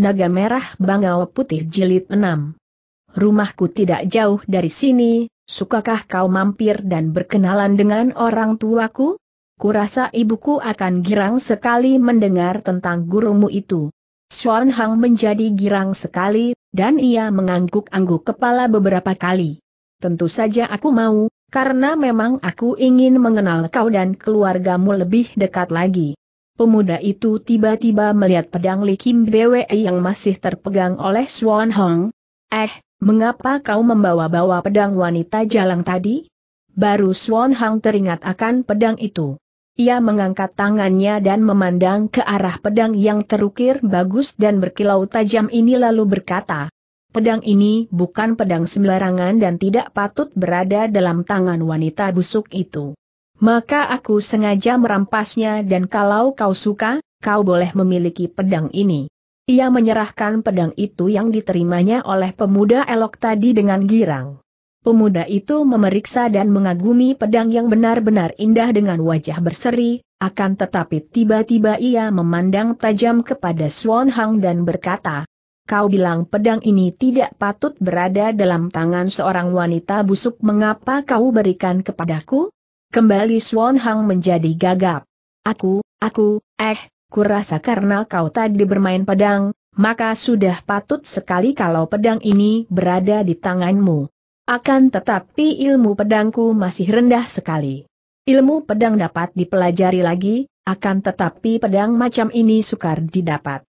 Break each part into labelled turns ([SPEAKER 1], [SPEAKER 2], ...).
[SPEAKER 1] Naga Merah Bangau Putih Jilid 6 Rumahku tidak jauh dari sini, sukakah kau mampir dan berkenalan dengan orang tuaku? Kurasa ibuku akan girang sekali mendengar tentang gurumu itu. Xuan Hang menjadi girang sekali, dan ia mengangguk-angguk kepala beberapa kali. Tentu saja aku mau, karena memang aku ingin mengenal kau dan keluargamu lebih dekat lagi pemuda itu tiba-tiba melihat pedang Li Kim Bwe yang masih terpegang oleh Swan Hong. Eh, mengapa kau membawa-bawa pedang wanita jalang tadi? Baru Swan Hong teringat akan pedang itu. Ia mengangkat tangannya dan memandang ke arah pedang yang terukir bagus dan berkilau tajam ini lalu berkata, Pedang ini bukan pedang sembarangan dan tidak patut berada dalam tangan wanita busuk itu. Maka aku sengaja merampasnya dan kalau kau suka, kau boleh memiliki pedang ini. Ia menyerahkan pedang itu yang diterimanya oleh pemuda elok tadi dengan girang. Pemuda itu memeriksa dan mengagumi pedang yang benar-benar indah dengan wajah berseri, akan tetapi tiba-tiba ia memandang tajam kepada Swan Hang dan berkata, Kau bilang pedang ini tidak patut berada dalam tangan seorang wanita busuk mengapa kau berikan kepadaku? Kembali Swan Hang menjadi gagap. Aku, aku, eh, kurasa karena kau tadi bermain pedang, maka sudah patut sekali kalau pedang ini berada di tanganmu. Akan tetapi ilmu pedangku masih rendah sekali. Ilmu pedang dapat dipelajari lagi, akan tetapi pedang macam ini sukar didapat.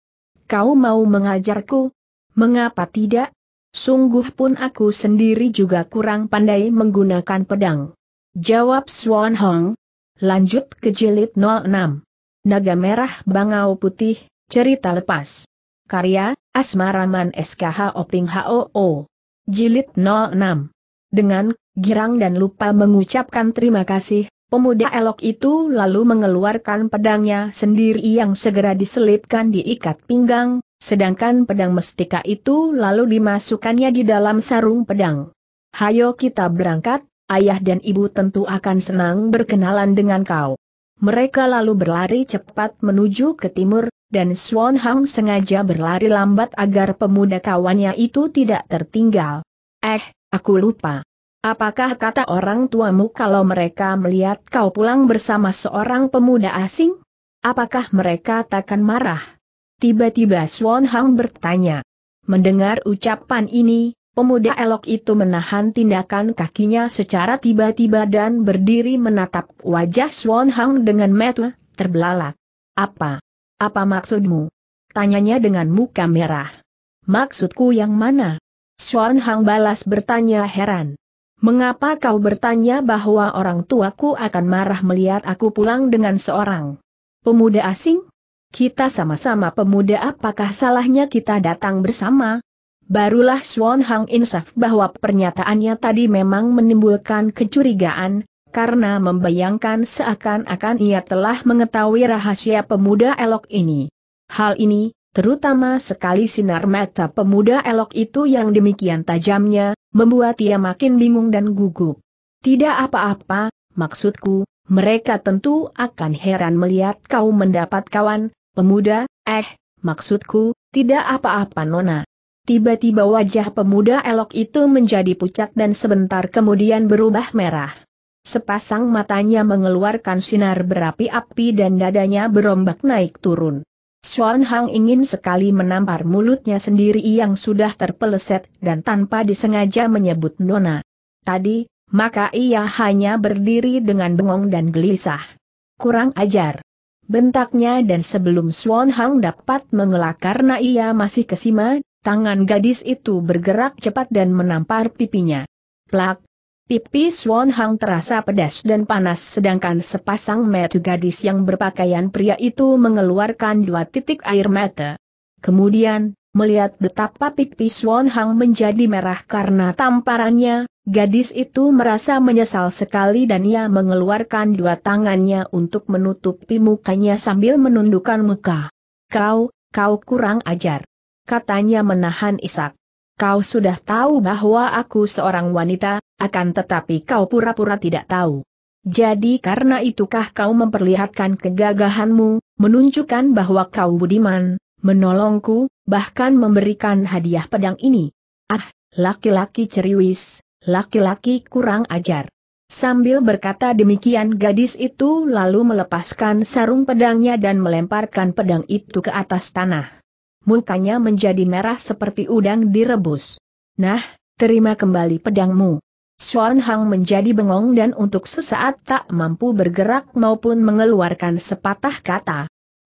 [SPEAKER 1] Kau mau mengajarku? Mengapa tidak? Sungguh pun aku sendiri juga kurang pandai menggunakan pedang. Jawab Swan Hong. Lanjut ke jilid 06. Naga Merah Bangau Putih, Cerita Lepas. Karya, Asmaraman SKH Oping HOO. Jilid 06. Dengan, girang dan lupa mengucapkan terima kasih, Pemuda elok itu lalu mengeluarkan pedangnya sendiri yang segera diselipkan di ikat pinggang, sedangkan pedang mestika itu lalu dimasukkannya di dalam sarung pedang. Hayo kita berangkat, ayah dan ibu tentu akan senang berkenalan dengan kau. Mereka lalu berlari cepat menuju ke timur, dan Swan Hang sengaja berlari lambat agar pemuda kawannya itu tidak tertinggal. Eh, aku lupa. Apakah kata orang tuamu kalau mereka melihat kau pulang bersama seorang pemuda asing? Apakah mereka takkan marah? Tiba-tiba Swan Hang bertanya. Mendengar ucapan ini, Pemuda elok itu menahan tindakan kakinya secara tiba-tiba dan berdiri menatap wajah Swan Hang dengan metu, terbelalak. Apa? Apa maksudmu? Tanyanya dengan muka merah. Maksudku yang mana? Swan Hang balas bertanya heran. Mengapa kau bertanya bahwa orang tuaku akan marah melihat aku pulang dengan seorang pemuda asing? Kita sama-sama pemuda apakah salahnya kita datang bersama? Barulah Swan Hang insaf bahwa pernyataannya tadi memang menimbulkan kecurigaan, karena membayangkan seakan-akan ia telah mengetahui rahasia pemuda elok ini. Hal ini, terutama sekali sinar mata pemuda elok itu yang demikian tajamnya, membuat ia makin bingung dan gugup. Tidak apa-apa, maksudku, mereka tentu akan heran melihat kau mendapat kawan, pemuda, eh, maksudku, tidak apa-apa nona. Tiba-tiba wajah pemuda elok itu menjadi pucat dan sebentar kemudian berubah merah. Sepasang matanya mengeluarkan sinar berapi-api dan dadanya berombak naik turun. Swan Hang ingin sekali menampar mulutnya sendiri yang sudah terpeleset dan tanpa disengaja menyebut Nona. Tadi, maka ia hanya berdiri dengan bengong dan gelisah. Kurang ajar bentaknya dan sebelum Swan Hang dapat mengelak karena ia masih kesima, Tangan gadis itu bergerak cepat dan menampar pipinya. Plak! Pipi Swan Hang terasa pedas dan panas sedangkan sepasang mata gadis yang berpakaian pria itu mengeluarkan dua titik air mata. Kemudian, melihat betapa pipi Swan Hang menjadi merah karena tamparannya, gadis itu merasa menyesal sekali dan ia mengeluarkan dua tangannya untuk menutupi mukanya sambil menundukkan muka. Kau, kau kurang ajar katanya menahan Isak. Kau sudah tahu bahwa aku seorang wanita, akan tetapi kau pura-pura tidak tahu. Jadi karena itukah kau memperlihatkan kegagahanmu, menunjukkan bahwa kau budiman, menolongku, bahkan memberikan hadiah pedang ini. Ah, laki-laki ceriwis, laki-laki kurang ajar. Sambil berkata demikian gadis itu lalu melepaskan sarung pedangnya dan melemparkan pedang itu ke atas tanah mukanya menjadi merah seperti udang direbus. Nah, terima kembali pedangmu. Xuan Hang menjadi bengong dan untuk sesaat tak mampu bergerak maupun mengeluarkan sepatah kata.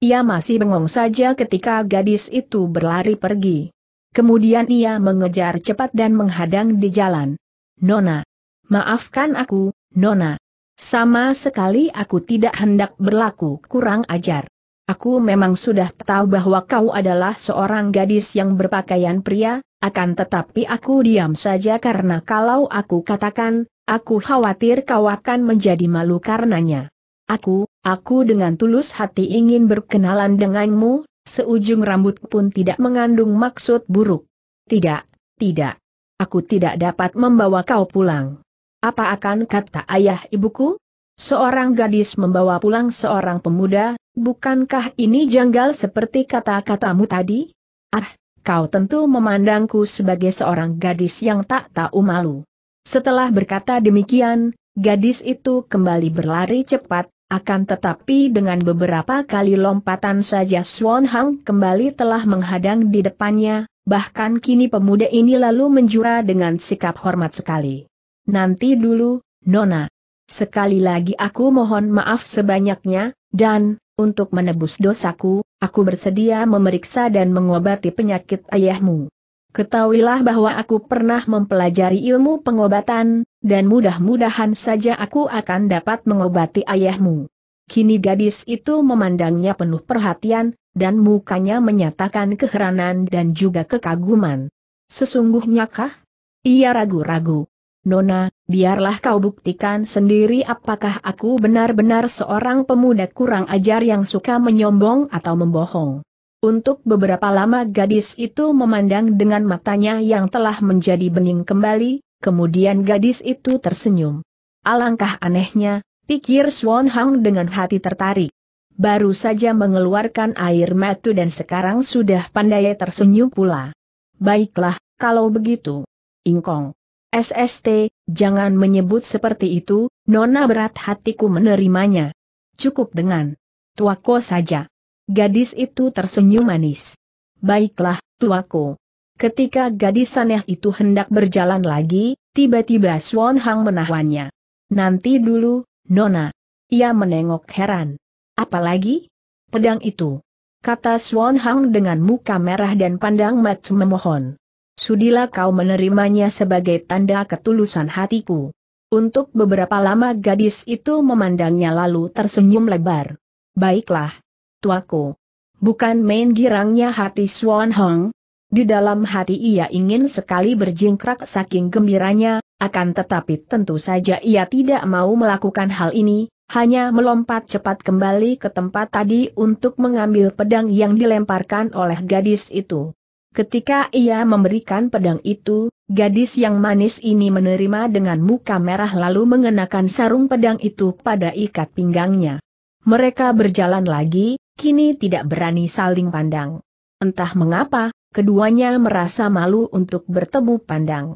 [SPEAKER 1] Ia masih bengong saja ketika gadis itu berlari pergi. Kemudian ia mengejar cepat dan menghadang di jalan. Nona. Maafkan aku, Nona. Sama sekali aku tidak hendak berlaku kurang ajar. Aku memang sudah tahu bahwa kau adalah seorang gadis yang berpakaian pria, akan tetapi aku diam saja karena kalau aku katakan, aku khawatir kau akan menjadi malu karenanya. Aku, aku dengan tulus hati ingin berkenalan denganmu, seujung rambut pun tidak mengandung maksud buruk. Tidak, tidak. Aku tidak dapat membawa kau pulang. Apa akan kata ayah ibuku? Seorang gadis membawa pulang seorang pemuda, Bukankah ini janggal seperti kata-katamu tadi? Ah, kau tentu memandangku sebagai seorang gadis yang tak tahu malu. Setelah berkata demikian, gadis itu kembali berlari cepat, akan tetapi dengan beberapa kali lompatan saja Swan Hang kembali telah menghadang di depannya, bahkan kini pemuda ini lalu menjura dengan sikap hormat sekali. Nanti dulu, Nona. Sekali lagi aku mohon maaf sebanyaknya, dan, untuk menebus dosaku, aku bersedia memeriksa dan mengobati penyakit ayahmu. Ketahuilah bahwa aku pernah mempelajari ilmu pengobatan, dan mudah-mudahan saja aku akan dapat mengobati ayahmu. Kini gadis itu memandangnya penuh perhatian, dan mukanya menyatakan keheranan dan juga kekaguman. Sesungguhnya kah? Ia ragu-ragu. Nona, biarlah kau buktikan sendiri apakah aku benar-benar seorang pemuda kurang ajar yang suka menyombong atau membohong. Untuk beberapa lama gadis itu memandang dengan matanya yang telah menjadi bening kembali, kemudian gadis itu tersenyum. Alangkah anehnya, pikir Swan Hang dengan hati tertarik. Baru saja mengeluarkan air mata dan sekarang sudah pandai tersenyum pula. Baiklah, kalau begitu. Ingkong. SST, jangan menyebut seperti itu, nona berat hatiku menerimanya. Cukup dengan tuako saja. Gadis itu tersenyum manis. Baiklah, tuako. Ketika gadis aneh itu hendak berjalan lagi, tiba-tiba Swan Hang menahannya. Nanti dulu, Nona. Ia menengok heran. Apalagi? Pedang itu. Kata Swan Hang dengan muka merah dan pandang mata memohon. Sudilah kau menerimanya sebagai tanda ketulusan hatiku. Untuk beberapa lama gadis itu memandangnya lalu tersenyum lebar. Baiklah. Tuaku. Bukan main girangnya hati Swan Hong. Di dalam hati ia ingin sekali berjingkrak saking gembiranya, akan tetapi tentu saja ia tidak mau melakukan hal ini, hanya melompat cepat kembali ke tempat tadi untuk mengambil pedang yang dilemparkan oleh gadis itu. Ketika ia memberikan pedang itu, gadis yang manis ini menerima dengan muka merah lalu mengenakan sarung pedang itu pada ikat pinggangnya. Mereka berjalan lagi, kini tidak berani saling pandang. Entah mengapa, keduanya merasa malu untuk bertemu pandang.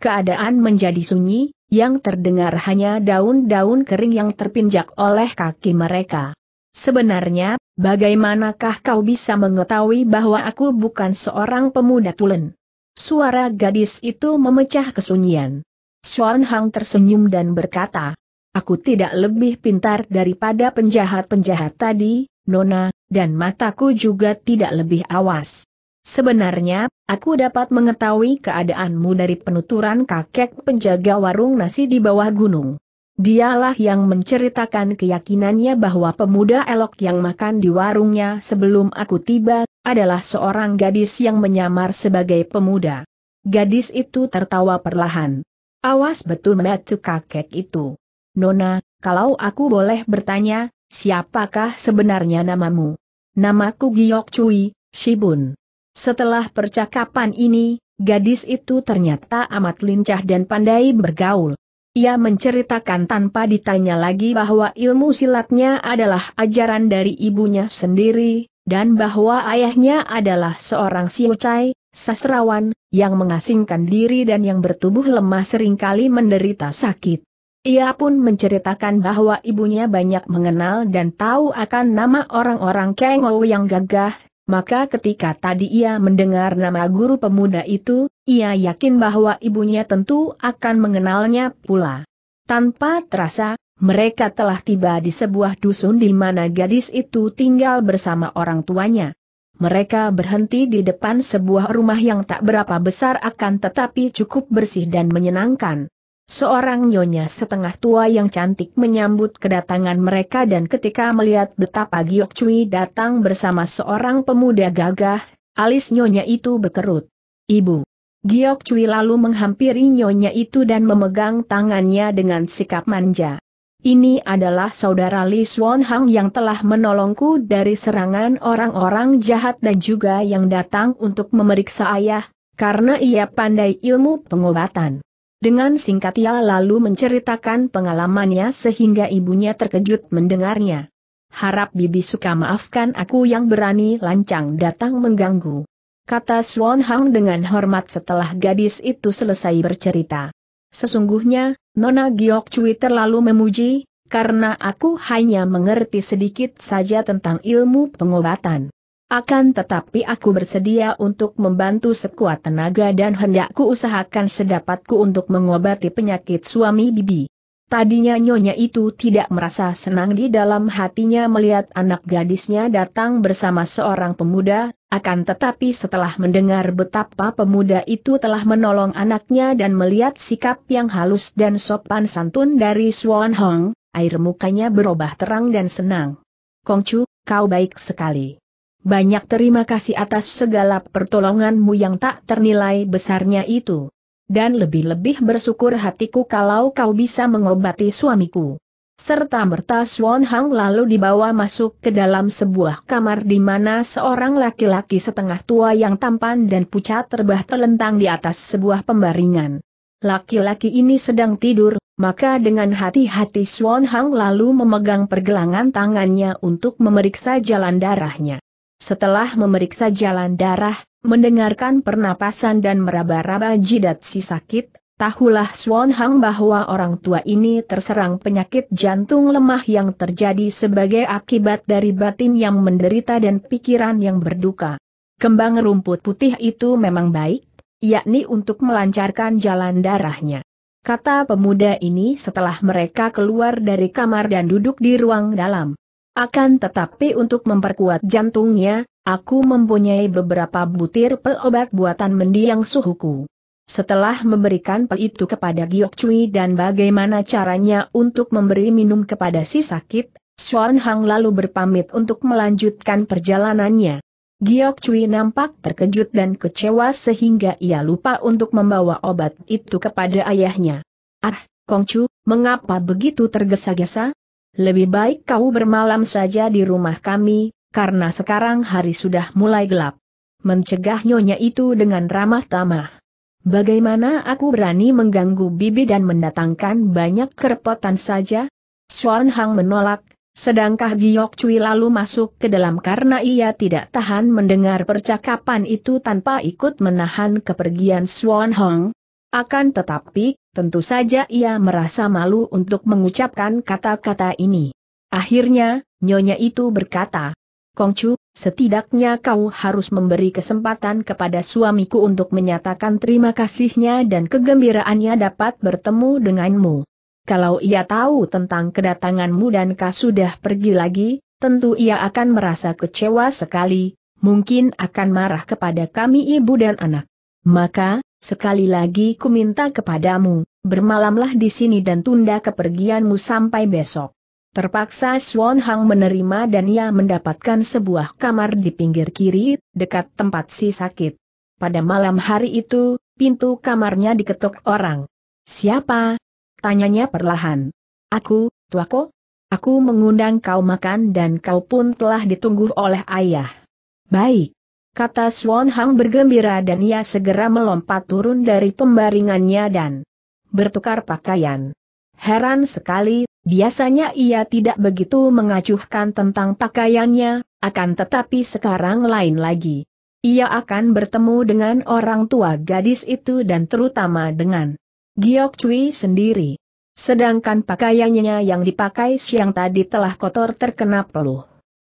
[SPEAKER 1] Keadaan menjadi sunyi, yang terdengar hanya daun-daun kering yang terpinjak oleh kaki mereka. Sebenarnya, bagaimanakah kau bisa mengetahui bahwa aku bukan seorang pemuda tulen? Suara gadis itu memecah kesunyian. Xuan Hang tersenyum dan berkata, Aku tidak lebih pintar daripada penjahat-penjahat tadi, Nona, dan mataku juga tidak lebih awas. Sebenarnya, aku dapat mengetahui keadaanmu dari penuturan kakek penjaga warung nasi di bawah gunung. Dialah yang menceritakan keyakinannya bahwa pemuda elok yang makan di warungnya sebelum aku tiba, adalah seorang gadis yang menyamar sebagai pemuda. Gadis itu tertawa perlahan. Awas betul metu kakek itu. Nona, kalau aku boleh bertanya, siapakah sebenarnya namamu? Namaku Giok Cui, Shibun. Setelah percakapan ini, gadis itu ternyata amat lincah dan pandai bergaul. Ia menceritakan tanpa ditanya lagi bahwa ilmu silatnya adalah ajaran dari ibunya sendiri, dan bahwa ayahnya adalah seorang siucai, sasrawan, yang mengasingkan diri dan yang bertubuh lemah seringkali menderita sakit. Ia pun menceritakan bahwa ibunya banyak mengenal dan tahu akan nama orang-orang Kengou yang gagah, maka ketika tadi ia mendengar nama guru pemuda itu, ia yakin bahwa ibunya tentu akan mengenalnya pula. Tanpa terasa, mereka telah tiba di sebuah dusun di mana gadis itu tinggal bersama orang tuanya. Mereka berhenti di depan sebuah rumah yang tak berapa besar akan tetapi cukup bersih dan menyenangkan. Seorang nyonya setengah tua yang cantik menyambut kedatangan mereka dan ketika melihat betapa Giok Cui datang bersama seorang pemuda gagah, alis nyonya itu berkerut. Ibu. Giok Cui lalu menghampiri nyonya itu dan memegang tangannya dengan sikap manja. Ini adalah saudara Li Swan Hang yang telah menolongku dari serangan orang-orang jahat dan juga yang datang untuk memeriksa ayah, karena ia pandai ilmu pengobatan. Dengan singkat ia lalu menceritakan pengalamannya sehingga ibunya terkejut mendengarnya. Harap Bibi suka maafkan aku yang berani lancang datang mengganggu. Kata Swan Hang dengan hormat setelah gadis itu selesai bercerita. Sesungguhnya, Nona Giok Cui terlalu memuji, karena aku hanya mengerti sedikit saja tentang ilmu pengobatan. Akan tetapi aku bersedia untuk membantu sekuat tenaga dan hendakku usahakan sedapatku untuk mengobati penyakit suami bibi. Tadinya nyonya itu tidak merasa senang di dalam hatinya melihat anak gadisnya datang bersama seorang pemuda, akan tetapi setelah mendengar betapa pemuda itu telah menolong anaknya dan melihat sikap yang halus dan sopan santun dari Swan Hong, air mukanya berubah terang dan senang. Kongcu, kau baik sekali. Banyak terima kasih atas segala pertolonganmu yang tak ternilai besarnya itu. Dan lebih-lebih bersyukur hatiku kalau kau bisa mengobati suamiku. Serta merta Swan Hang lalu dibawa masuk ke dalam sebuah kamar di mana seorang laki-laki setengah tua yang tampan dan pucat terbah telentang di atas sebuah pembaringan. Laki-laki ini sedang tidur, maka dengan hati-hati Swan Hang lalu memegang pergelangan tangannya untuk memeriksa jalan darahnya. Setelah memeriksa jalan darah, mendengarkan pernapasan dan meraba-raba jidat si sakit, Tahulah Swan Hang bahwa orang tua ini terserang penyakit jantung lemah yang terjadi sebagai akibat dari batin yang menderita dan pikiran yang berduka. Kembang rumput putih itu memang baik, yakni untuk melancarkan jalan darahnya. Kata pemuda ini setelah mereka keluar dari kamar dan duduk di ruang dalam. Akan tetapi untuk memperkuat jantungnya, aku mempunyai beberapa butir pelobat buatan mendiang suhuku. Setelah memberikan pel itu kepada Giok Cui dan bagaimana caranya untuk memberi minum kepada si sakit, Xuan Hang lalu berpamit untuk melanjutkan perjalanannya. Giok Cui nampak terkejut dan kecewa sehingga ia lupa untuk membawa obat itu kepada ayahnya. Ah, Kongcu, mengapa begitu tergesa-gesa? Lebih baik kau bermalam saja di rumah kami, karena sekarang hari sudah mulai gelap. Mencegah nyonya itu dengan ramah tamah. Bagaimana aku berani mengganggu bibi dan mendatangkan banyak kerepotan saja? Swan Hang menolak, sedangkah Giok Cui lalu masuk ke dalam karena ia tidak tahan mendengar percakapan itu tanpa ikut menahan kepergian Swan Hang, akan tetapi, tentu saja ia merasa malu untuk mengucapkan kata-kata ini. Akhirnya, nyonya itu berkata, Kongcu, setidaknya kau harus memberi kesempatan kepada suamiku untuk menyatakan terima kasihnya dan kegembiraannya dapat bertemu denganmu. Kalau ia tahu tentang kedatanganmu dan kau sudah pergi lagi, tentu ia akan merasa kecewa sekali, mungkin akan marah kepada kami ibu dan anak. Maka, Sekali lagi ku minta kepadamu, bermalamlah di sini dan tunda kepergianmu sampai besok. Terpaksa Swan Hang menerima dan ia mendapatkan sebuah kamar di pinggir kiri, dekat tempat si sakit. Pada malam hari itu, pintu kamarnya diketuk orang. Siapa? Tanyanya perlahan. Aku, tuako. Aku mengundang kau makan dan kau pun telah ditunggu oleh ayah. Baik kata Swan Hang bergembira dan ia segera melompat turun dari pembaringannya dan bertukar pakaian. Heran sekali, biasanya ia tidak begitu mengacuhkan tentang pakaiannya, akan tetapi sekarang lain lagi. Ia akan bertemu dengan orang tua gadis itu dan terutama dengan Giok Cui sendiri. Sedangkan pakaiannya yang dipakai siang tadi telah kotor terkena peluh.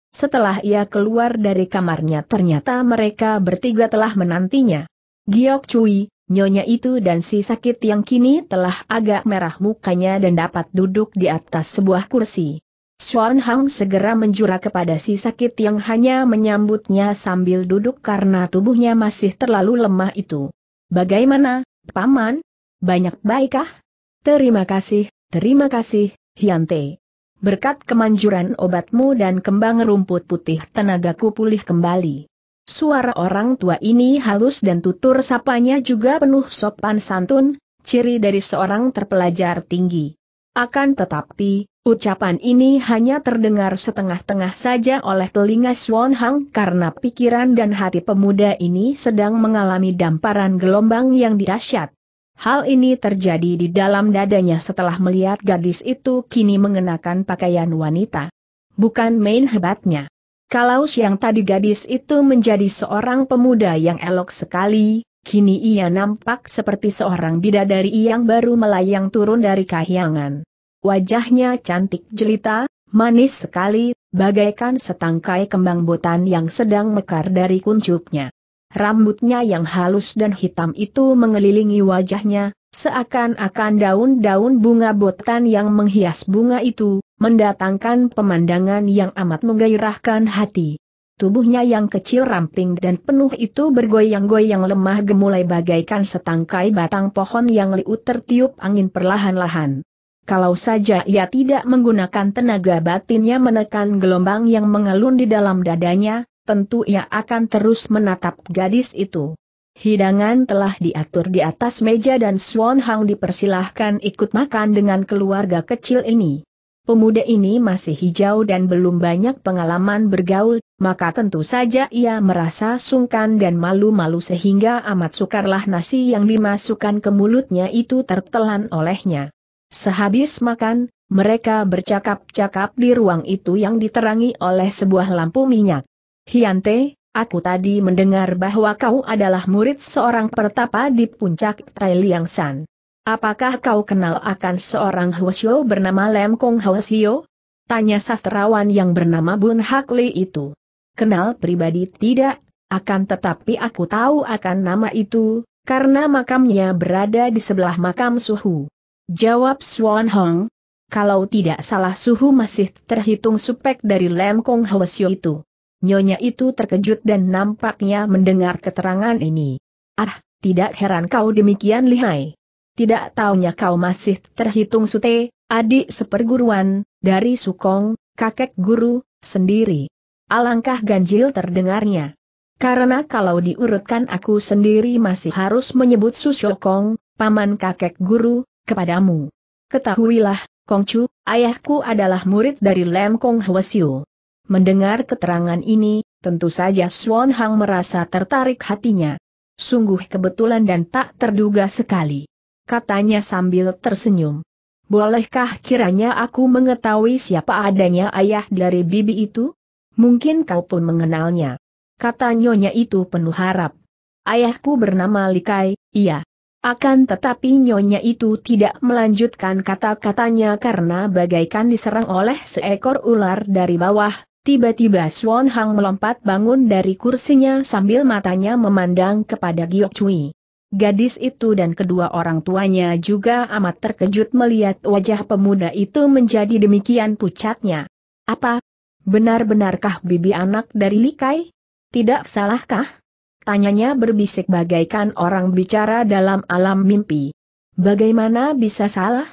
[SPEAKER 1] Setelah ia keluar dari kamarnya ternyata mereka bertiga telah menantinya. Giok Cui, nyonya itu dan si sakit yang kini telah agak merah mukanya dan dapat duduk di atas sebuah kursi. Xuan Hang segera menjura kepada si sakit yang hanya menyambutnya sambil duduk karena tubuhnya masih terlalu lemah itu. Bagaimana, Paman? Banyak baikkah? Terima kasih, terima kasih, Hyante. Berkat kemanjuran obatmu dan kembang rumput putih tenagaku pulih kembali. Suara orang tua ini halus dan tutur sapanya juga penuh sopan santun, ciri dari seorang terpelajar tinggi. Akan tetapi, Ucapan ini hanya terdengar setengah-tengah saja oleh telinga Swan Hang karena pikiran dan hati pemuda ini sedang mengalami damparan gelombang yang dahsyat. Hal ini terjadi di dalam dadanya setelah melihat gadis itu kini mengenakan pakaian wanita. Bukan main hebatnya. Kalau siang tadi gadis itu menjadi seorang pemuda yang elok sekali, kini ia nampak seperti seorang bidadari yang baru melayang turun dari kahyangan. Wajahnya cantik jelita, manis sekali, bagaikan setangkai kembang botan yang sedang mekar dari kuncupnya. Rambutnya yang halus dan hitam itu mengelilingi wajahnya, seakan-akan daun-daun bunga botan yang menghias bunga itu, mendatangkan pemandangan yang amat menggairahkan hati. Tubuhnya yang kecil ramping dan penuh itu bergoyang-goyang lemah gemulai bagaikan setangkai batang pohon yang liut tertiup angin perlahan-lahan. Kalau saja ia tidak menggunakan tenaga batinnya menekan gelombang yang mengalun di dalam dadanya, tentu ia akan terus menatap gadis itu. Hidangan telah diatur di atas meja dan Swan Hang dipersilahkan ikut makan dengan keluarga kecil ini. Pemuda ini masih hijau dan belum banyak pengalaman bergaul, maka tentu saja ia merasa sungkan dan malu-malu sehingga amat sukarlah nasi yang dimasukkan ke mulutnya itu tertelan olehnya. Sehabis makan, mereka bercakap-cakap di ruang itu yang diterangi oleh sebuah lampu minyak. Hyante, aku tadi mendengar bahwa kau adalah murid seorang pertapa di puncak Tai Liang San. Apakah kau kenal akan seorang Huasyo bernama Lem Kong Hwasio? Tanya sastrawan yang bernama Bun Hak Lee itu. Kenal pribadi tidak, akan tetapi aku tahu akan nama itu, karena makamnya berada di sebelah makam suhu. Jawab Swan Hong, kalau tidak salah suhu masih terhitung supek dari Lem Kong Hwasyo itu. Nyonya itu terkejut dan nampaknya mendengar keterangan ini. Ah, tidak heran kau demikian lihai. Tidak taunya kau masih terhitung sute, adik seperguruan, dari Sukong, kakek guru, sendiri. Alangkah ganjil terdengarnya. Karena kalau diurutkan aku sendiri masih harus menyebut Susyokong, paman kakek guru, kepadamu. Ketahuilah, Kongcu, ayahku adalah murid dari Lem Kong Hwasyu. Mendengar keterangan ini, tentu saja Swan Hang merasa tertarik hatinya. Sungguh kebetulan dan tak terduga sekali. Katanya sambil tersenyum. Bolehkah kiranya aku mengetahui siapa adanya ayah dari bibi itu? Mungkin kau pun mengenalnya. Kata nyonya itu penuh harap. Ayahku bernama Likai, iya. Akan tetapi nyonya itu tidak melanjutkan kata-katanya karena bagaikan diserang oleh seekor ular dari bawah, Tiba-tiba Swan Hang melompat bangun dari kursinya sambil matanya memandang kepada Giok Cui. Gadis itu dan kedua orang tuanya juga amat terkejut melihat wajah pemuda itu menjadi demikian pucatnya. Apa? Benar-benarkah bibi anak dari Likai? Tidak salahkah? Tanyanya berbisik bagaikan orang bicara dalam alam mimpi. Bagaimana bisa salah?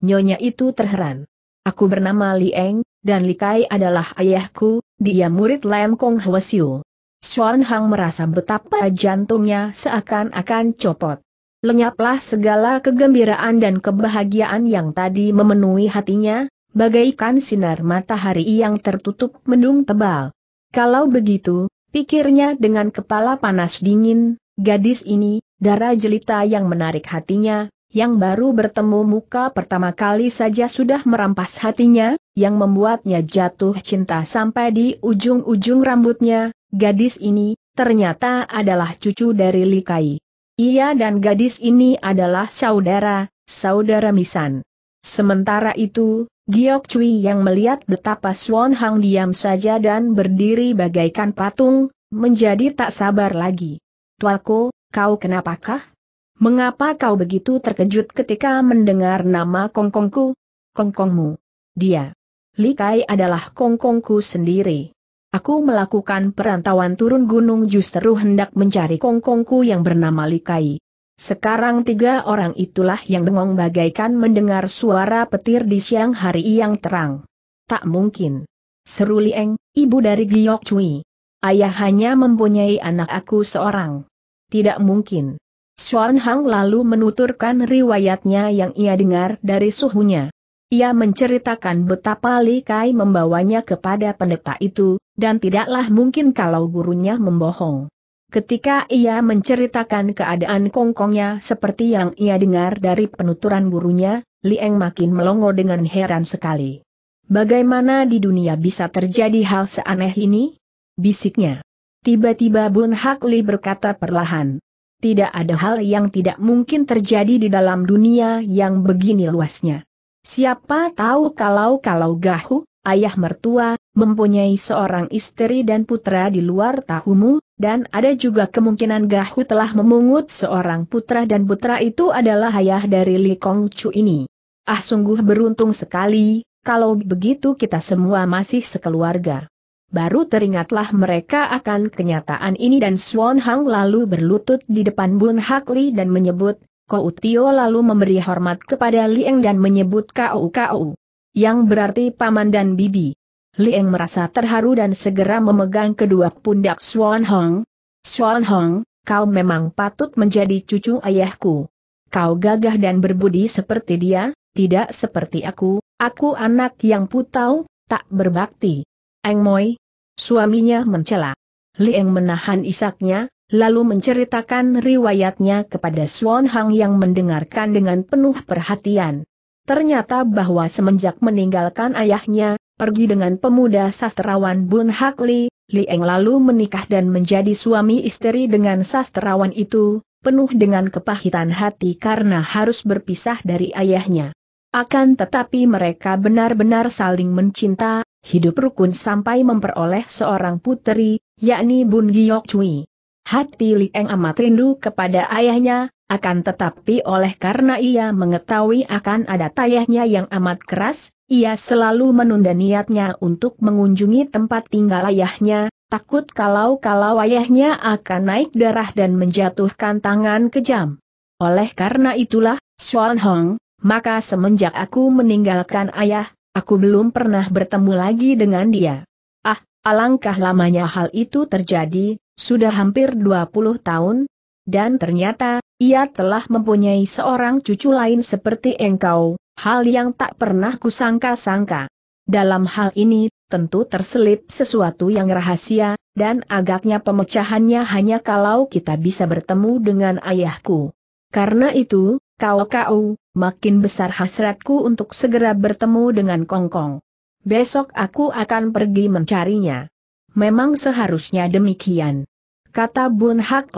[SPEAKER 1] Nyonya itu terheran. Aku bernama Lieng, dan Likai adalah ayahku, dia murid Lam Kong Hwasyu. Xuan Hang merasa betapa jantungnya seakan-akan copot. Lenyaplah segala kegembiraan dan kebahagiaan yang tadi memenuhi hatinya, bagaikan sinar matahari yang tertutup mendung tebal. Kalau begitu, pikirnya dengan kepala panas dingin, gadis ini, darah jelita yang menarik hatinya, yang baru bertemu muka pertama kali saja sudah merampas hatinya, yang membuatnya jatuh cinta sampai di ujung-ujung rambutnya, gadis ini, ternyata adalah cucu dari Likai. Ia dan gadis ini adalah saudara, saudara Misan. Sementara itu, Giok Cui yang melihat betapa Swan Hang diam saja dan berdiri bagaikan patung, menjadi tak sabar lagi. Tuako, kau kenapakah? Mengapa kau begitu terkejut ketika mendengar nama kongkongku? Kongkongmu. Dia. Likai adalah kongkongku sendiri. Aku melakukan perantauan turun gunung justru hendak mencari kongkongku yang bernama Likai. Sekarang tiga orang itulah yang bengong bagaikan mendengar suara petir di siang hari yang terang. Tak mungkin. Seru Lieng, ibu dari Giyok Cui. Ayah hanya mempunyai anak aku seorang. Tidak mungkin. Xuan Hang lalu menuturkan riwayatnya yang ia dengar dari suhunya. Ia menceritakan betapa Li Kai membawanya kepada pendeta itu, dan tidaklah mungkin kalau gurunya membohong. Ketika ia menceritakan keadaan kongkongnya seperti yang ia dengar dari penuturan gurunya, Li Eng makin melongo dengan heran sekali. Bagaimana di dunia bisa terjadi hal seaneh ini? Bisiknya. Tiba-tiba Bun Hak Li berkata perlahan, tidak ada hal yang tidak mungkin terjadi di dalam dunia yang begini luasnya. Siapa tahu kalau-kalau Gahu, ayah mertua, mempunyai seorang istri dan putra di luar tahumu, dan ada juga kemungkinan Gahu telah memungut seorang putra dan putra itu adalah ayah dari Li Kong Chu ini. Ah sungguh beruntung sekali, kalau begitu kita semua masih sekeluarga baru teringatlah mereka akan kenyataan ini dan Swan Hang lalu berlutut di depan Bun Hak Li dan menyebut, Kau Tio lalu memberi hormat kepada Lieng dan menyebut Kau Kau, yang berarti paman dan bibi. Lieng merasa terharu dan segera memegang kedua pundak Swan Hong. Swan Hong, kau memang patut menjadi cucu ayahku. Kau gagah dan berbudi seperti dia, tidak seperti aku, aku anak yang putau, tak berbakti. Eng Moi, Suaminya mencela. Li Eng menahan isaknya, lalu menceritakan riwayatnya kepada Suan Hang yang mendengarkan dengan penuh perhatian. Ternyata bahwa semenjak meninggalkan ayahnya, pergi dengan pemuda sastrawan Bun Hak Li, Lieng lalu menikah dan menjadi suami istri dengan sastrawan itu, penuh dengan kepahitan hati karena harus berpisah dari ayahnya. Akan tetapi mereka benar-benar saling mencinta, hidup rukun sampai memperoleh seorang puteri, yakni Bun Giok Cui. Hati Li Eng amat rindu kepada ayahnya, akan tetapi oleh karena ia mengetahui akan ada tayahnya yang amat keras, ia selalu menunda niatnya untuk mengunjungi tempat tinggal ayahnya, takut kalau-kalau ayahnya akan naik darah dan menjatuhkan tangan kejam. Oleh karena itulah, Xuan Hong, maka semenjak aku meninggalkan ayah, Aku belum pernah bertemu lagi dengan dia. Ah, alangkah lamanya hal itu terjadi, sudah hampir 20 tahun, dan ternyata, ia telah mempunyai seorang cucu lain seperti engkau, hal yang tak pernah kusangka-sangka. Dalam hal ini, tentu terselip sesuatu yang rahasia, dan agaknya pemecahannya hanya kalau kita bisa bertemu dengan ayahku. Karena itu, kau-kau, makin besar hasratku untuk segera bertemu dengan Kongkong. Besok aku akan pergi mencarinya. Memang seharusnya demikian. Kata Bun Hak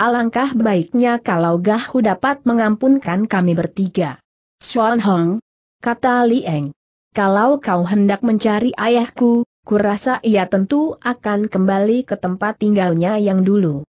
[SPEAKER 1] Alangkah baiknya kalau Gahu dapat mengampunkan kami bertiga. Xuan Hong, kata Li Kalau kau hendak mencari ayahku, kurasa ia tentu akan kembali ke tempat tinggalnya yang dulu.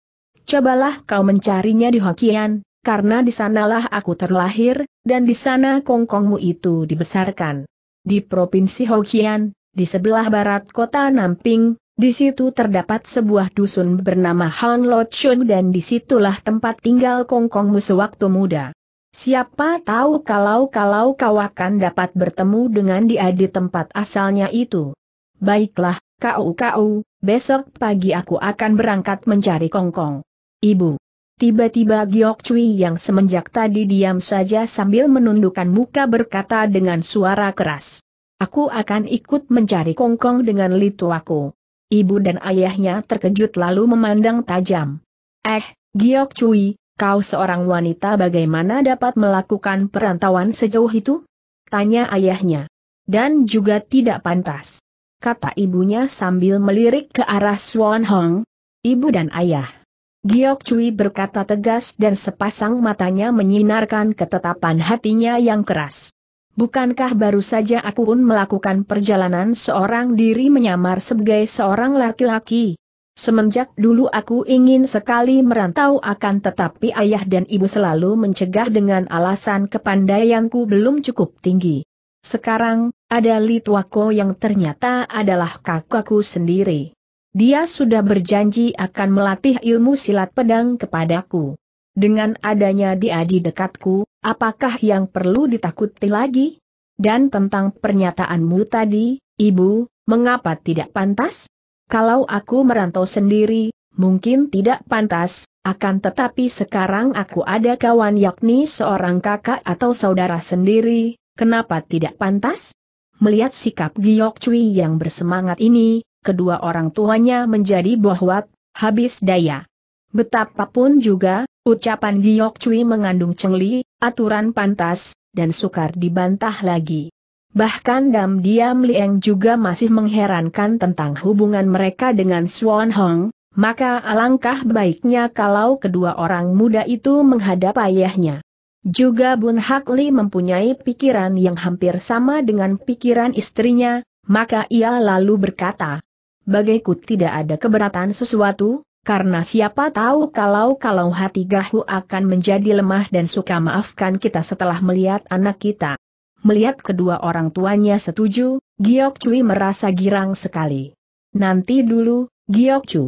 [SPEAKER 1] Cobalah kau mencarinya di Hokian, karena di sanalah aku terlahir, dan di sana kongkongmu itu dibesarkan. Di Provinsi Hokian, di sebelah barat kota Namping, di situ terdapat sebuah dusun bernama Han Lotshun dan situlah tempat tinggal kongkongmu sewaktu muda. Siapa tahu kalau-kalau kau akan dapat bertemu dengan dia di tempat asalnya itu. Baiklah, kau-kau, besok pagi aku akan berangkat mencari kongkong. Ibu. Tiba-tiba Giok Cui yang semenjak tadi diam saja sambil menundukkan muka berkata dengan suara keras. Aku akan ikut mencari kongkong dengan lituaku. Ibu dan ayahnya terkejut lalu memandang tajam. Eh, Giok Cui, kau seorang wanita bagaimana dapat melakukan perantauan sejauh itu? Tanya ayahnya. Dan juga tidak pantas. Kata ibunya sambil melirik ke arah Swan Hong. Ibu dan ayah Giok Cui berkata tegas dan sepasang matanya menyinarkan ketetapan hatinya yang keras. Bukankah baru saja aku pun melakukan perjalanan seorang diri menyamar sebagai seorang laki-laki? Semenjak dulu aku ingin sekali merantau akan tetapi ayah dan ibu selalu mencegah dengan alasan kepandaianku belum cukup tinggi. Sekarang, ada Litwako yang ternyata adalah kakakku sendiri. Dia sudah berjanji akan melatih ilmu silat pedang kepadaku. Dengan adanya dia di dekatku, apakah yang perlu ditakuti lagi? Dan tentang pernyataanmu tadi, Ibu, mengapa tidak pantas? Kalau aku merantau sendiri, mungkin tidak pantas, akan tetapi sekarang aku ada kawan yakni seorang kakak atau saudara sendiri, kenapa tidak pantas? Melihat sikap Giok Cui yang bersemangat ini, kedua orang tuanya menjadi bohwat, habis daya. Betapapun juga, ucapan Giok Cui mengandung cengli, aturan pantas, dan sukar dibantah lagi. Bahkan Dam Diam Liang juga masih mengherankan tentang hubungan mereka dengan Swan Hong, maka alangkah baiknya kalau kedua orang muda itu menghadap ayahnya. Juga Bun Hak Li mempunyai pikiran yang hampir sama dengan pikiran istrinya, maka ia lalu berkata, Bagaiku tidak ada keberatan sesuatu, karena siapa tahu kalau-kalau hati Gahu akan menjadi lemah dan suka maafkan kita setelah melihat anak kita. Melihat kedua orang tuanya setuju, Giok Cui merasa girang sekali. Nanti dulu, Giok Cu.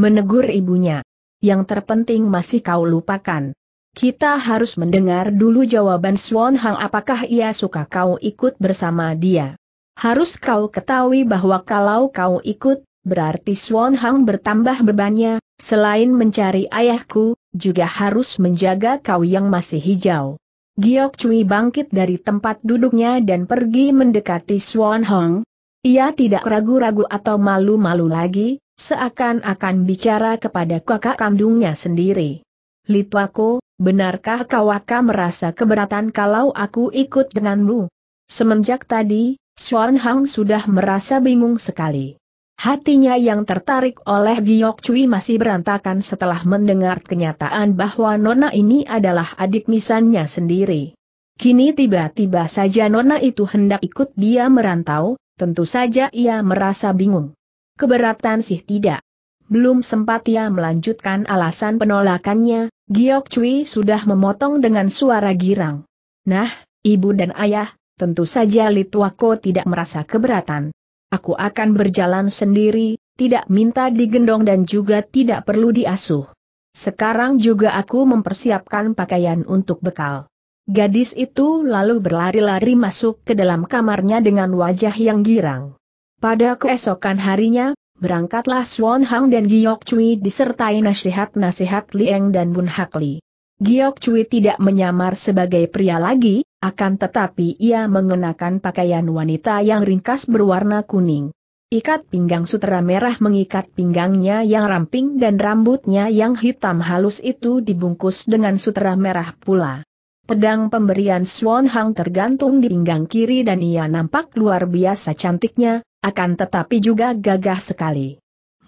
[SPEAKER 1] Menegur ibunya. Yang terpenting masih kau lupakan. Kita harus mendengar dulu jawaban Swan Hang apakah ia suka kau ikut bersama dia. Harus kau ketahui bahwa kalau kau ikut, berarti Swan Hang bertambah bebannya, selain mencari ayahku, juga harus menjaga kau yang masih hijau. Giok Cui bangkit dari tempat duduknya dan pergi mendekati Swan Hong. Ia tidak ragu-ragu atau malu-malu lagi, seakan-akan bicara kepada kakak kandungnya sendiri. Litwako, benarkah kau akan merasa keberatan kalau aku ikut denganmu? Semenjak tadi, Chuan Hang sudah merasa bingung sekali. Hatinya yang tertarik oleh Giok Cui masih berantakan setelah mendengar kenyataan bahwa Nona ini adalah adik misannya sendiri. Kini tiba-tiba saja Nona itu hendak ikut dia merantau, tentu saja ia merasa bingung. Keberatan sih tidak. Belum sempat ia melanjutkan alasan penolakannya, Giok Cui sudah memotong dengan suara girang. Nah, ibu dan ayah, Tentu saja Litwako tidak merasa keberatan. Aku akan berjalan sendiri, tidak minta digendong dan juga tidak perlu diasuh. Sekarang juga aku mempersiapkan pakaian untuk bekal. Gadis itu lalu berlari-lari masuk ke dalam kamarnya dengan wajah yang girang. Pada keesokan harinya, berangkatlah Swan Hang dan Giok Cui disertai nasihat-nasihat Lieng dan Bun Hak Li. Giok Cui tidak menyamar sebagai pria lagi, akan tetapi ia mengenakan pakaian wanita yang ringkas berwarna kuning. Ikat pinggang sutera merah mengikat pinggangnya yang ramping dan rambutnya yang hitam halus itu dibungkus dengan sutera merah pula. Pedang pemberian Swan Hang tergantung di pinggang kiri dan ia nampak luar biasa cantiknya, akan tetapi juga gagah sekali.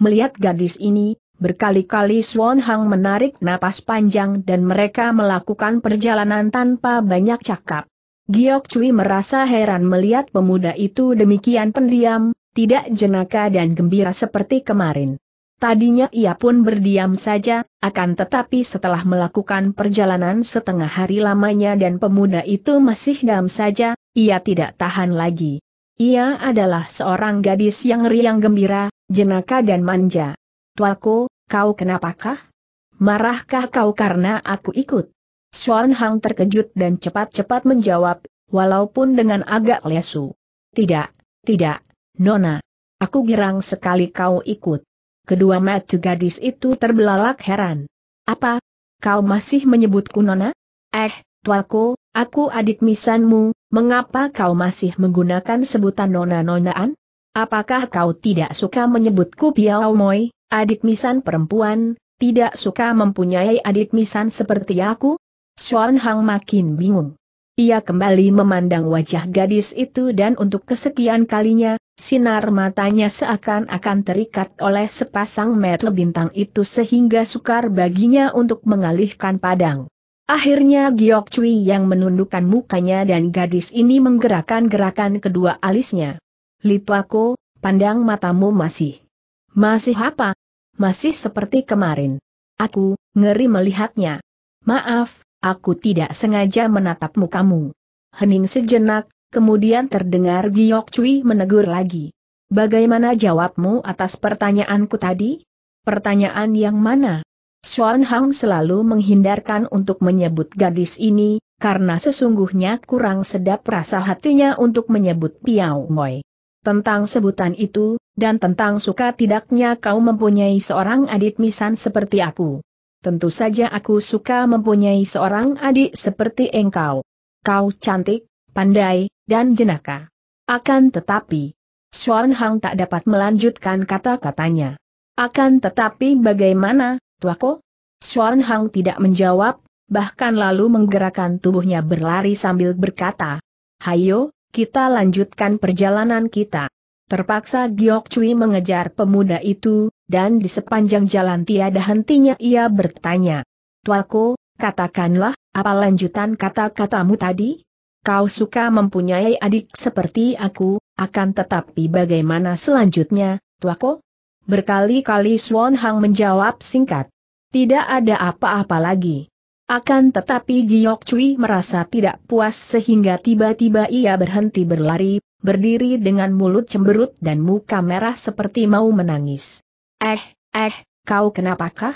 [SPEAKER 1] Melihat gadis ini, Berkali-kali Swan Hang menarik napas panjang dan mereka melakukan perjalanan tanpa banyak cakap. Giok Cui merasa heran melihat pemuda itu demikian pendiam, tidak jenaka dan gembira seperti kemarin. Tadinya ia pun berdiam saja, akan tetapi setelah melakukan perjalanan setengah hari lamanya dan pemuda itu masih diam saja, ia tidak tahan lagi. Ia adalah seorang gadis yang riang gembira, jenaka dan manja. Tuaku, Kau kenapakah? Marahkah kau karena aku ikut? Xuan Hang terkejut dan cepat-cepat menjawab, walaupun dengan agak lesu. Tidak, tidak, Nona. Aku girang sekali kau ikut. Kedua mata gadis itu terbelalak heran. Apa? Kau masih menyebutku Nona? Eh, tuaku, aku adik misanmu, mengapa kau masih menggunakan sebutan Nona-Nonaan? Apakah kau tidak suka menyebutku Piao Moi, adik misan perempuan, tidak suka mempunyai adik misan seperti aku? Xuan Hang makin bingung. Ia kembali memandang wajah gadis itu dan untuk kesekian kalinya, sinar matanya seakan-akan terikat oleh sepasang mata bintang itu sehingga sukar baginya untuk mengalihkan padang. Akhirnya Giok Cui yang menundukkan mukanya dan gadis ini menggerakkan gerakan kedua alisnya. Litwako, pandang matamu masih. Masih apa? Masih seperti kemarin. Aku, ngeri melihatnya. Maaf, aku tidak sengaja menatap mukamu. Hening sejenak, kemudian terdengar Giok Cui menegur lagi. Bagaimana jawabmu atas pertanyaanku tadi? Pertanyaan yang mana? Xuan Hang selalu menghindarkan untuk menyebut gadis ini, karena sesungguhnya kurang sedap rasa hatinya untuk menyebut Piao Moi. Tentang sebutan itu, dan tentang suka tidaknya kau mempunyai seorang adik misan seperti aku. Tentu saja aku suka mempunyai seorang adik seperti engkau. Kau cantik, pandai, dan jenaka. Akan tetapi, Xuan Hang tak dapat melanjutkan kata-katanya. Akan tetapi bagaimana, tuako? Xuan Hang tidak menjawab, bahkan lalu menggerakkan tubuhnya berlari sambil berkata, Hayo, kita lanjutkan perjalanan kita. Terpaksa Giok Cui mengejar pemuda itu, dan di sepanjang jalan tiada hentinya ia bertanya. Tuaku, katakanlah, apa lanjutan kata-katamu tadi? Kau suka mempunyai adik seperti aku, akan tetapi bagaimana selanjutnya, tuaku? Berkali-kali Swan Hang menjawab singkat. Tidak ada apa-apa lagi. Akan tetapi Giok Cui merasa tidak puas sehingga tiba-tiba ia berhenti berlari, berdiri dengan mulut cemberut dan muka merah seperti mau menangis. Eh, eh, kau kenapakah?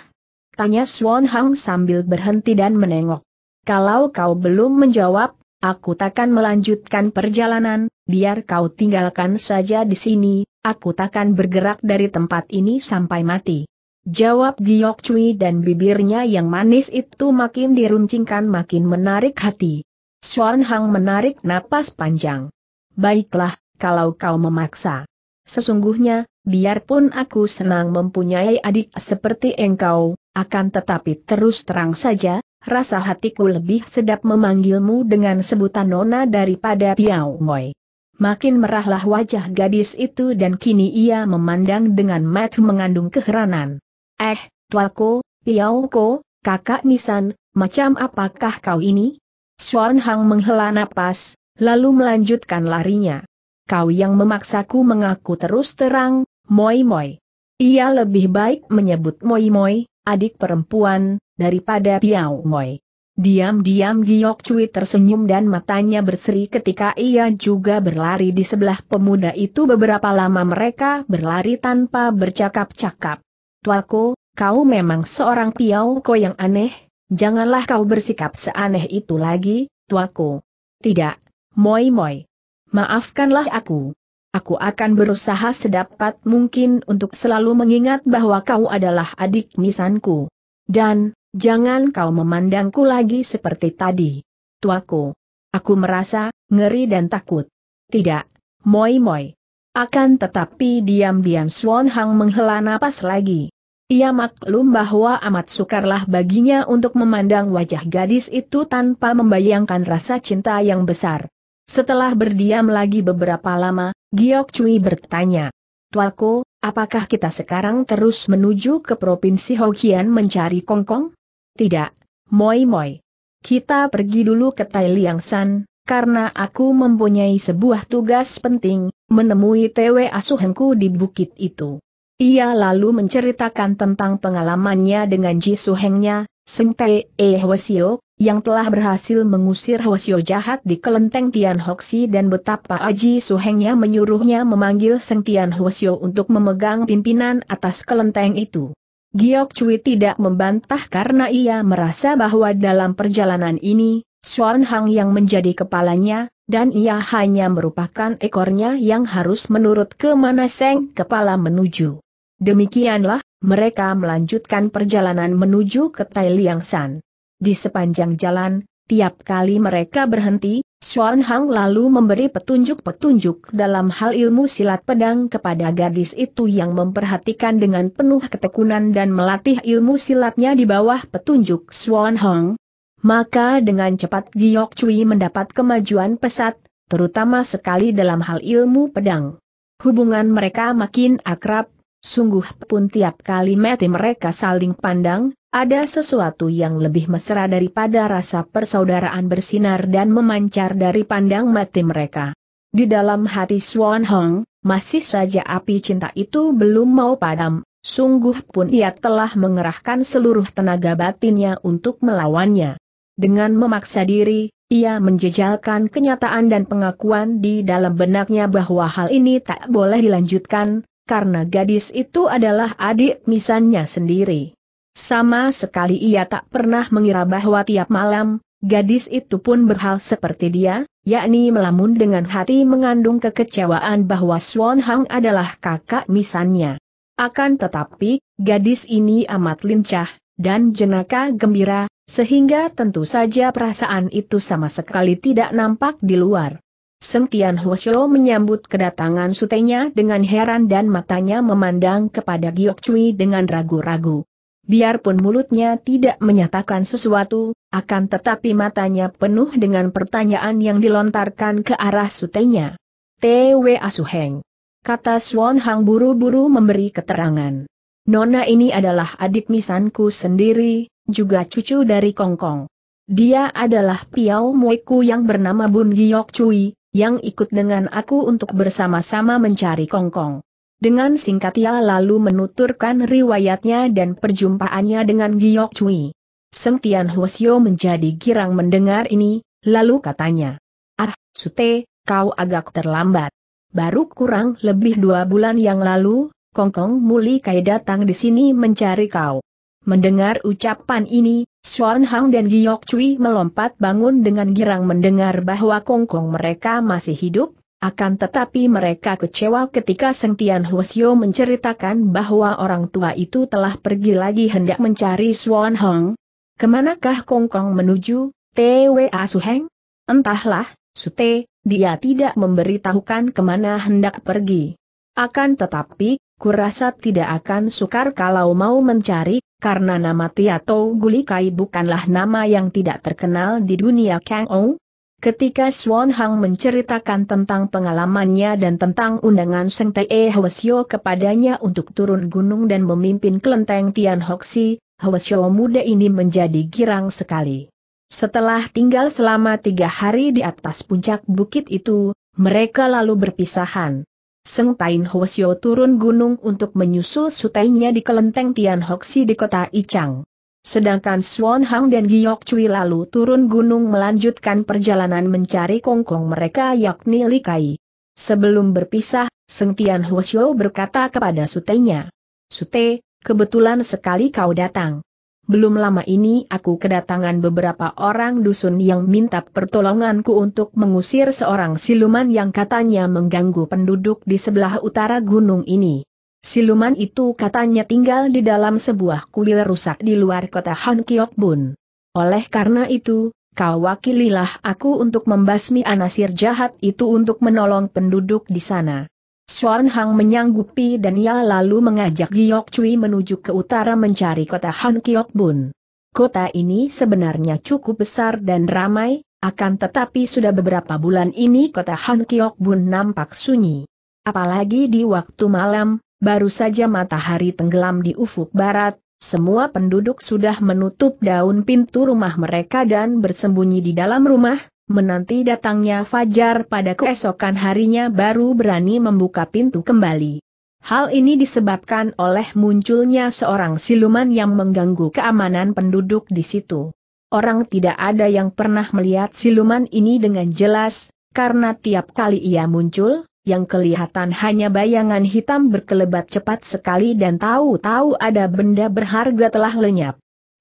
[SPEAKER 1] Tanya Swan Hang sambil berhenti dan menengok. Kalau kau belum menjawab, aku takkan melanjutkan perjalanan, biar kau tinggalkan saja di sini, aku takkan bergerak dari tempat ini sampai mati. Jawab Giok Cui dan bibirnya yang manis itu makin diruncingkan makin menarik hati. Xuan Hang menarik napas panjang. Baiklah, kalau kau memaksa. Sesungguhnya, biarpun aku senang mempunyai adik seperti engkau, akan tetapi terus terang saja, rasa hatiku lebih sedap memanggilmu dengan sebutan nona daripada Piao Moy. Makin merahlah wajah gadis itu dan kini ia memandang dengan mata mengandung keheranan. Eh, tuaku, piauku, kakak nisan, macam apakah kau ini? Swan Hang menghela napas, lalu melanjutkan larinya. Kau yang memaksaku mengaku terus terang, Moi Moi. Ia lebih baik menyebut Moi Moi, adik perempuan, daripada Piau Moi. Diam-diam Giok Cui tersenyum dan matanya berseri ketika ia juga berlari di sebelah pemuda itu beberapa lama mereka berlari tanpa bercakap-cakap. Tualko, kau memang seorang Piauko yang aneh, janganlah kau bersikap seaneh itu lagi, Tualko. Tidak, Moi Moi. Maafkanlah aku. Aku akan berusaha sedapat mungkin untuk selalu mengingat bahwa kau adalah adik misanku. Dan, jangan kau memandangku lagi seperti tadi. Tuaku. Aku merasa, ngeri dan takut. Tidak, Moi Moi. Akan tetapi diam-diam Swan Hang menghela napas lagi. Ia maklum bahwa amat sukarlah baginya untuk memandang wajah gadis itu tanpa membayangkan rasa cinta yang besar. Setelah berdiam lagi beberapa lama, Giok Cui bertanya, Tuako, apakah kita sekarang terus menuju ke Provinsi Hokian mencari Kongkong? Tidak, Moi Moi. Kita pergi dulu ke Tai Liang San, karena aku mempunyai sebuah tugas penting, menemui TW asuhanku di bukit itu. Ia lalu menceritakan tentang pengalamannya dengan Ji Hengnya, Seng Pei E Hwasio, yang telah berhasil mengusir Hwasio jahat di kelenteng Tian Hoksi dan betapa Aji Suhengnya menyuruhnya memanggil Seng Tian Hwasio untuk memegang pimpinan atas kelenteng itu. Giok Cui tidak membantah karena ia merasa bahwa dalam perjalanan ini, Xuan Hang yang menjadi kepalanya, dan ia hanya merupakan ekornya yang harus menurut kemana Seng kepala menuju. Demikianlah, mereka melanjutkan perjalanan menuju ke Tai Liang San. Di sepanjang jalan, tiap kali mereka berhenti, Xuan Hang lalu memberi petunjuk-petunjuk dalam hal ilmu silat pedang kepada gadis itu yang memperhatikan dengan penuh ketekunan dan melatih ilmu silatnya di bawah petunjuk Xuan Hang. Maka dengan cepat Giok Cui mendapat kemajuan pesat, terutama sekali dalam hal ilmu pedang. Hubungan mereka makin akrab, Sungguh pun tiap kali mati mereka saling pandang, ada sesuatu yang lebih mesra daripada rasa persaudaraan bersinar dan memancar dari pandang mati mereka. Di dalam hati Swan Hong, masih saja api cinta itu belum mau padam, sungguh pun ia telah mengerahkan seluruh tenaga batinnya untuk melawannya. Dengan memaksa diri, ia menjejalkan kenyataan dan pengakuan di dalam benaknya bahwa hal ini tak boleh dilanjutkan, karena gadis itu adalah adik misannya sendiri. Sama sekali ia tak pernah mengira bahwa tiap malam, gadis itu pun berhal seperti dia, yakni melamun dengan hati mengandung kekecewaan bahwa Swan Hang adalah kakak misannya. Akan tetapi, gadis ini amat lincah, dan jenaka gembira, sehingga tentu saja perasaan itu sama sekali tidak nampak di luar. Seng Tian Hwasyo menyambut kedatangan sutenya dengan heran dan matanya memandang kepada Giok Cui dengan ragu-ragu. Biarpun mulutnya tidak menyatakan sesuatu, akan tetapi matanya penuh dengan pertanyaan yang dilontarkan ke arah sutenya. Tewe Asuheng. Kata Swan Hang buru-buru memberi keterangan. Nona ini adalah adik misanku sendiri, juga cucu dari Kongkong. Dia adalah piau Moiku yang bernama Bun Giok Cui, yang ikut dengan aku untuk bersama-sama mencari Kongkong. Dengan singkat ia lalu menuturkan riwayatnya dan perjumpaannya dengan Giok Cui. Seng Tian Hwasyo menjadi girang mendengar ini, lalu katanya, Ah, Sute, kau agak terlambat. Baru kurang lebih dua bulan yang lalu, Kongkong muli Kai datang di sini mencari kau. Mendengar ucapan ini, Xuan Hang dan Giok Cui melompat bangun dengan girang mendengar bahwa kongkong mereka masih hidup, akan tetapi mereka kecewa ketika Seng Tian Huo menceritakan bahwa orang tua itu telah pergi lagi hendak mencari Xuan Hang. Kemanakah kongkong menuju, TWA Suheng? Entahlah, Sute, dia tidak memberitahukan kemana hendak pergi. Akan tetapi, kurasa tidak akan sukar kalau mau mencari, karena nama Tiato Gulikai bukanlah nama yang tidak terkenal di dunia Kang Ou. Ketika Swan Hang menceritakan tentang pengalamannya dan tentang undangan Seng Tae e Hwasyo kepadanya untuk turun gunung dan memimpin kelenteng Tian Hoxi, Hwasyo muda ini menjadi girang sekali. Setelah tinggal selama tiga hari di atas puncak bukit itu, mereka lalu berpisahan. Seng Tain Hwasyo turun gunung untuk menyusul sutainya di kelenteng Tian Hoksi di kota Ichang. Sedangkan Swan Hang dan Giok Cui lalu turun gunung melanjutkan perjalanan mencari kongkong mereka yakni Likai. Sebelum berpisah, Seng Tian Hwasyo berkata kepada sutainya, Sute, kebetulan sekali kau datang. Belum lama ini aku kedatangan beberapa orang dusun yang minta pertolonganku untuk mengusir seorang siluman yang katanya mengganggu penduduk di sebelah utara gunung ini. Siluman itu katanya tinggal di dalam sebuah kuil rusak di luar kota Han Bun. Oleh karena itu, kau wakililah aku untuk membasmi anasir jahat itu untuk menolong penduduk di sana. Suan Hang menyanggupi dan ia lalu mengajak Giok Cui menuju ke utara mencari kota Han Kiok Bun. Kota ini sebenarnya cukup besar dan ramai, akan tetapi sudah beberapa bulan ini kota Han Kiok Bun nampak sunyi. Apalagi di waktu malam, baru saja matahari tenggelam di ufuk barat, semua penduduk sudah menutup daun pintu rumah mereka dan bersembunyi di dalam rumah, menanti datangnya fajar pada keesokan harinya baru berani membuka pintu kembali. Hal ini disebabkan oleh munculnya seorang siluman yang mengganggu keamanan penduduk di situ. Orang tidak ada yang pernah melihat siluman ini dengan jelas, karena tiap kali ia muncul, yang kelihatan hanya bayangan hitam berkelebat cepat sekali dan tahu-tahu ada benda berharga telah lenyap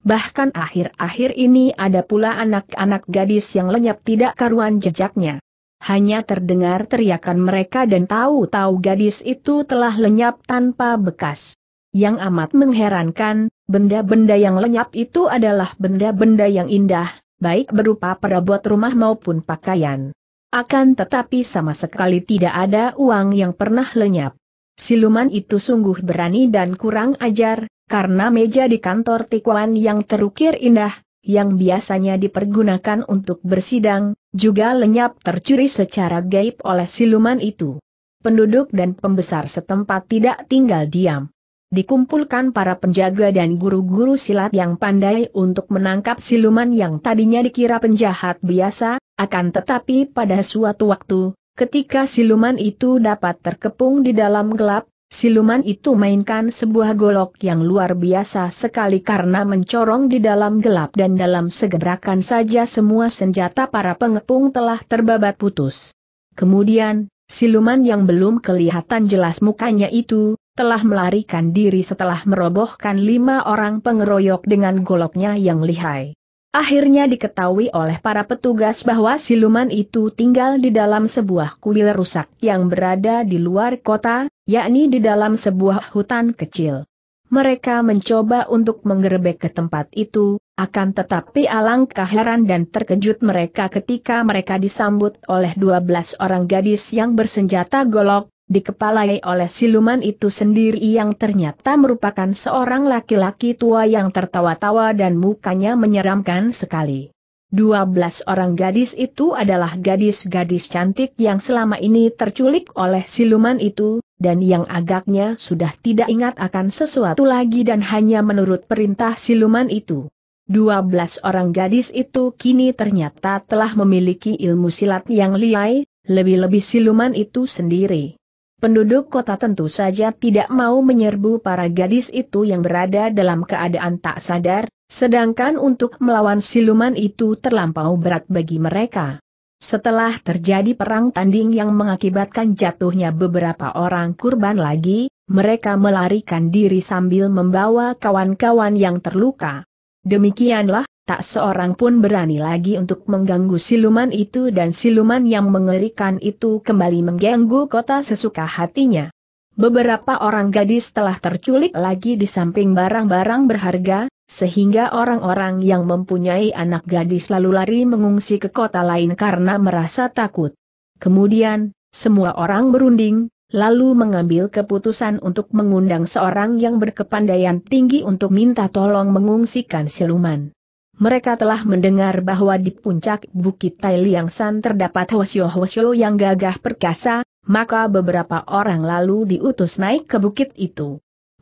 [SPEAKER 1] bahkan akhir-akhir ini ada pula anak-anak gadis yang lenyap tidak karuan jejaknya. Hanya terdengar teriakan mereka dan tahu-tahu gadis itu telah lenyap tanpa bekas. Yang amat mengherankan, benda-benda yang lenyap itu adalah benda-benda yang indah, baik berupa perabot rumah maupun pakaian. Akan tetapi sama sekali tidak ada uang yang pernah lenyap. Siluman itu sungguh berani dan kurang ajar, karena meja di kantor Tikuan yang terukir indah, yang biasanya dipergunakan untuk bersidang, juga lenyap tercuri secara gaib oleh siluman itu. Penduduk dan pembesar setempat tidak tinggal diam. Dikumpulkan para penjaga dan guru-guru silat yang pandai untuk menangkap siluman yang tadinya dikira penjahat biasa, akan tetapi pada suatu waktu, ketika siluman itu dapat terkepung di dalam gelap, Siluman itu mainkan sebuah golok yang luar biasa sekali karena mencorong di dalam gelap dan dalam segerakan saja semua senjata para pengepung telah terbabat putus. Kemudian, siluman yang belum kelihatan jelas mukanya itu, telah melarikan diri setelah merobohkan lima orang pengeroyok dengan goloknya yang lihai. Akhirnya diketahui oleh para petugas bahwa siluman itu tinggal di dalam sebuah kuil rusak yang berada di luar kota, yakni di dalam sebuah hutan kecil. Mereka mencoba untuk menggerebek ke tempat itu, akan tetapi alangkah heran dan terkejut mereka ketika mereka disambut oleh 12 orang gadis yang bersenjata golok, dikepalai oleh siluman itu sendiri yang ternyata merupakan seorang laki-laki tua yang tertawa-tawa dan mukanya menyeramkan sekali. Dua belas orang gadis itu adalah gadis-gadis cantik yang selama ini terculik oleh siluman itu, dan yang agaknya sudah tidak ingat akan sesuatu lagi dan hanya menurut perintah siluman itu. Dua belas orang gadis itu kini ternyata telah memiliki ilmu silat yang liai, lebih-lebih siluman itu sendiri. Penduduk kota tentu saja tidak mau menyerbu para gadis itu yang berada dalam keadaan tak sadar, sedangkan untuk melawan siluman itu terlampau berat bagi mereka. Setelah terjadi perang tanding yang mengakibatkan jatuhnya beberapa orang kurban lagi, mereka melarikan diri sambil membawa kawan-kawan yang terluka. Demikianlah tak seorang pun berani lagi untuk mengganggu siluman itu dan siluman yang mengerikan itu kembali mengganggu kota sesuka hatinya. Beberapa orang gadis telah terculik lagi di samping barang-barang berharga, sehingga orang-orang yang mempunyai anak gadis lalu lari mengungsi ke kota lain karena merasa takut. Kemudian, semua orang berunding, lalu mengambil keputusan untuk mengundang seorang yang berkepandaian tinggi untuk minta tolong mengungsikan siluman mereka telah mendengar bahwa di puncak Bukit Tai Liang San terdapat hwasyo-hwasyo yang gagah perkasa, maka beberapa orang lalu diutus naik ke bukit itu.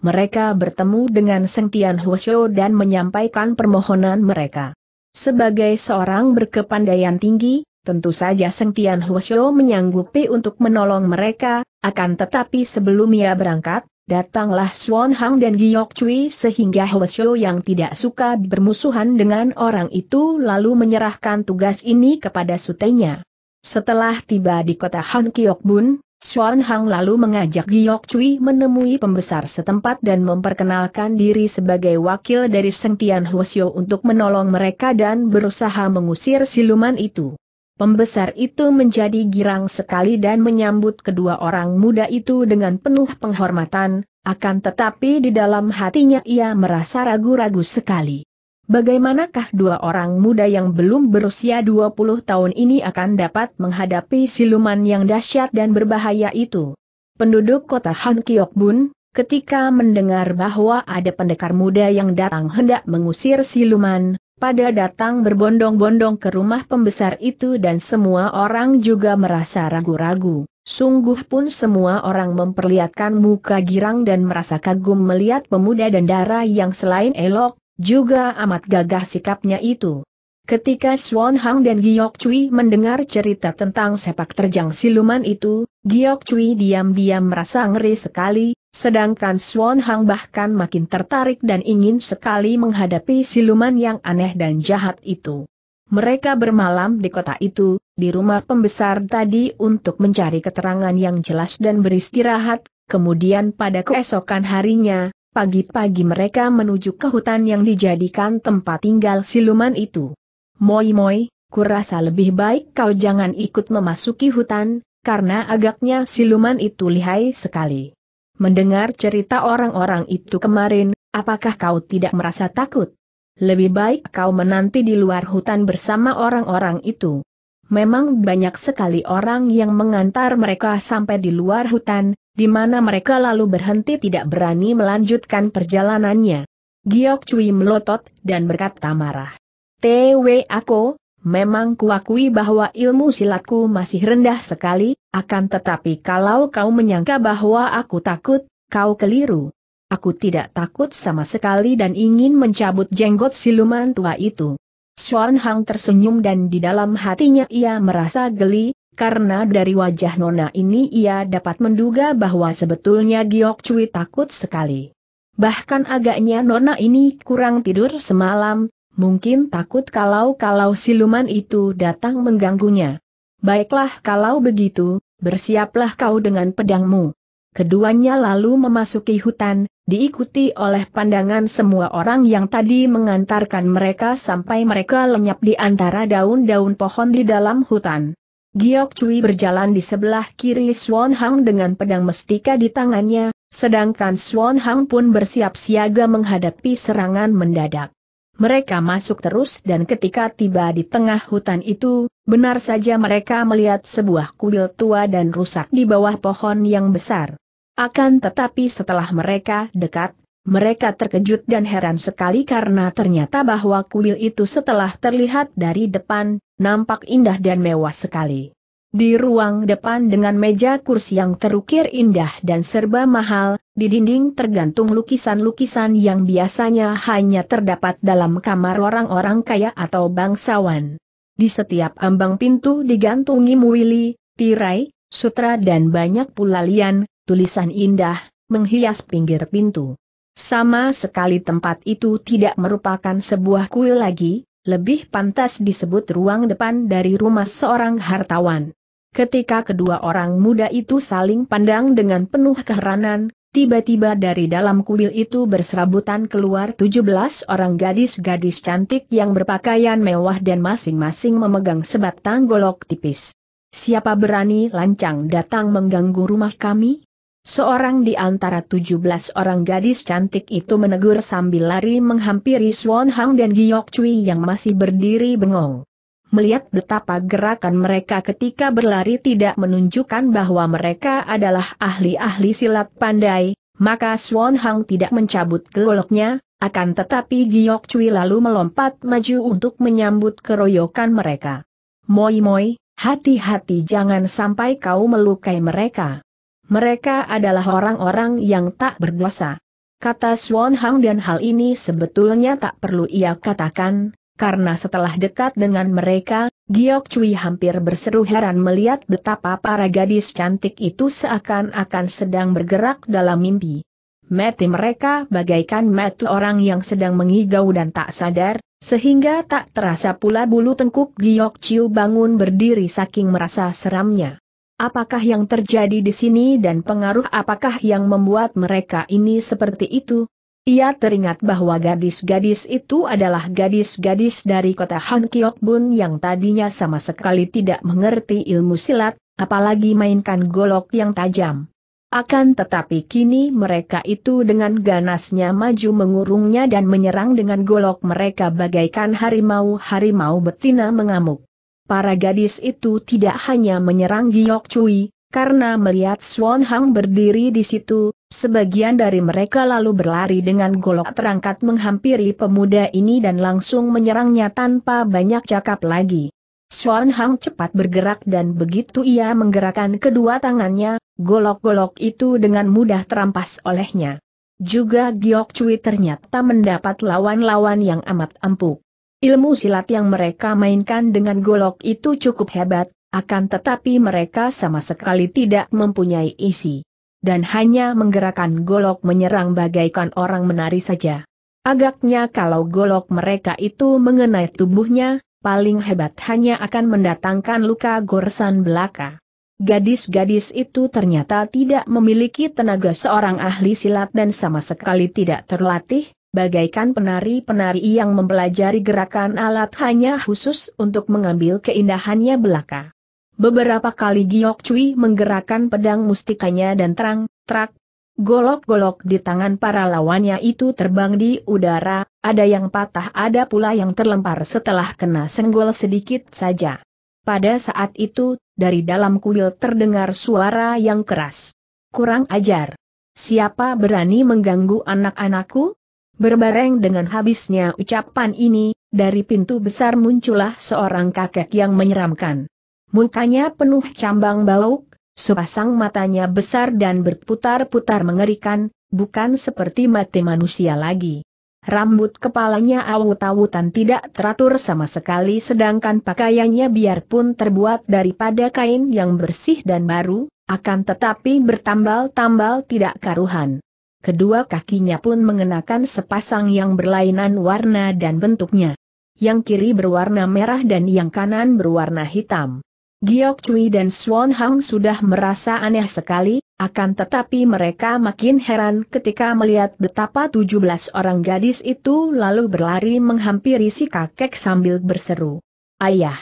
[SPEAKER 1] Mereka bertemu dengan sentian hwasyo dan menyampaikan permohonan mereka. Sebagai seorang berkepandaian tinggi, tentu saja sentian hwasyo menyanggupi untuk menolong mereka, akan tetapi sebelum ia berangkat, Datanglah Swan Hang dan Giok Cui sehingga Hwasyo yang tidak suka bermusuhan dengan orang itu lalu menyerahkan tugas ini kepada sutenya. Setelah tiba di kota Han Kiok Bun, Swan Hang lalu mengajak Giok Cui menemui pembesar setempat dan memperkenalkan diri sebagai wakil dari Sengtian Hwasyo untuk menolong mereka dan berusaha mengusir siluman itu. Pembesar itu menjadi girang sekali dan menyambut kedua orang muda itu dengan penuh penghormatan, akan tetapi di dalam hatinya ia merasa ragu-ragu sekali. Bagaimanakah dua orang muda yang belum berusia 20 tahun ini akan dapat menghadapi siluman yang dahsyat dan berbahaya itu? Penduduk kota Han Kiokbun, ketika mendengar bahwa ada pendekar muda yang datang hendak mengusir siluman, pada datang berbondong-bondong ke rumah pembesar itu dan semua orang juga merasa ragu-ragu. Sungguh pun semua orang memperlihatkan muka girang dan merasa kagum melihat pemuda dan darah yang selain elok, juga amat gagah sikapnya itu. Ketika Swan Hang dan Giok Cui mendengar cerita tentang sepak terjang siluman itu, Giok Cui diam-diam merasa ngeri sekali, Sedangkan Swan Hang bahkan makin tertarik dan ingin sekali menghadapi siluman yang aneh dan jahat itu. Mereka bermalam di kota itu, di rumah pembesar tadi untuk mencari keterangan yang jelas dan beristirahat, kemudian pada keesokan harinya, pagi-pagi mereka menuju ke hutan yang dijadikan tempat tinggal siluman itu. Moi-moi, kurasa lebih baik kau jangan ikut memasuki hutan, karena agaknya siluman itu lihai sekali. Mendengar cerita orang-orang itu kemarin, apakah kau tidak merasa takut? Lebih baik kau menanti di luar hutan bersama orang-orang itu. Memang banyak sekali orang yang mengantar mereka sampai di luar hutan, di mana mereka lalu berhenti tidak berani melanjutkan perjalanannya. Giok Cui melotot dan berkata marah. Tewe aku, Memang kuakui bahwa ilmu silatku masih rendah sekali, akan tetapi kalau kau menyangka bahwa aku takut, kau keliru. Aku tidak takut sama sekali dan ingin mencabut jenggot siluman tua itu. Xuan Hang tersenyum dan di dalam hatinya ia merasa geli, karena dari wajah Nona ini ia dapat menduga bahwa sebetulnya Giok Cui takut sekali. Bahkan agaknya Nona ini kurang tidur semalam, Mungkin takut kalau-kalau siluman itu datang mengganggunya. Baiklah kalau begitu, bersiaplah kau dengan pedangmu. Keduanya lalu memasuki hutan, diikuti oleh pandangan semua orang yang tadi mengantarkan mereka sampai mereka lenyap di antara daun-daun pohon di dalam hutan. Giok Cui berjalan di sebelah kiri Swan Hang dengan pedang mestika di tangannya, sedangkan Swan Hang pun bersiap siaga menghadapi serangan mendadak. Mereka masuk terus dan ketika tiba di tengah hutan itu, benar saja mereka melihat sebuah kuil tua dan rusak di bawah pohon yang besar. Akan tetapi setelah mereka dekat, mereka terkejut dan heran sekali karena ternyata bahwa kuil itu setelah terlihat dari depan, nampak indah dan mewah sekali. Di ruang depan dengan meja kursi yang terukir indah dan serba mahal, di dinding tergantung lukisan-lukisan yang biasanya hanya terdapat dalam kamar orang-orang kaya atau bangsawan. Di setiap ambang pintu digantungi muwili, tirai, sutra dan banyak pula lian, tulisan indah, menghias pinggir pintu. Sama sekali tempat itu tidak merupakan sebuah kuil lagi, lebih pantas disebut ruang depan dari rumah seorang hartawan. Ketika kedua orang muda itu saling pandang dengan penuh keheranan, tiba-tiba dari dalam kuil itu berserabutan keluar 17 orang gadis-gadis cantik yang berpakaian mewah dan masing-masing memegang sebatang golok tipis. Siapa berani lancang datang mengganggu rumah kami? Seorang di antara 17 orang gadis cantik itu menegur sambil lari menghampiri Swan Hang dan Giok Cui yang masih berdiri bengong melihat betapa gerakan mereka ketika berlari tidak menunjukkan bahwa mereka adalah ahli-ahli silat pandai, maka Swan Hang tidak mencabut goloknya, akan tetapi Giok Cui lalu melompat maju untuk menyambut keroyokan mereka. Moi Moi, hati-hati jangan sampai kau melukai mereka. Mereka adalah orang-orang yang tak berdosa. Kata Swan Hang dan hal ini sebetulnya tak perlu ia katakan, karena setelah dekat dengan mereka, Giok Cui hampir berseru heran melihat betapa para gadis cantik itu seakan-akan sedang bergerak dalam mimpi. Mati mereka bagaikan mati orang yang sedang mengigau dan tak sadar, sehingga tak terasa pula bulu tengkuk Giok Chiu bangun berdiri saking merasa seramnya. Apakah yang terjadi di sini dan pengaruh apakah yang membuat mereka ini seperti itu? Ia teringat bahwa gadis-gadis itu adalah gadis-gadis dari kota Han Kiok Bun yang tadinya sama sekali tidak mengerti ilmu silat, apalagi mainkan golok yang tajam. Akan tetapi kini mereka itu dengan ganasnya maju mengurungnya dan menyerang dengan golok mereka bagaikan harimau-harimau betina mengamuk. Para gadis itu tidak hanya menyerang Giok Cui, karena melihat Swan Hang berdiri di situ, sebagian dari mereka lalu berlari dengan golok terangkat menghampiri pemuda ini dan langsung menyerangnya tanpa banyak cakap lagi. Swan Hang cepat bergerak dan begitu ia menggerakkan kedua tangannya, golok-golok itu dengan mudah terampas olehnya. Juga Giok Cui ternyata mendapat lawan-lawan yang amat empuk. Ilmu silat yang mereka mainkan dengan golok itu cukup hebat, akan tetapi mereka sama sekali tidak mempunyai isi. Dan hanya menggerakkan golok menyerang bagaikan orang menari saja. Agaknya kalau golok mereka itu mengenai tubuhnya, paling hebat hanya akan mendatangkan luka goresan belaka. Gadis-gadis itu ternyata tidak memiliki tenaga seorang ahli silat dan sama sekali tidak terlatih, bagaikan penari-penari yang mempelajari gerakan alat hanya khusus untuk mengambil keindahannya belaka. Beberapa kali Giok Cui menggerakkan pedang mustikanya dan terang, trak, golok-golok di tangan para lawannya itu terbang di udara, ada yang patah ada pula yang terlempar setelah kena senggol sedikit saja. Pada saat itu, dari dalam kuil terdengar suara yang keras. Kurang ajar. Siapa berani mengganggu anak-anakku? Berbareng dengan habisnya ucapan ini, dari pintu besar muncullah seorang kakek yang menyeramkan. Mukanya penuh cambang bauk, sepasang matanya besar dan berputar-putar mengerikan, bukan seperti mati manusia lagi. Rambut kepalanya awut-awutan tidak teratur sama sekali sedangkan pakaiannya biarpun terbuat daripada kain yang bersih dan baru, akan tetapi bertambal-tambal tidak karuhan. Kedua kakinya pun mengenakan sepasang yang berlainan warna dan bentuknya. Yang kiri berwarna merah dan yang kanan berwarna hitam. Giok Cui dan Swan Hang sudah merasa aneh sekali, akan tetapi mereka makin heran ketika melihat betapa 17 orang gadis itu lalu berlari menghampiri si kakek sambil berseru. Ayah!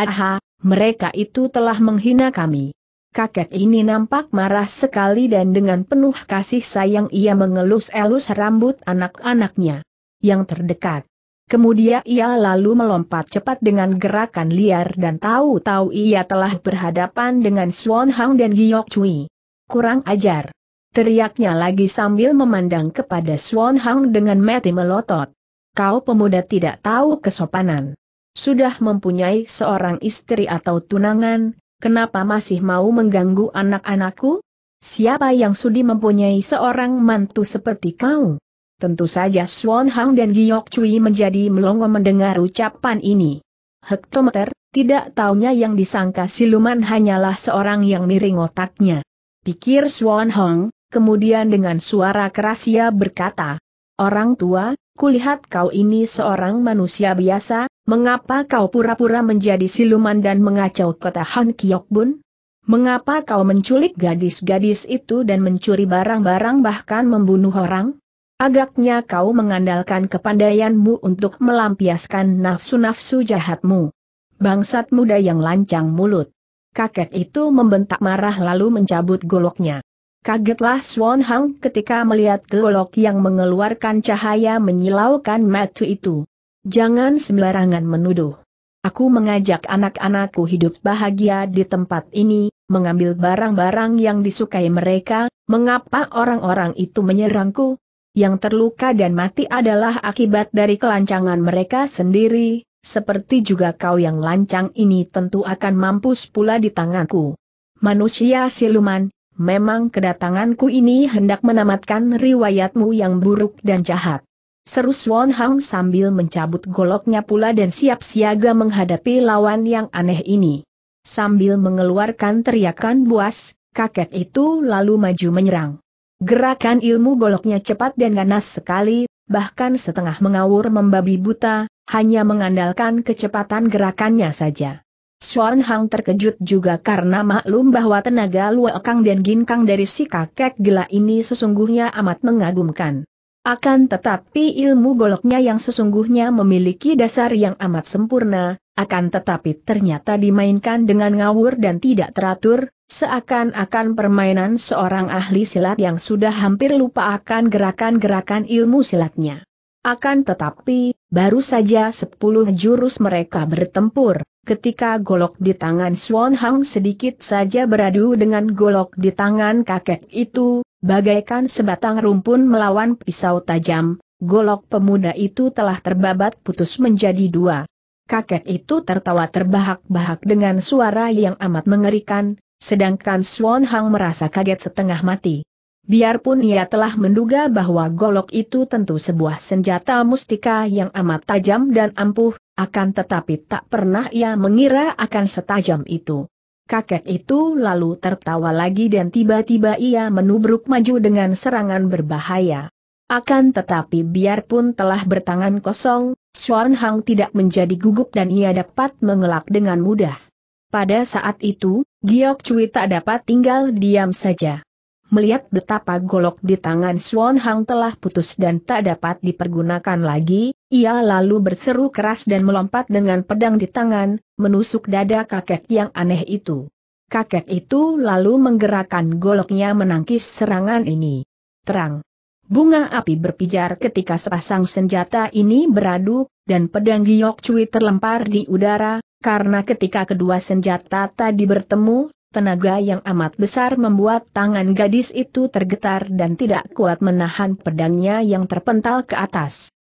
[SPEAKER 1] Aha, mereka itu telah menghina kami. Kakek ini nampak marah sekali dan dengan penuh kasih sayang ia mengelus-elus rambut anak-anaknya. Yang terdekat. Kemudian ia lalu melompat cepat dengan gerakan liar dan tahu-tahu ia telah berhadapan dengan Swan Hang dan Giok Cui. Kurang ajar. Teriaknya lagi sambil memandang kepada Swan Hang dengan mati melotot. Kau pemuda tidak tahu kesopanan. Sudah mempunyai seorang istri atau tunangan, kenapa masih mau mengganggu anak-anakku? Siapa yang sudi mempunyai seorang mantu seperti kau? Tentu saja Swan Hang dan Giok Cui menjadi melongo mendengar ucapan ini. Hektometer, tidak taunya yang disangka siluman hanyalah seorang yang miring otaknya. Pikir Swan Hong, kemudian dengan suara keras ia berkata, Orang tua, kulihat kau ini seorang manusia biasa, mengapa kau pura-pura menjadi siluman dan mengacau kota Han Kiok Mengapa kau menculik gadis-gadis itu dan mencuri barang-barang bahkan membunuh orang? Agaknya kau mengandalkan kepandaianmu untuk melampiaskan nafsu-nafsu jahatmu. Bangsat muda yang lancang mulut. Kakek itu membentak marah lalu mencabut goloknya. Kagetlah Swan Hang ketika melihat golok yang mengeluarkan cahaya menyilaukan matu itu. Jangan sembarangan menuduh. Aku mengajak anak-anakku hidup bahagia di tempat ini, mengambil barang-barang yang disukai mereka, mengapa orang-orang itu menyerangku, yang terluka dan mati adalah akibat dari kelancangan mereka sendiri, seperti juga kau yang lancang ini tentu akan mampus pula di tanganku. Manusia siluman, memang kedatanganku ini hendak menamatkan riwayatmu yang buruk dan jahat. Seru Swan Hang sambil mencabut goloknya pula dan siap siaga menghadapi lawan yang aneh ini. Sambil mengeluarkan teriakan buas, kakek itu lalu maju menyerang. Gerakan ilmu goloknya cepat dan ganas sekali, bahkan setengah mengawur membabi buta, hanya mengandalkan kecepatan gerakannya saja. Xuan Hang terkejut juga karena maklum bahwa tenaga Luo Kang dan Ginkang dari si kakek gila ini sesungguhnya amat mengagumkan. Akan tetapi ilmu goloknya yang sesungguhnya memiliki dasar yang amat sempurna, akan tetapi ternyata dimainkan dengan ngawur dan tidak teratur, seakan-akan permainan seorang ahli silat yang sudah hampir lupa akan gerakan-gerakan ilmu silatnya. Akan tetapi, baru saja sepuluh jurus mereka bertempur, ketika golok di tangan Swan Hang sedikit saja beradu dengan golok di tangan kakek itu, Bagaikan sebatang rumpun melawan pisau tajam, golok pemuda itu telah terbabat putus menjadi dua. Kakek itu tertawa terbahak-bahak dengan suara yang amat mengerikan, sedangkan Swan Hang merasa kaget setengah mati. Biarpun ia telah menduga bahwa golok itu tentu sebuah senjata mustika yang amat tajam dan ampuh, akan tetapi tak pernah ia mengira akan setajam itu. Kakek itu lalu tertawa lagi dan tiba-tiba ia menubruk maju dengan serangan berbahaya. Akan tetapi biarpun telah bertangan kosong, Xuan Hang tidak menjadi gugup dan ia dapat mengelak dengan mudah. Pada saat itu, Giok Cui tak dapat tinggal diam saja. Melihat betapa golok di tangan Xuan Hang telah putus dan tak dapat dipergunakan lagi, ia lalu berseru keras dan melompat dengan pedang di tangan, menusuk dada kakek yang aneh itu. Kakek itu lalu menggerakkan goloknya menangkis serangan ini. Terang. Bunga api berpijar ketika sepasang senjata ini beradu, dan pedang giok cui terlempar di udara, karena ketika kedua senjata tadi bertemu, tenaga yang amat besar membuat tangan gadis itu tergetar dan tidak kuat menahan pedangnya yang terpental ke atas.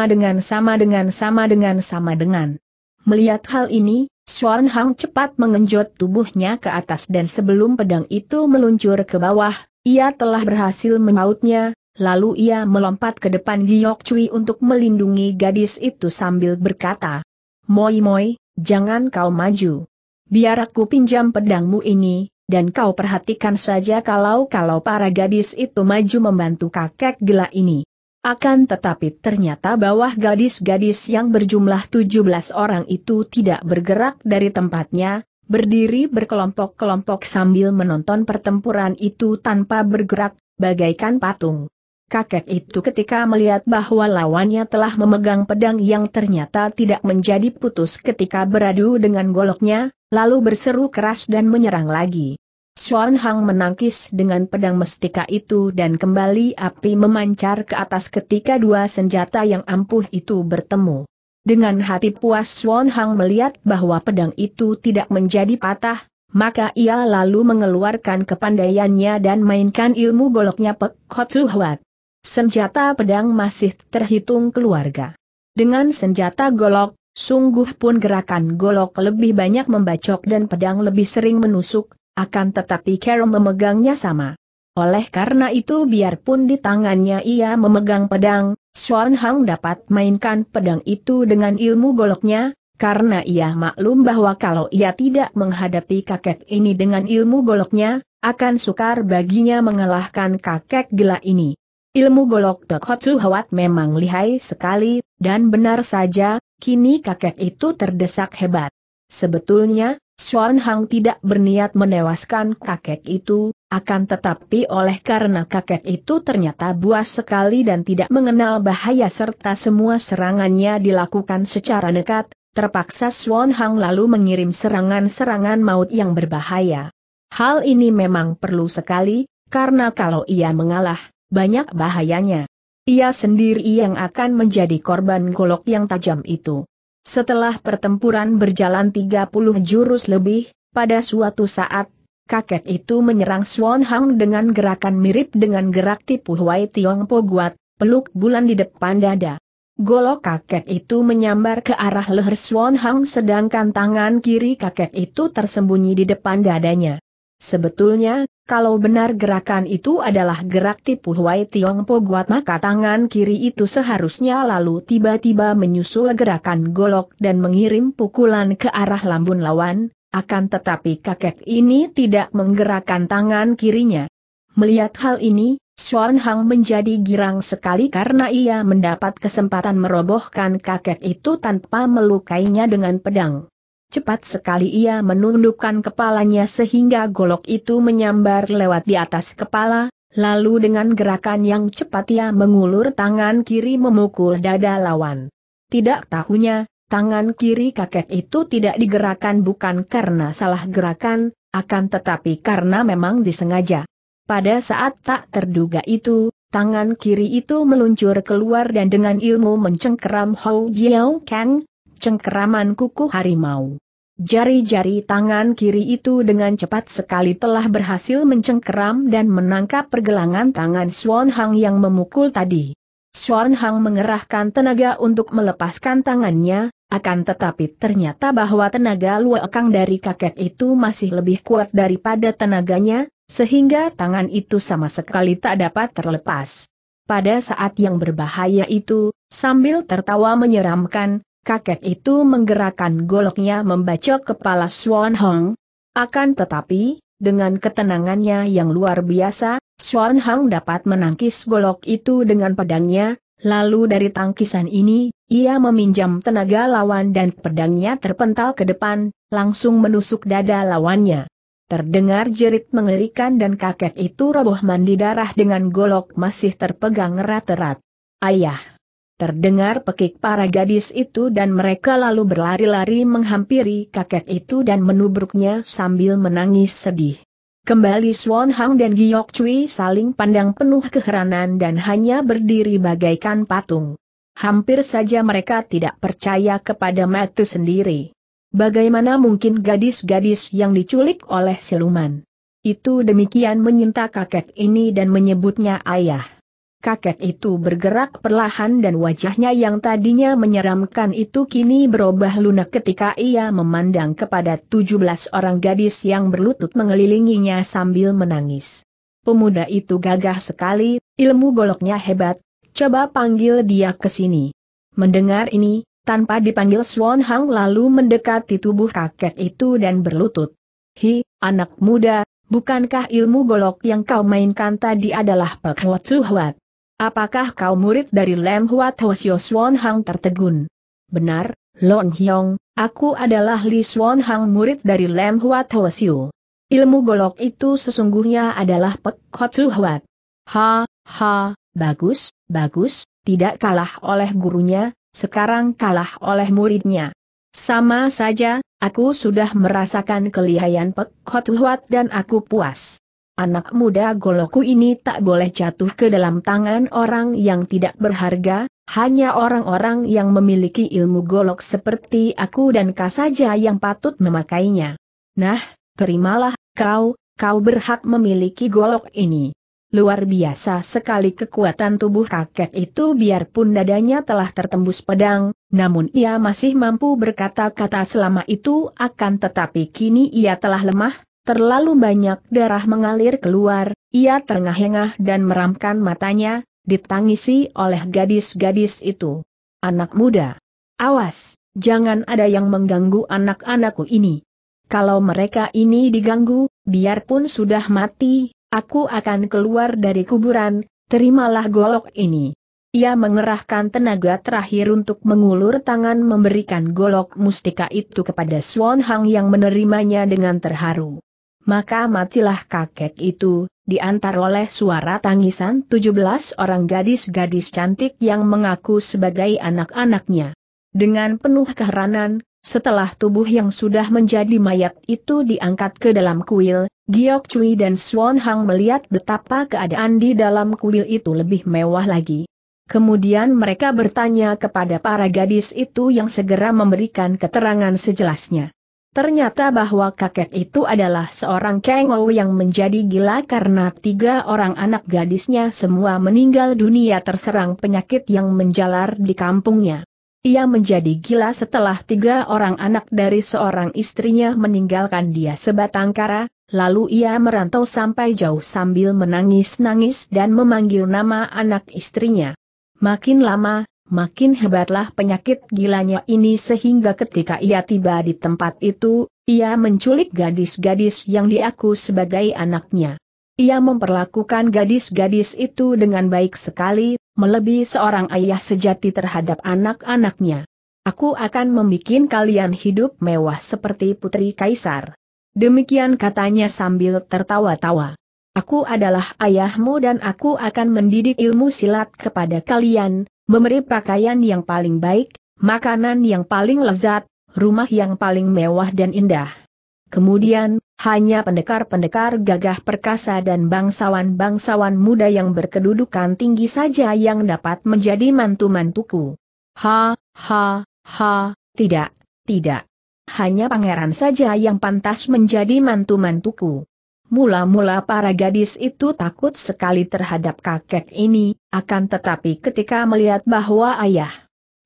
[SPEAKER 1] sama dengan sama dengan sama dengan sama dengan. Melihat hal ini, Xuan Hang cepat mengenjot tubuhnya ke atas dan sebelum pedang itu meluncur ke bawah, ia telah berhasil menautnya, lalu ia melompat ke depan Giok Cui untuk melindungi gadis itu sambil berkata, Moi Moi, jangan kau maju. Biar aku pinjam pedangmu ini, dan kau perhatikan saja kalau-kalau para gadis itu maju membantu kakek gila ini. Akan tetapi ternyata bawah gadis-gadis yang berjumlah 17 orang itu tidak bergerak dari tempatnya, berdiri berkelompok-kelompok sambil menonton pertempuran itu tanpa bergerak, bagaikan patung. Kakek itu ketika melihat bahwa lawannya telah memegang pedang yang ternyata tidak menjadi putus ketika beradu dengan goloknya, lalu berseru keras dan menyerang lagi. Swan Hang menangkis dengan pedang mestika itu dan kembali api memancar ke atas ketika dua senjata yang ampuh itu bertemu. Dengan hati puas Swan Hang melihat bahwa pedang itu tidak menjadi patah, maka ia lalu mengeluarkan kepandaiannya dan mainkan ilmu goloknya Pek Hotsu Huat. Senjata pedang masih terhitung keluarga. Dengan senjata golok, sungguh pun gerakan golok lebih banyak membacok dan pedang lebih sering menusuk, akan tetapi Carol memegangnya sama. Oleh karena itu biarpun di tangannya ia memegang pedang, Xuan Hang dapat mainkan pedang itu dengan ilmu goloknya, karena ia maklum bahwa kalau ia tidak menghadapi kakek ini dengan ilmu goloknya, akan sukar baginya mengalahkan kakek gila ini. Ilmu golok Hotsu Hawat memang lihai sekali, dan benar saja, kini kakek itu terdesak hebat. Sebetulnya, Xuan Hang tidak berniat menewaskan kakek itu, akan tetapi oleh karena kakek itu ternyata buas sekali dan tidak mengenal bahaya serta semua serangannya dilakukan secara nekat, terpaksa Xuan Hang lalu mengirim serangan-serangan maut yang berbahaya. Hal ini memang perlu sekali, karena kalau ia mengalah, banyak bahayanya. Ia sendiri yang akan menjadi korban golok yang tajam itu. Setelah pertempuran berjalan 30 jurus lebih, pada suatu saat, kakek itu menyerang Swan Hang dengan gerakan mirip dengan gerak tipu Huai Tiong Po Guat, peluk bulan di depan dada. Golok kakek itu menyambar ke arah leher Swan Hang sedangkan tangan kiri kakek itu tersembunyi di depan dadanya. Sebetulnya, kalau benar gerakan itu adalah gerak tipu Huai Tiong Po Guat maka tangan kiri itu seharusnya lalu tiba-tiba menyusul gerakan golok dan mengirim pukulan ke arah lambun lawan, akan tetapi kakek ini tidak menggerakkan tangan kirinya. Melihat hal ini, Xuan Hang menjadi girang sekali karena ia mendapat kesempatan merobohkan kakek itu tanpa melukainya dengan pedang. Cepat sekali ia menundukkan kepalanya sehingga golok itu menyambar lewat di atas kepala, lalu dengan gerakan yang cepat ia mengulur tangan kiri memukul dada lawan. Tidak tahunya, tangan kiri kakek itu tidak digerakkan bukan karena salah gerakan, akan tetapi karena memang disengaja. Pada saat tak terduga itu, tangan kiri itu meluncur keluar dan dengan ilmu mencengkeram Hou Jiao Kang, cengkeraman kuku harimau. Jari-jari tangan kiri itu dengan cepat sekali telah berhasil mencengkeram dan menangkap pergelangan tangan Swan Hang yang memukul tadi. Swan Hang mengerahkan tenaga untuk melepaskan tangannya, akan tetapi ternyata bahwa tenaga luakang dari kakek itu masih lebih kuat daripada tenaganya, sehingga tangan itu sama sekali tak dapat terlepas. Pada saat yang berbahaya itu, sambil tertawa menyeramkan, kakek itu menggerakkan goloknya membacok kepala Swan Hong. Akan tetapi, dengan ketenangannya yang luar biasa, Swan Hong dapat menangkis golok itu dengan pedangnya, lalu dari tangkisan ini, ia meminjam tenaga lawan dan pedangnya terpental ke depan, langsung menusuk dada lawannya. Terdengar jerit mengerikan dan kakek itu roboh mandi darah dengan golok masih terpegang erat-erat. Ayah! Terdengar pekik para gadis itu dan mereka lalu berlari-lari menghampiri kakek itu dan menubruknya sambil menangis sedih. Kembali Swan Hang dan Giok Cui saling pandang penuh keheranan dan hanya berdiri bagaikan patung. Hampir saja mereka tidak percaya kepada matu sendiri. Bagaimana mungkin gadis-gadis yang diculik oleh siluman? Itu demikian menyinta kakek ini dan menyebutnya ayah kakek itu bergerak perlahan dan wajahnya yang tadinya menyeramkan itu kini berubah lunak ketika ia memandang kepada 17 orang gadis yang berlutut mengelilinginya sambil menangis. Pemuda itu gagah sekali, ilmu goloknya hebat, coba panggil dia ke sini. Mendengar ini, tanpa dipanggil Swan Hang lalu mendekati tubuh kakek itu dan berlutut. Hi, anak muda, bukankah ilmu golok yang kau mainkan tadi adalah Pek Huat? Apakah kau murid dari Lem Huat Tho Swan Hang tertegun? Benar, Long Hyong, aku adalah Li Swan Hang murid dari Lem Huat Tho Ilmu golok itu sesungguhnya adalah Pek Hotsu Huat. Ha, ha, bagus, bagus, tidak kalah oleh gurunya, sekarang kalah oleh muridnya. Sama saja, aku sudah merasakan kelihayan Pek Hotsu Huat dan aku puas anak muda goloku ini tak boleh jatuh ke dalam tangan orang yang tidak berharga, hanya orang-orang yang memiliki ilmu golok seperti aku dan kau saja yang patut memakainya. Nah, terimalah, kau, kau berhak memiliki golok ini. Luar biasa sekali kekuatan tubuh kakek itu biarpun dadanya telah tertembus pedang, namun ia masih mampu berkata-kata selama itu akan tetapi kini ia telah lemah, terlalu banyak darah mengalir keluar, ia terengah-engah dan meramkan matanya, ditangisi oleh gadis-gadis itu. Anak muda. Awas, jangan ada yang mengganggu anak-anakku ini. Kalau mereka ini diganggu, biarpun sudah mati, aku akan keluar dari kuburan, terimalah golok ini. Ia mengerahkan tenaga terakhir untuk mengulur tangan memberikan golok mustika itu kepada Swan Hang yang menerimanya dengan terharu maka matilah kakek itu, diantar oleh suara tangisan 17 orang gadis-gadis cantik yang mengaku sebagai anak-anaknya. Dengan penuh keheranan, setelah tubuh yang sudah menjadi mayat itu diangkat ke dalam kuil, Giok Cui dan Swan Hang melihat betapa keadaan di dalam kuil itu lebih mewah lagi. Kemudian mereka bertanya kepada para gadis itu yang segera memberikan keterangan sejelasnya. Ternyata bahwa kakek itu adalah seorang kengou yang menjadi gila karena tiga orang anak gadisnya semua meninggal dunia terserang penyakit yang menjalar di kampungnya. Ia menjadi gila setelah tiga orang anak dari seorang istrinya meninggalkan dia sebatang kara, lalu ia merantau sampai jauh sambil menangis-nangis dan memanggil nama anak istrinya. Makin lama, makin hebatlah penyakit gilanya ini sehingga ketika ia tiba di tempat itu, ia menculik gadis-gadis yang diaku sebagai anaknya. Ia memperlakukan gadis-gadis itu dengan baik sekali, melebihi seorang ayah sejati terhadap anak-anaknya. Aku akan membuat kalian hidup mewah seperti Putri Kaisar. Demikian katanya sambil tertawa-tawa. Aku adalah ayahmu dan aku akan mendidik ilmu silat kepada kalian, memberi pakaian yang paling baik, makanan yang paling lezat, rumah yang paling mewah dan indah. Kemudian, hanya pendekar-pendekar gagah perkasa dan bangsawan-bangsawan muda yang berkedudukan tinggi saja yang dapat menjadi mantu-mantuku. Ha, ha, ha, tidak, tidak. Hanya pangeran saja yang pantas menjadi mantu-mantuku. Mula-mula para gadis itu takut sekali terhadap kakek ini, akan tetapi ketika melihat bahwa ayah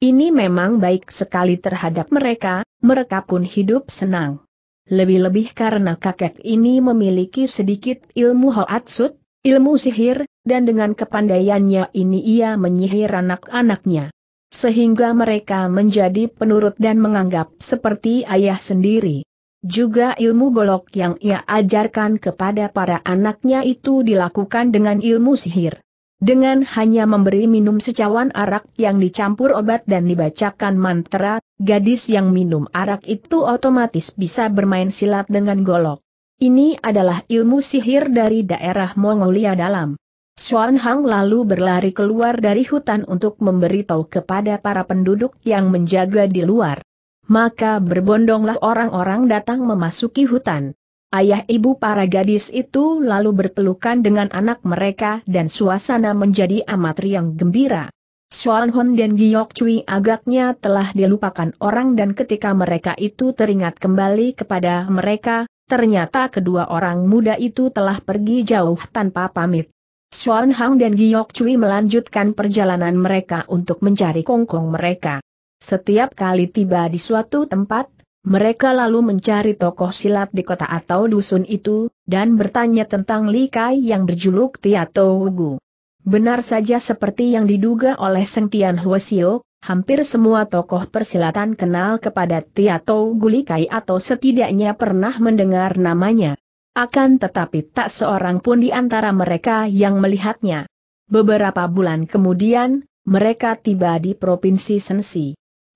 [SPEAKER 1] ini memang baik sekali terhadap mereka, mereka pun hidup senang. Lebih-lebih karena kakek ini memiliki sedikit ilmu hoatsut, ilmu sihir, dan dengan kepandaiannya ini ia menyihir anak-anaknya. Sehingga mereka menjadi penurut dan menganggap seperti ayah sendiri. Juga ilmu golok yang ia ajarkan kepada para anaknya itu dilakukan dengan ilmu sihir. Dengan hanya memberi minum secawan arak yang dicampur obat dan dibacakan mantra, gadis yang minum arak itu otomatis bisa bermain silat dengan golok. Ini adalah ilmu sihir dari daerah Mongolia dalam. Xuan Hang lalu berlari keluar dari hutan untuk memberitahu kepada para penduduk yang menjaga di luar maka berbondonglah orang-orang datang memasuki hutan. Ayah ibu para gadis itu lalu berpelukan dengan anak mereka dan suasana menjadi amat riang gembira. Xuan Hon dan Giok Cui agaknya telah dilupakan orang dan ketika mereka itu teringat kembali kepada mereka, ternyata kedua orang muda itu telah pergi jauh tanpa pamit. Xuan Hang dan Giok Cui melanjutkan perjalanan mereka untuk mencari kongkong mereka. Setiap kali tiba di suatu tempat, mereka lalu mencari tokoh silat di kota atau dusun itu, dan bertanya tentang Likai yang berjuluk Tiato Wugu. Benar saja seperti yang diduga oleh Tian Huasio, hampir semua tokoh persilatan kenal kepada Tiato Kai atau setidaknya pernah mendengar namanya. Akan tetapi tak seorang pun di antara mereka yang melihatnya. Beberapa bulan kemudian, mereka tiba di Provinsi Sensi.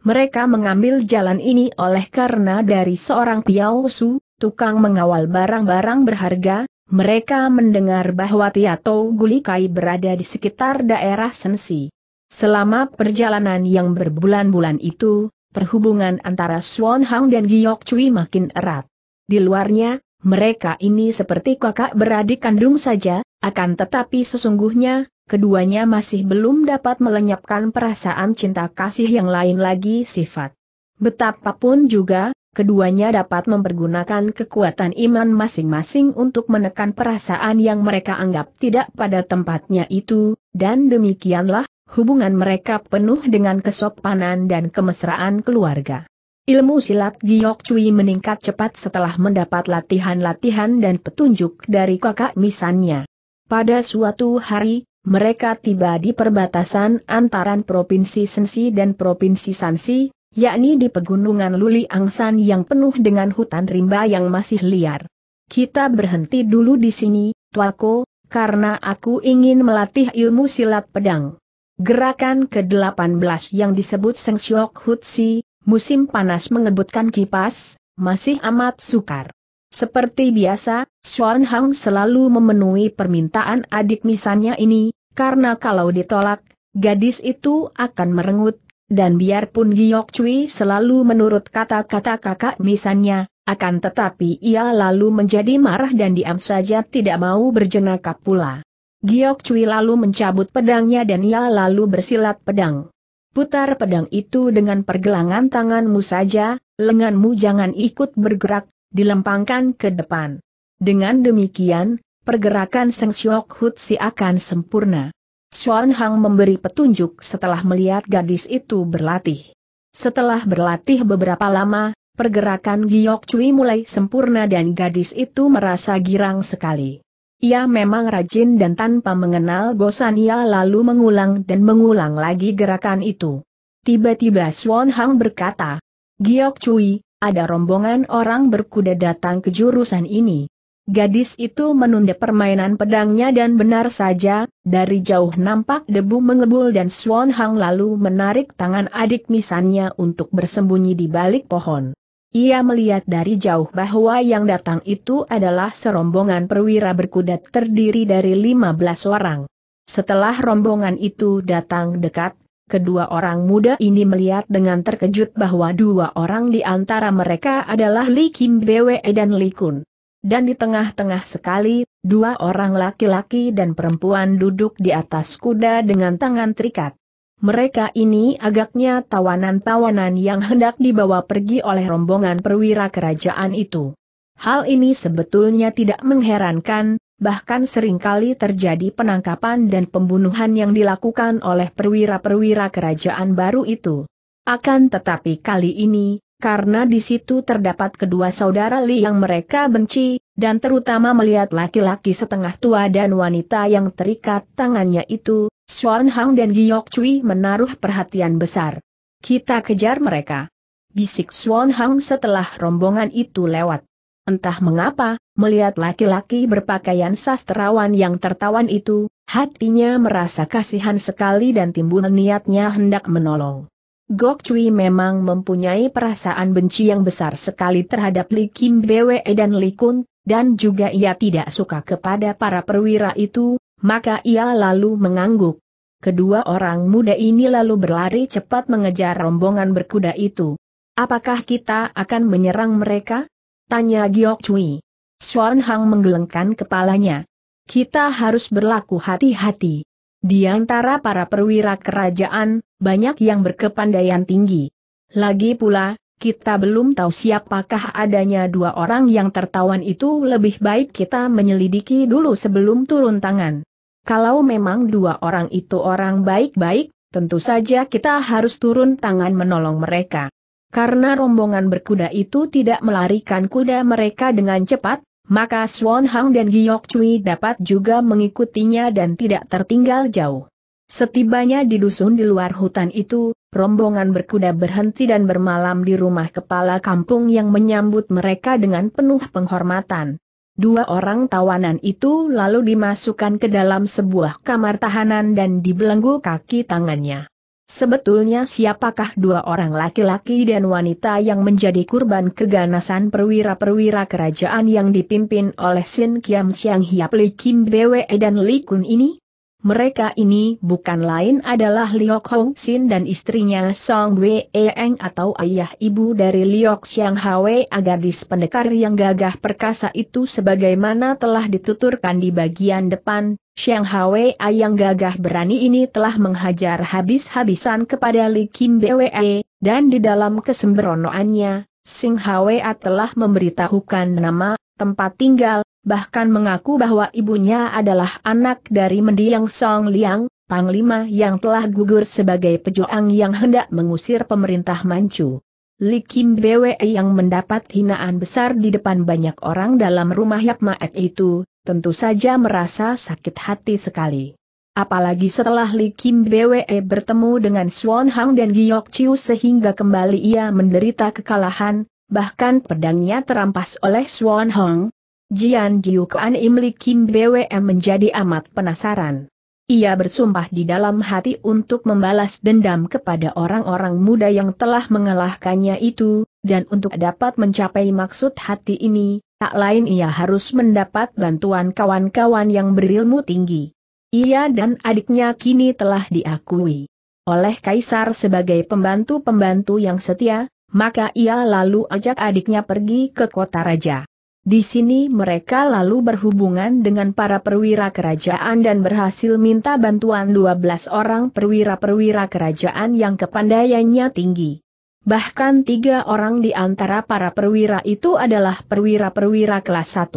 [SPEAKER 1] Mereka mengambil jalan ini oleh karena dari seorang piausu, tukang mengawal barang-barang berharga, mereka mendengar bahwa Tiato Gulikai berada di sekitar daerah Sensi. Selama perjalanan yang berbulan-bulan itu, perhubungan antara Swan Hang dan Giok Cui makin erat. Di luarnya, mereka ini seperti kakak beradik kandung saja, akan tetapi sesungguhnya, keduanya masih belum dapat melenyapkan perasaan cinta kasih yang lain lagi sifat. Betapapun juga, keduanya dapat mempergunakan kekuatan iman masing-masing untuk menekan perasaan yang mereka anggap tidak pada tempatnya itu, dan demikianlah, hubungan mereka penuh dengan kesopanan dan kemesraan keluarga. Ilmu silat Giok Cui meningkat cepat setelah mendapat latihan-latihan dan petunjuk dari kakak misannya. Pada suatu hari, mereka tiba di perbatasan antara Provinsi Sensi dan Provinsi Sansi, yakni di pegunungan Luli Angsan yang penuh dengan hutan rimba yang masih liar. Kita berhenti dulu di sini, Tuako, karena aku ingin melatih ilmu silat pedang. Gerakan ke-18 yang disebut Sengsiok Hutsi, Musim panas mengebutkan kipas, masih amat sukar. Seperti biasa, Xuan Hang selalu memenuhi permintaan adik misannya ini, karena kalau ditolak, gadis itu akan merengut, dan biarpun Giok Cui selalu menurut kata-kata kakak misannya, akan tetapi ia lalu menjadi marah dan diam saja tidak mau berjenaka pula. Giok Cui lalu mencabut pedangnya dan ia lalu bersilat pedang. Putar pedang itu dengan pergelangan tanganmu saja, lenganmu jangan ikut bergerak, dilempangkan ke depan. Dengan demikian, pergerakan Seng Siok Hutsi akan sempurna. Xuan Hang memberi petunjuk setelah melihat gadis itu berlatih. Setelah berlatih beberapa lama, pergerakan Giok Cui mulai sempurna dan gadis itu merasa girang sekali. Ia memang rajin dan tanpa mengenal bosan ia lalu mengulang dan mengulang lagi gerakan itu. Tiba-tiba Swan Hang berkata, Giok Cui, ada rombongan orang berkuda datang ke jurusan ini. Gadis itu menunda permainan pedangnya dan benar saja, dari jauh nampak debu mengebul dan Swan Hang lalu menarik tangan adik misannya untuk bersembunyi di balik pohon. Ia melihat dari jauh bahwa yang datang itu adalah serombongan perwira berkuda terdiri dari 15 orang. Setelah rombongan itu datang dekat, kedua orang muda ini melihat dengan terkejut bahwa dua orang di antara mereka adalah Li Kim Bwe dan Li Kun. Dan di tengah-tengah sekali, dua orang laki-laki dan perempuan duduk di atas kuda dengan tangan terikat. Mereka ini agaknya tawanan-tawanan yang hendak dibawa pergi oleh rombongan perwira kerajaan itu. Hal ini sebetulnya tidak mengherankan, bahkan seringkali terjadi penangkapan dan pembunuhan yang dilakukan oleh perwira-perwira kerajaan baru itu. Akan tetapi kali ini, karena di situ terdapat kedua saudara Li yang mereka benci, dan terutama melihat laki-laki setengah tua dan wanita yang terikat tangannya itu, Xuan Hang dan Giok Cui menaruh perhatian besar. Kita kejar mereka. Bisik Xuan Hang setelah rombongan itu lewat. Entah mengapa, melihat laki-laki berpakaian sastrawan yang tertawan itu, hatinya merasa kasihan sekali dan timbul niatnya hendak menolong. Gok Cui memang mempunyai perasaan benci yang besar sekali terhadap Li Kim Bwe dan Li Kun, dan juga ia tidak suka kepada para perwira itu, maka ia lalu mengangguk. Kedua orang muda ini lalu berlari cepat mengejar rombongan berkuda itu. Apakah kita akan menyerang mereka? Tanya Giok Cui. Suan Hang menggelengkan kepalanya. Kita harus berlaku hati-hati. Di antara para perwira kerajaan, banyak yang berkepandaian tinggi. Lagi pula, kita belum tahu siapakah adanya dua orang yang tertawan itu lebih baik kita menyelidiki dulu sebelum turun tangan. Kalau memang dua orang itu orang baik-baik, tentu saja kita harus turun tangan menolong mereka. Karena rombongan berkuda itu tidak melarikan kuda mereka dengan cepat, maka Swan Hang dan Giok Cui dapat juga mengikutinya dan tidak tertinggal jauh. Setibanya di dusun di luar hutan itu, rombongan berkuda berhenti dan bermalam di rumah kepala kampung yang menyambut mereka dengan penuh penghormatan. Dua orang tawanan itu lalu dimasukkan ke dalam sebuah kamar tahanan dan dibelenggu kaki tangannya. Sebetulnya siapakah dua orang laki-laki dan wanita yang menjadi kurban keganasan perwira-perwira kerajaan yang dipimpin oleh Sin Kiam Chiang Hiap Li Kim Bwe dan Li Kun ini? Mereka ini bukan lain adalah Liok Hong Sin dan istrinya Song Wei Eng atau ayah ibu dari Liok Xiang Hwe gadis pendekar yang gagah perkasa itu sebagaimana telah dituturkan di bagian depan, Xiang Hwe ayang gagah berani ini telah menghajar habis-habisan kepada Li Kim Bwe, dan di dalam kesembronoannya, Sing Hwe telah memberitahukan nama, tempat tinggal, bahkan mengaku bahwa ibunya adalah anak dari mendiang Song Liang, panglima yang telah gugur sebagai pejuang yang hendak mengusir pemerintah Manchu. Li Kim Bwe yang mendapat hinaan besar di depan banyak orang dalam rumah Yap Maek itu, tentu saja merasa sakit hati sekali. Apalagi setelah Li Kim Bwe bertemu dengan Swan Hang dan Giok Chiu sehingga kembali ia menderita kekalahan, bahkan pedangnya terampas oleh Swan Hong. Jian Im Li Kim BWM menjadi amat penasaran. Ia bersumpah di dalam hati untuk membalas dendam kepada orang-orang muda yang telah mengalahkannya itu, dan untuk dapat mencapai maksud hati ini, tak lain ia harus mendapat bantuan kawan-kawan yang berilmu tinggi. Ia dan adiknya kini telah diakui oleh Kaisar sebagai pembantu-pembantu yang setia, maka ia lalu ajak adiknya pergi ke kota raja. Di sini mereka lalu berhubungan dengan para perwira kerajaan dan berhasil minta bantuan 12 orang perwira-perwira kerajaan yang kepandaiannya tinggi. Bahkan tiga orang di antara para perwira itu adalah perwira-perwira kelas 1.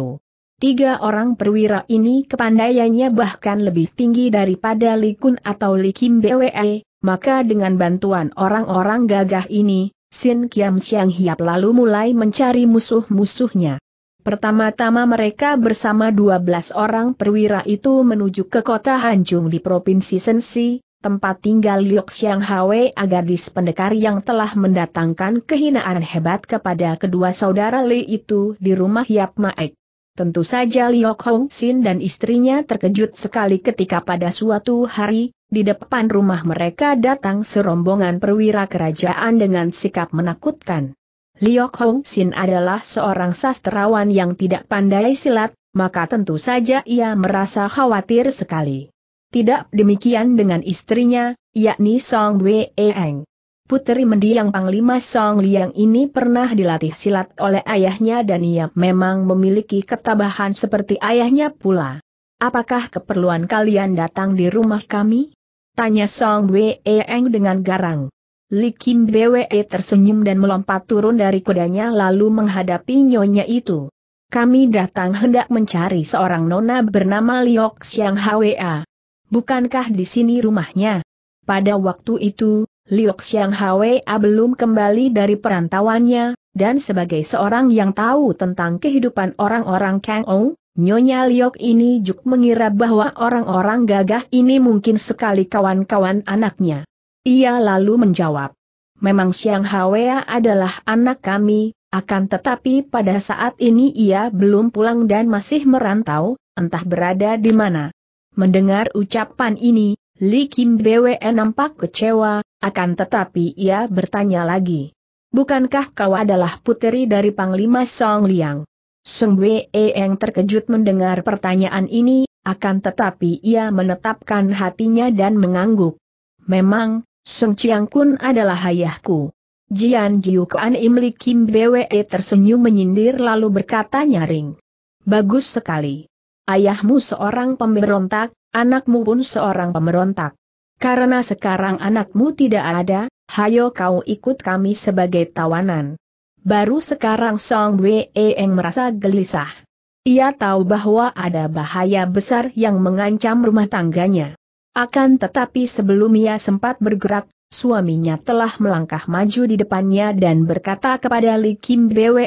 [SPEAKER 1] Tiga orang perwira ini kepandaiannya bahkan lebih tinggi daripada Likun atau Likim BWE, maka dengan bantuan orang-orang gagah ini, Sin Kiam Chiang Hiap lalu mulai mencari musuh-musuhnya. Pertama-tama mereka bersama 12 orang perwira itu menuju ke kota Hanjung di Provinsi Sensi, tempat tinggal Liok Xiang Hwe di pendekar yang telah mendatangkan kehinaan hebat kepada kedua saudara Li itu di rumah Yap Maek. Tentu saja Liok Hong Sin dan istrinya terkejut sekali ketika pada suatu hari, di depan rumah mereka datang serombongan perwira kerajaan dengan sikap menakutkan. Liu Hong Xin adalah seorang sastrawan yang tidak pandai silat, maka tentu saja ia merasa khawatir sekali. Tidak demikian dengan istrinya, yakni Song Weieng. Eng. Putri mendiang Panglima Song Liang ini pernah dilatih silat oleh ayahnya dan ia memang memiliki ketabahan seperti ayahnya pula. Apakah keperluan kalian datang di rumah kami? Tanya Song Weieng dengan garang. Li Kim Bwe tersenyum dan melompat turun dari kudanya lalu menghadapi nyonya itu. Kami datang hendak mencari seorang nona bernama Liok Xiang Hwa. Bukankah di sini rumahnya? Pada waktu itu, Liok Xiang Hwa belum kembali dari perantauannya, dan sebagai seorang yang tahu tentang kehidupan orang-orang Kang Ou, Nyonya Liok ini juga mengira bahwa orang-orang gagah ini mungkin sekali kawan-kawan anaknya. Ia lalu menjawab, memang Siang Hawea adalah anak kami, akan tetapi pada saat ini ia belum pulang dan masih merantau, entah berada di mana. Mendengar ucapan ini, Li Kim Bwe nampak kecewa, akan tetapi ia bertanya lagi. Bukankah kau adalah puteri dari Panglima Song Liang? Song Wei Eng terkejut mendengar pertanyaan ini, akan tetapi ia menetapkan hatinya dan mengangguk. Memang, Seng Chiang Kun adalah ayahku. Jian Jiukuan Imli Kim Bwe tersenyum menyindir lalu berkata nyaring. Bagus sekali. Ayahmu seorang pemberontak, anakmu pun seorang pemberontak. Karena sekarang anakmu tidak ada, hayo kau ikut kami sebagai tawanan. Baru sekarang Song Wei Eng merasa gelisah. Ia tahu bahwa ada bahaya besar yang mengancam rumah tangganya. Akan tetapi sebelum ia sempat bergerak, suaminya telah melangkah maju di depannya dan berkata kepada Li Kim Bwe,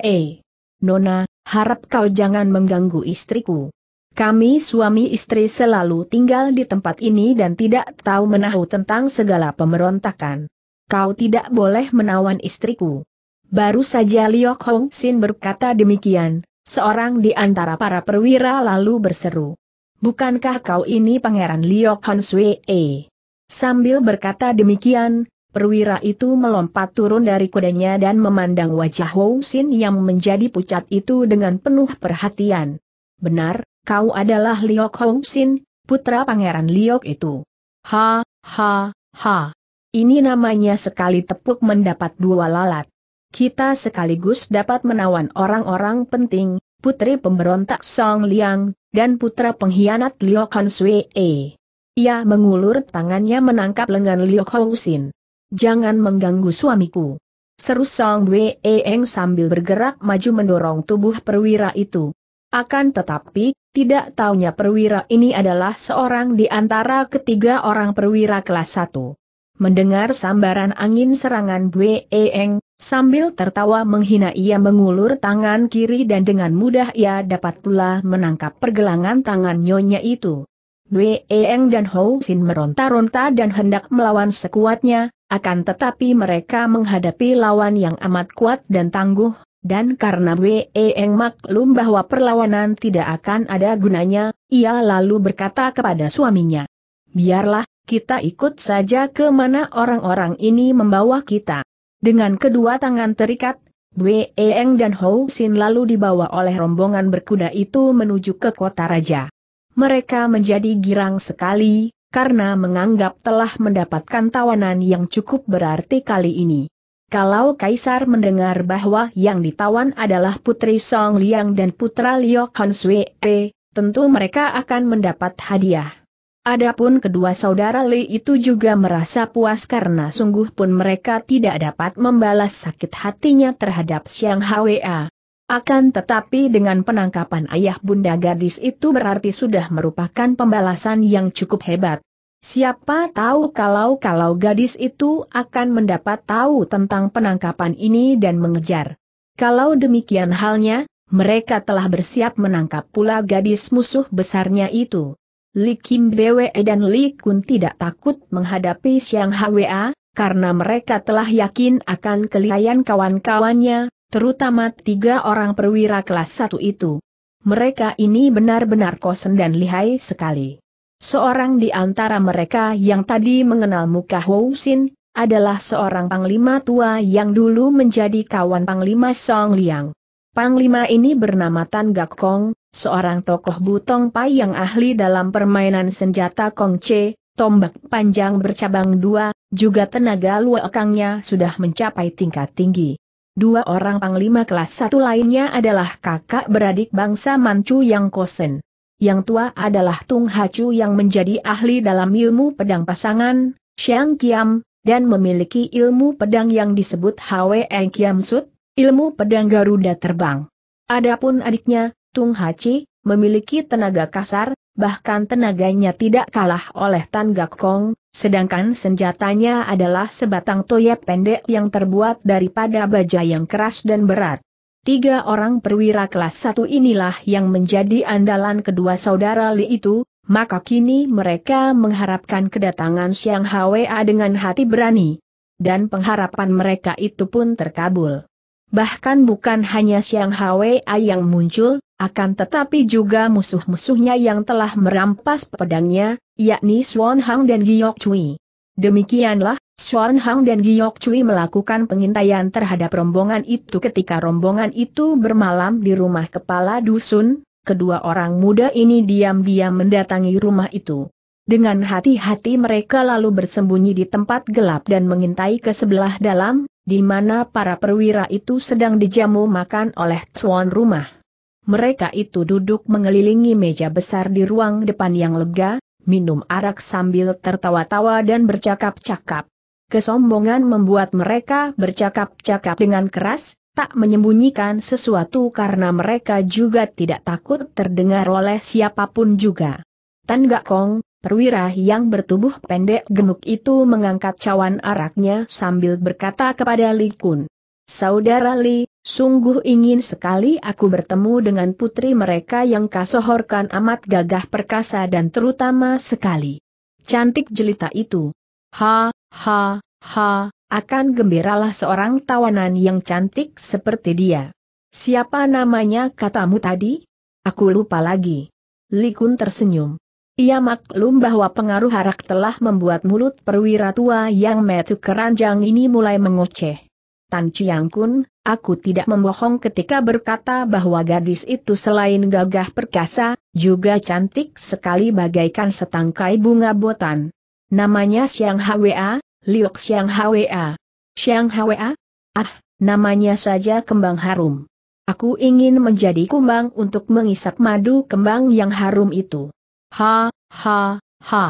[SPEAKER 1] Nona, harap kau jangan mengganggu istriku. Kami suami istri selalu tinggal di tempat ini dan tidak tahu menahu tentang segala pemberontakan. Kau tidak boleh menawan istriku. Baru saja Liu Hong Xin berkata demikian, seorang di antara para perwira lalu berseru bukankah kau ini pangeran Liok Hon Sui E? Sambil berkata demikian, perwira itu melompat turun dari kudanya dan memandang wajah Hou Sin yang menjadi pucat itu dengan penuh perhatian. Benar, kau adalah Liok Hong Sin, putra pangeran Liok itu. Ha, ha, ha. Ini namanya sekali tepuk mendapat dua lalat. Kita sekaligus dapat menawan orang-orang penting, putri pemberontak Song Liang, dan putra pengkhianat Liu Han Sui E. Ia mengulur tangannya menangkap lengan Liu Housin. Jangan mengganggu suamiku. Seru Song Wei Eng sambil bergerak maju mendorong tubuh perwira itu. Akan tetapi, tidak taunya perwira ini adalah seorang di antara ketiga orang perwira kelas satu. Mendengar sambaran angin serangan Wei Eng, Sambil tertawa menghina ia mengulur tangan kiri dan dengan mudah ia dapat pula menangkap pergelangan tangan nyonya itu. Wei Eng dan Hou Sin meronta-ronta dan hendak melawan sekuatnya, akan tetapi mereka menghadapi lawan yang amat kuat dan tangguh, dan karena Wei Eng maklum bahwa perlawanan tidak akan ada gunanya, ia lalu berkata kepada suaminya. Biarlah, kita ikut saja ke mana orang-orang ini membawa kita. Dengan kedua tangan terikat, Bwe Eng dan Hou Sin lalu dibawa oleh rombongan berkuda itu menuju ke kota raja. Mereka menjadi girang sekali, karena menganggap telah mendapatkan tawanan yang cukup berarti kali ini. Kalau Kaisar mendengar bahwa yang ditawan adalah Putri Song Liang dan Putra Liok Han Sui, tentu mereka akan mendapat hadiah. Adapun kedua saudara Li itu juga merasa puas karena sungguh pun mereka tidak dapat membalas sakit hatinya terhadap Siang Hwa. Akan tetapi dengan penangkapan ayah bunda gadis itu berarti sudah merupakan pembalasan yang cukup hebat. Siapa tahu kalau-kalau gadis itu akan mendapat tahu tentang penangkapan ini dan mengejar. Kalau demikian halnya, mereka telah bersiap menangkap pula gadis musuh besarnya itu. Li Kim Bwe dan Li Kun tidak takut menghadapi siang Hwa, karena mereka telah yakin akan kelihayan kawan-kawannya, terutama tiga orang perwira kelas satu itu. Mereka ini benar-benar kosen dan lihai sekali. Seorang di antara mereka yang tadi mengenal muka Hou Sin, adalah seorang panglima tua yang dulu menjadi kawan panglima Song Liang. Panglima ini bernama Tan Gak Kong, seorang tokoh Butong Pai yang ahli dalam permainan senjata Kong Che, tombak panjang bercabang dua, juga tenaga luakangnya sudah mencapai tingkat tinggi. Dua orang panglima kelas satu lainnya adalah kakak beradik bangsa Manchu yang Kosen. Yang tua adalah Tung Hacu yang menjadi ahli dalam ilmu pedang pasangan, Xiang Kiam, dan memiliki ilmu pedang yang disebut Hwe Eng Kiam Sut, ilmu pedang Garuda terbang. Adapun adiknya, Tung Hachi, memiliki tenaga kasar, bahkan tenaganya tidak kalah oleh Tan Gak Kong, sedangkan senjatanya adalah sebatang toya pendek yang terbuat daripada baja yang keras dan berat. Tiga orang perwira kelas satu inilah yang menjadi andalan kedua saudara Li itu, maka kini mereka mengharapkan kedatangan Xiang Hwa dengan hati berani. Dan pengharapan mereka itu pun terkabul. Bahkan bukan hanya Siang Hwa yang muncul, akan tetapi juga musuh-musuhnya yang telah merampas pedangnya, yakni Swan Hang dan Giok Chui. Demikianlah, Swan Hang dan Giok Chui melakukan pengintaian terhadap rombongan itu ketika rombongan itu bermalam di rumah kepala dusun, kedua orang muda ini diam-diam mendatangi rumah itu. Dengan hati-hati mereka lalu bersembunyi di tempat gelap dan mengintai ke sebelah dalam, di mana para perwira itu sedang dijamu makan oleh tuan rumah. Mereka itu duduk mengelilingi meja besar di ruang depan yang lega, minum arak sambil tertawa-tawa dan bercakap-cakap. Kesombongan membuat mereka bercakap-cakap dengan keras, tak menyembunyikan sesuatu karena mereka juga tidak takut terdengar oleh siapapun juga. Tan Gak Kong, Perwira yang bertubuh pendek gemuk itu mengangkat cawan araknya sambil berkata kepada Li Kun. Saudara Li, sungguh ingin sekali aku bertemu dengan putri mereka yang kasohorkan amat gagah perkasa dan terutama sekali. Cantik jelita itu. Ha, ha, ha, akan gembiralah seorang tawanan yang cantik seperti dia. Siapa namanya katamu tadi? Aku lupa lagi. Li Kun tersenyum. Ia maklum bahwa pengaruh harak telah membuat mulut perwira tua yang metu keranjang ini mulai mengoceh. Tan Chiang Kun, aku tidak membohong ketika berkata bahwa gadis itu selain gagah perkasa, juga cantik sekali bagaikan setangkai bunga botan. Namanya Siang Hwa, Liuk Siang Hwa. Xiang Hwa? Ah, namanya saja kembang harum. Aku ingin menjadi kumbang untuk mengisap madu kembang yang harum itu. Ha, ha, ha.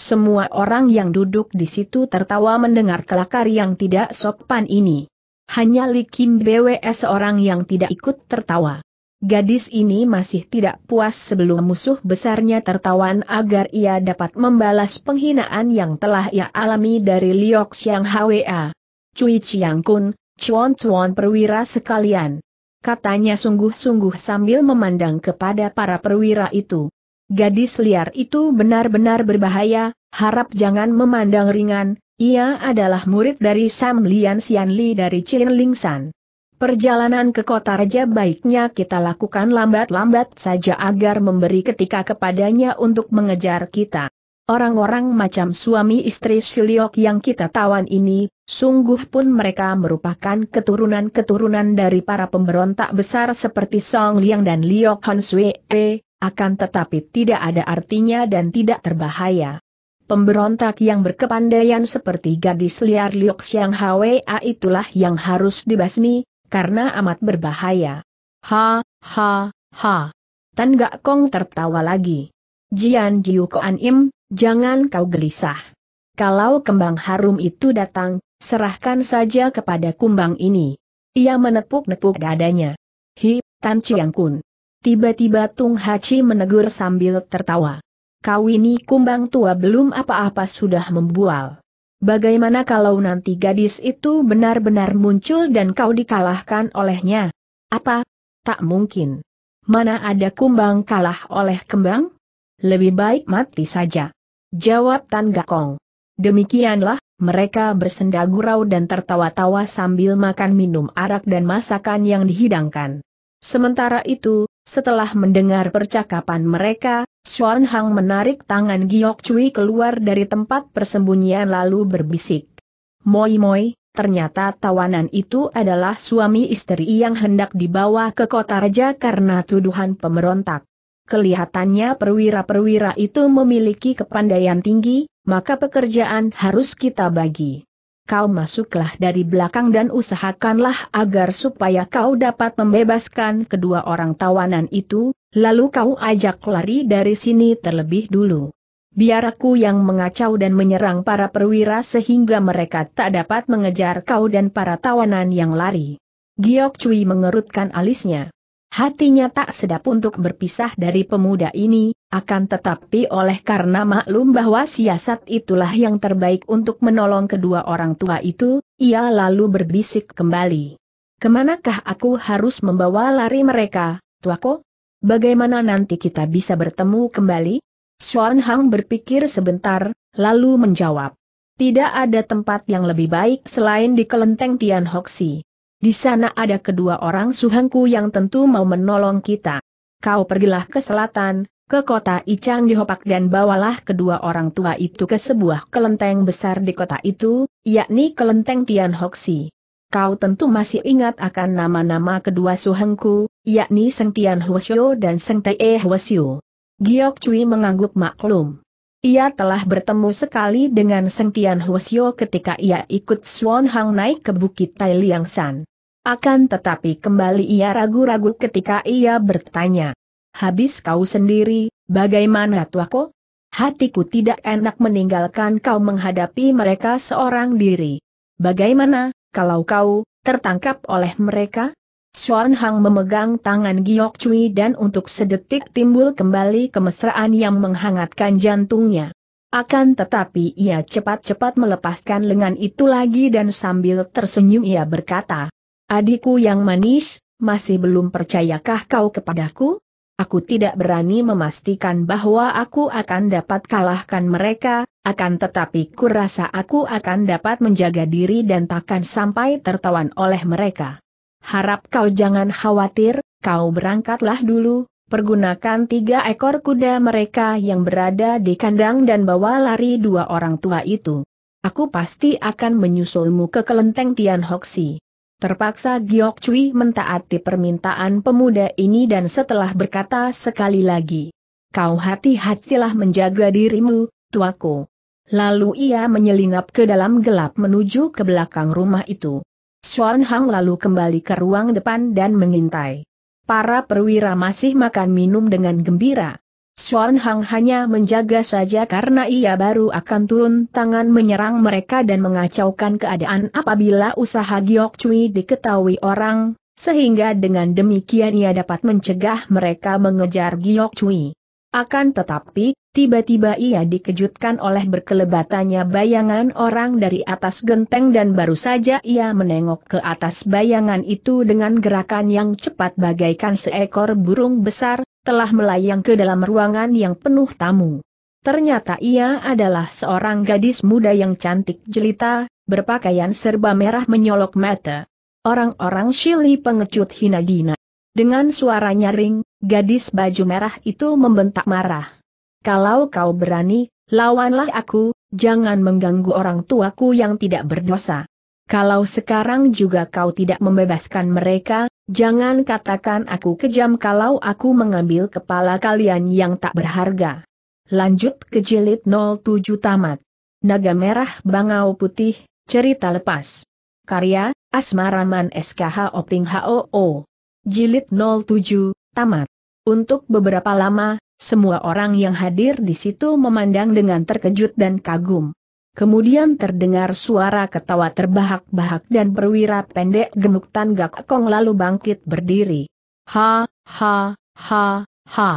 [SPEAKER 1] Semua orang yang duduk di situ tertawa mendengar kelakar yang tidak sopan ini. Hanya Li Kim Bwe seorang yang tidak ikut tertawa. Gadis ini masih tidak puas sebelum musuh besarnya tertawan agar ia dapat membalas penghinaan yang telah ia alami dari Liok Xiang Hwa. Cui Chiang Kun, cuan-cuan perwira sekalian. Katanya sungguh-sungguh sambil memandang kepada para perwira itu. Gadis liar itu benar-benar berbahaya, harap jangan memandang ringan, ia adalah murid dari Sam Lian Xian Li dari Chin Ling San. Perjalanan ke kota raja baiknya kita lakukan lambat-lambat saja agar memberi ketika kepadanya untuk mengejar kita. Orang-orang macam suami istri Siliok yang kita tawan ini, sungguh pun mereka merupakan keturunan-keturunan dari para pemberontak besar seperti Song Liang dan Liok Hon Sui akan tetapi tidak ada artinya dan tidak terbahaya. Pemberontak yang berkepandaian seperti gadis liar Liu Xiang Hwa itulah yang harus dibasmi, karena amat berbahaya. Ha, ha, ha. Tan Gak Kong tertawa lagi. Jian Jiu Koan Im, jangan kau gelisah. Kalau kembang harum itu datang, serahkan saja kepada kumbang ini. Ia menepuk-nepuk dadanya. Hi, Tan Chiang Kun. Tiba-tiba Tung Hachi menegur sambil tertawa. Kau ini kumbang tua belum apa-apa sudah membual. Bagaimana kalau nanti gadis itu benar-benar muncul dan kau dikalahkan olehnya? Apa? Tak mungkin. Mana ada kumbang kalah oleh kembang? Lebih baik mati saja. Jawab Tan Gakong. Demikianlah, mereka bersenda gurau dan tertawa-tawa sambil makan minum arak dan masakan yang dihidangkan. Sementara itu, setelah mendengar percakapan mereka, Xuan Hang menarik tangan Giok Cui keluar dari tempat persembunyian lalu berbisik. Moi Moi, ternyata tawanan itu adalah suami istri yang hendak dibawa ke kota raja karena tuduhan pemberontak. Kelihatannya perwira-perwira itu memiliki kepandaian tinggi, maka pekerjaan harus kita bagi kau masuklah dari belakang dan usahakanlah agar supaya kau dapat membebaskan kedua orang tawanan itu, lalu kau ajak lari dari sini terlebih dulu. Biar aku yang mengacau dan menyerang para perwira sehingga mereka tak dapat mengejar kau dan para tawanan yang lari. Giok Cui mengerutkan alisnya. Hatinya tak sedap untuk berpisah dari pemuda ini, akan tetapi oleh karena maklum bahwa siasat itulah yang terbaik untuk menolong kedua orang tua itu, ia lalu berbisik kembali. Kemanakah aku harus membawa lari mereka, tuako? Bagaimana nanti kita bisa bertemu kembali? Xuan Hang berpikir sebentar, lalu menjawab. Tidak ada tempat yang lebih baik selain di kelenteng Tian Hoxi. Di sana ada kedua orang suhangku yang tentu mau menolong kita. Kau pergilah ke selatan, ke kota Icang Hopak dan bawalah kedua orang tua itu ke sebuah kelenteng besar di kota itu, yakni kelenteng Tian Hoksi. Kau tentu masih ingat akan nama-nama kedua suhengku, yakni Seng Tian Huosyo dan Seng Tee Huosyo. Giok Cui mengangguk maklum. Ia telah bertemu sekali dengan Seng Tian Huosyo ketika ia ikut Swan Hang naik ke Bukit Tai Liang San. Akan tetapi kembali ia ragu-ragu ketika ia bertanya. Habis kau sendiri, bagaimana tuaku? Hatiku tidak enak meninggalkan kau menghadapi mereka seorang diri. Bagaimana, kalau kau, tertangkap oleh mereka? Xuan Hang memegang tangan Giok Cui dan untuk sedetik timbul kembali kemesraan yang menghangatkan jantungnya. Akan tetapi ia cepat-cepat melepaskan lengan itu lagi dan sambil tersenyum ia berkata, Adikku yang manis, masih belum percayakah kau kepadaku? Aku tidak berani memastikan bahwa aku akan dapat kalahkan mereka, akan tetapi kurasa aku akan dapat menjaga diri dan takkan sampai tertawan oleh mereka. Harap kau jangan khawatir, kau berangkatlah dulu, pergunakan tiga ekor kuda mereka yang berada di kandang dan bawa lari dua orang tua itu. Aku pasti akan menyusulmu ke kelenteng Tian Hoksi. Terpaksa Giok Cui mentaati permintaan pemuda ini dan setelah berkata sekali lagi, Kau hati-hatilah menjaga dirimu, tuaku. Lalu ia menyelinap ke dalam gelap menuju ke belakang rumah itu. Suan Hang lalu kembali ke ruang depan dan mengintai. Para perwira masih makan minum dengan gembira. Xuan Hang hanya menjaga saja karena ia baru akan turun tangan menyerang mereka dan mengacaukan keadaan apabila usaha Giok Cui diketahui orang, sehingga dengan demikian ia dapat mencegah mereka mengejar Giok Cui. Akan tetapi, tiba-tiba ia dikejutkan oleh berkelebatannya bayangan orang dari atas genteng dan baru saja ia menengok ke atas bayangan itu dengan gerakan yang cepat bagaikan seekor burung besar, telah melayang ke dalam ruangan yang penuh tamu. Ternyata ia adalah seorang gadis muda yang cantik jelita, berpakaian serba merah menyolok mata. Orang-orang Shili pengecut hina dina. Dengan suara nyaring, gadis baju merah itu membentak marah. Kalau kau berani, lawanlah aku, jangan mengganggu orang tuaku yang tidak berdosa kalau sekarang juga kau tidak membebaskan mereka, jangan katakan aku kejam kalau aku mengambil kepala kalian yang tak berharga. Lanjut ke jilid 07 tamat. Naga Merah Bangau Putih, Cerita Lepas. Karya, Asmaraman SKH Oping HOO. Jilid 07, tamat. Untuk beberapa lama, semua orang yang hadir di situ memandang dengan terkejut dan kagum. Kemudian terdengar suara ketawa terbahak-bahak dan perwira pendek gemuk Tan Gak Kong lalu bangkit berdiri. Ha, ha, ha, ha.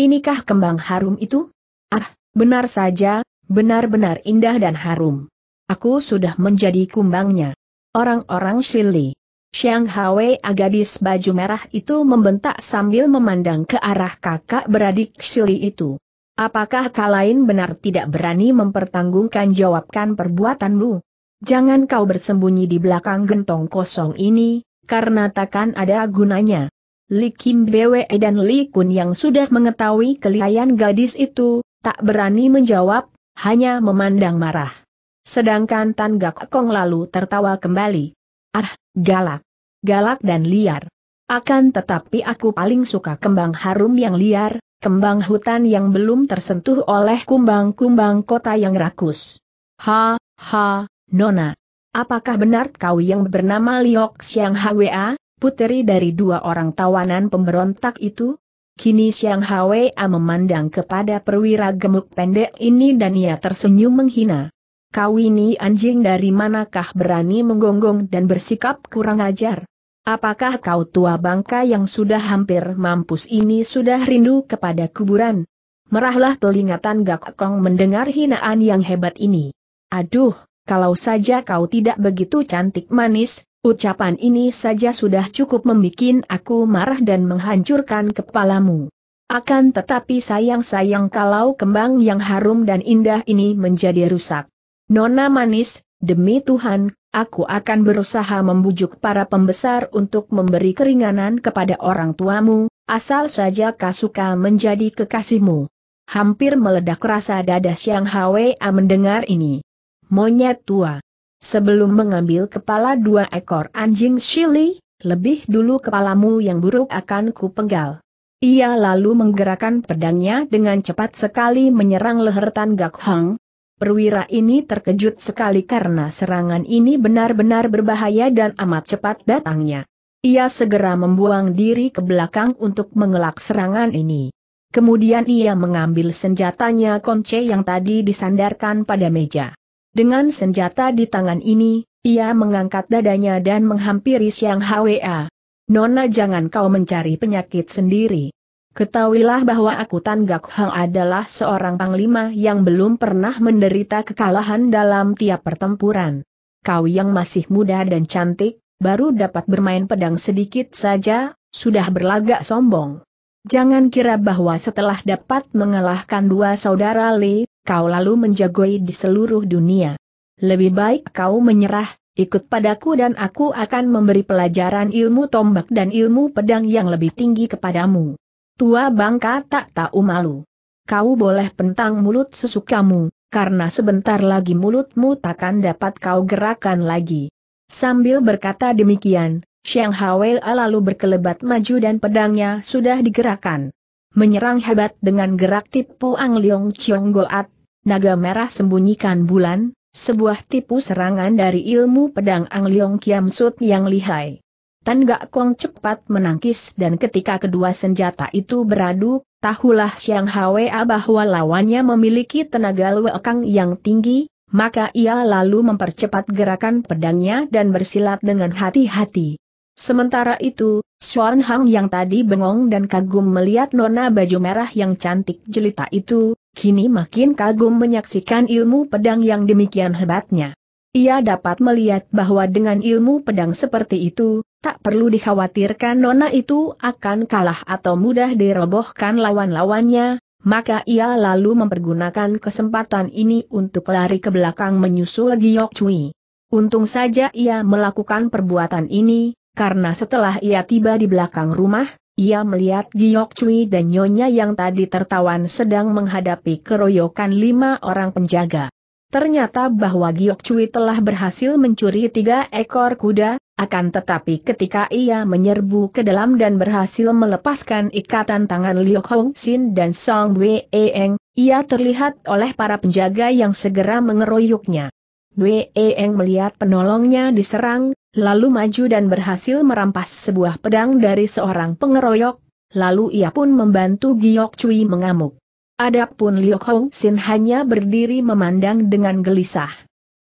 [SPEAKER 1] Inikah kembang harum itu? Ah, benar saja, benar-benar indah dan harum. Aku sudah menjadi kumbangnya. Orang-orang Shili. Xiang Hwe gadis baju merah itu membentak sambil memandang ke arah kakak beradik Shili itu. Apakah kalian benar tidak berani mempertanggungkan jawabkan perbuatanmu? Jangan kau bersembunyi di belakang gentong kosong ini, karena takkan ada gunanya. Li Kim Bwe dan Li Kun yang sudah mengetahui kelihayan gadis itu, tak berani menjawab, hanya memandang marah. Sedangkan Tan Gak Kong lalu tertawa kembali. Ah, galak. Galak dan liar. Akan tetapi aku paling suka kembang harum yang liar, kembang hutan yang belum tersentuh oleh kumbang-kumbang kota yang rakus. Ha, ha, Nona. Apakah benar kau yang bernama Liok Xiang Hwa, puteri dari dua orang tawanan pemberontak itu? Kini siang Hwa memandang kepada perwira gemuk pendek ini dan ia tersenyum menghina. Kau ini anjing dari manakah berani menggonggong dan bersikap kurang ajar? Apakah kau tua bangka yang sudah hampir mampus ini sudah rindu kepada kuburan? Merahlah telingatan Gak Kong mendengar hinaan yang hebat ini. Aduh, kalau saja kau tidak begitu cantik manis, ucapan ini saja sudah cukup membuat aku marah dan menghancurkan kepalamu. Akan tetapi sayang-sayang kalau kembang yang harum dan indah ini menjadi rusak. Nona manis, Demi Tuhan, aku akan berusaha membujuk para pembesar untuk memberi keringanan kepada orang tuamu, asal saja Kasuka menjadi kekasihmu. Hampir meledak rasa dada Siang Hwa mendengar ini. Monyet tua. Sebelum mengambil kepala dua ekor anjing Shili, lebih dulu kepalamu yang buruk akan kupenggal. Ia lalu menggerakkan pedangnya dengan cepat sekali menyerang leher Tan Gak Hang, Perwira ini terkejut sekali karena serangan ini benar-benar berbahaya dan amat cepat datangnya. Ia segera membuang diri ke belakang untuk mengelak serangan ini. Kemudian ia mengambil senjatanya konce yang tadi disandarkan pada meja. Dengan senjata di tangan ini, ia mengangkat dadanya dan menghampiri Siang Hwa. Nona jangan kau mencari penyakit sendiri. Ketahuilah bahwa aku Tan Gak Hang adalah seorang panglima yang belum pernah menderita kekalahan dalam tiap pertempuran. Kau yang masih muda dan cantik, baru dapat bermain pedang sedikit saja, sudah berlagak sombong. Jangan kira bahwa setelah dapat mengalahkan dua saudara Li, kau lalu menjagoi di seluruh dunia. Lebih baik kau menyerah, ikut padaku dan aku akan memberi pelajaran ilmu tombak dan ilmu pedang yang lebih tinggi kepadamu. Tua bangka tak tahu malu. Kau boleh pentang mulut sesukamu, karena sebentar lagi mulutmu takkan dapat kau gerakan lagi. Sambil berkata demikian, Xiang Hawei lalu berkelebat maju dan pedangnya sudah digerakkan. Menyerang hebat dengan gerak tipu Ang Leong Chiong Goat, naga merah sembunyikan bulan, sebuah tipu serangan dari ilmu pedang Ang Leong Kiam Sut yang lihai. Tan Gak Kong cepat menangkis dan ketika kedua senjata itu beradu, tahulah Siang Hwa bahwa lawannya memiliki tenaga lewekang yang tinggi, maka ia lalu mempercepat gerakan pedangnya dan bersilat dengan hati-hati. Sementara itu, Xuan Hang yang tadi bengong dan kagum melihat nona baju merah yang cantik jelita itu, kini makin kagum menyaksikan ilmu pedang yang demikian hebatnya. Ia dapat melihat bahwa dengan ilmu pedang seperti itu, Tak perlu dikhawatirkan Nona itu akan kalah atau mudah dirobohkan lawan-lawannya, maka ia lalu mempergunakan kesempatan ini untuk lari ke belakang menyusul Giok Cui. Untung saja ia melakukan perbuatan ini, karena setelah ia tiba di belakang rumah, ia melihat Giok Cui dan Nyonya yang tadi tertawan sedang menghadapi keroyokan lima orang penjaga. Ternyata bahwa Giok Cui telah berhasil mencuri tiga ekor kuda, akan tetapi ketika ia menyerbu ke dalam dan berhasil melepaskan ikatan tangan Liu Xin dan Song Wei Eng, ia terlihat oleh para penjaga yang segera mengeroyoknya. Wei Eng melihat penolongnya diserang, lalu maju dan berhasil merampas sebuah pedang dari seorang pengeroyok, lalu ia pun membantu Giok Cui mengamuk. Adapun Liu Xin hanya berdiri memandang dengan gelisah.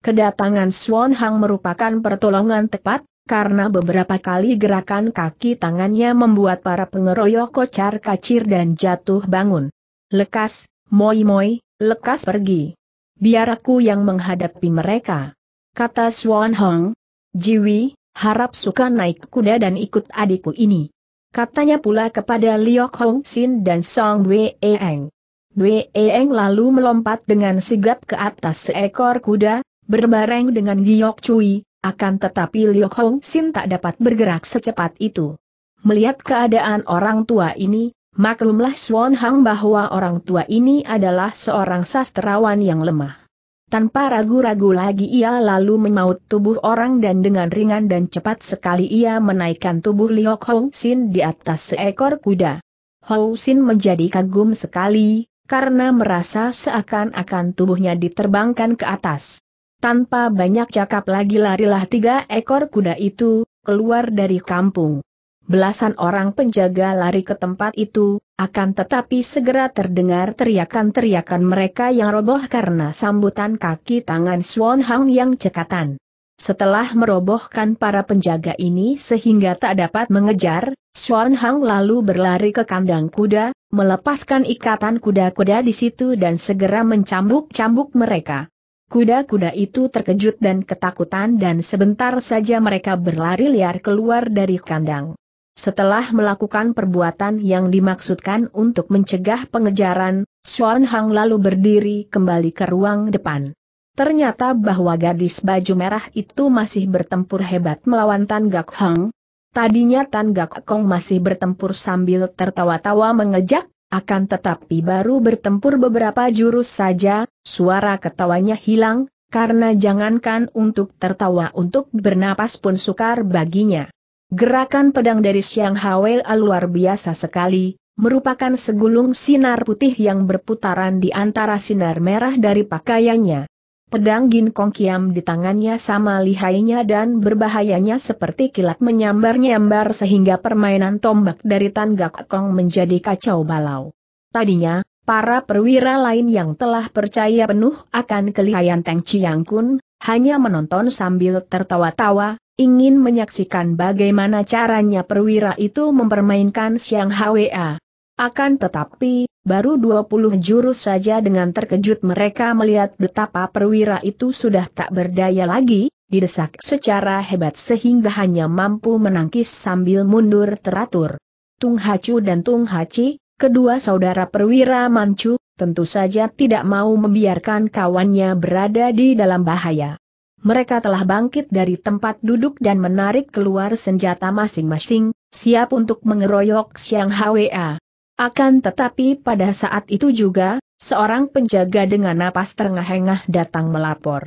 [SPEAKER 1] Kedatangan Swan Hang merupakan pertolongan tepat, karena beberapa kali gerakan kaki tangannya membuat para pengeroyok kocar kacir dan jatuh bangun. Lekas, moi-moi, lekas pergi. Biar aku yang menghadapi mereka. Kata Swan Hong. Jiwi, harap suka naik kuda dan ikut adikku ini. Katanya pula kepada Liok Hong Sin dan Song Wei Eng. Wei Eng lalu melompat dengan sigap ke atas seekor kuda, berbareng dengan Giok Cui, akan tetapi Liu Hong Sin tak dapat bergerak secepat itu. Melihat keadaan orang tua ini, maklumlah Swan Hang bahwa orang tua ini adalah seorang sastrawan yang lemah. Tanpa ragu-ragu lagi ia lalu memaut tubuh orang dan dengan ringan dan cepat sekali ia menaikkan tubuh Liok Hong Sin di atas seekor kuda. Hong Sin menjadi kagum sekali, karena merasa seakan-akan tubuhnya diterbangkan ke atas. Tanpa banyak cakap lagi larilah tiga ekor kuda itu, keluar dari kampung. Belasan orang penjaga lari ke tempat itu, akan tetapi segera terdengar teriakan-teriakan mereka yang roboh karena sambutan kaki tangan Swan Hang yang cekatan. Setelah merobohkan para penjaga ini sehingga tak dapat mengejar, Swan Hang lalu berlari ke kandang kuda, melepaskan ikatan kuda-kuda di situ dan segera mencambuk-cambuk mereka. Kuda-kuda itu terkejut dan ketakutan dan sebentar saja mereka berlari liar keluar dari kandang. Setelah melakukan perbuatan yang dimaksudkan untuk mencegah pengejaran, Xuan Hang lalu berdiri kembali ke ruang depan. Ternyata bahwa gadis baju merah itu masih bertempur hebat melawan Tan Gak Hang. Tadinya Tan Gak Kong masih bertempur sambil tertawa-tawa mengejak, akan tetapi baru bertempur beberapa jurus saja, Suara ketawanya hilang, karena jangankan untuk tertawa untuk bernapas pun sukar baginya. Gerakan pedang dari Siang Hawel luar biasa sekali, merupakan segulung sinar putih yang berputaran di antara sinar merah dari pakaiannya. Pedang Gin Kong kiam di tangannya sama lihainya dan berbahayanya seperti kilat menyambar-nyambar sehingga permainan tombak dari Tan Gak Kong menjadi kacau balau. Tadinya, Para perwira lain yang telah percaya penuh akan kelihayan Teng Chiang Kun, hanya menonton sambil tertawa-tawa, ingin menyaksikan bagaimana caranya perwira itu mempermainkan Siang Hwa. Akan tetapi, baru 20 jurus saja dengan terkejut mereka melihat betapa perwira itu sudah tak berdaya lagi, didesak secara hebat sehingga hanya mampu menangkis sambil mundur teratur. Tung Hacu dan Tung Haci, kedua saudara perwira Manchu, tentu saja tidak mau membiarkan kawannya berada di dalam bahaya. Mereka telah bangkit dari tempat duduk dan menarik keluar senjata masing-masing, siap untuk mengeroyok Siang Hwa. Akan tetapi pada saat itu juga, seorang penjaga dengan napas terengah-engah datang melapor.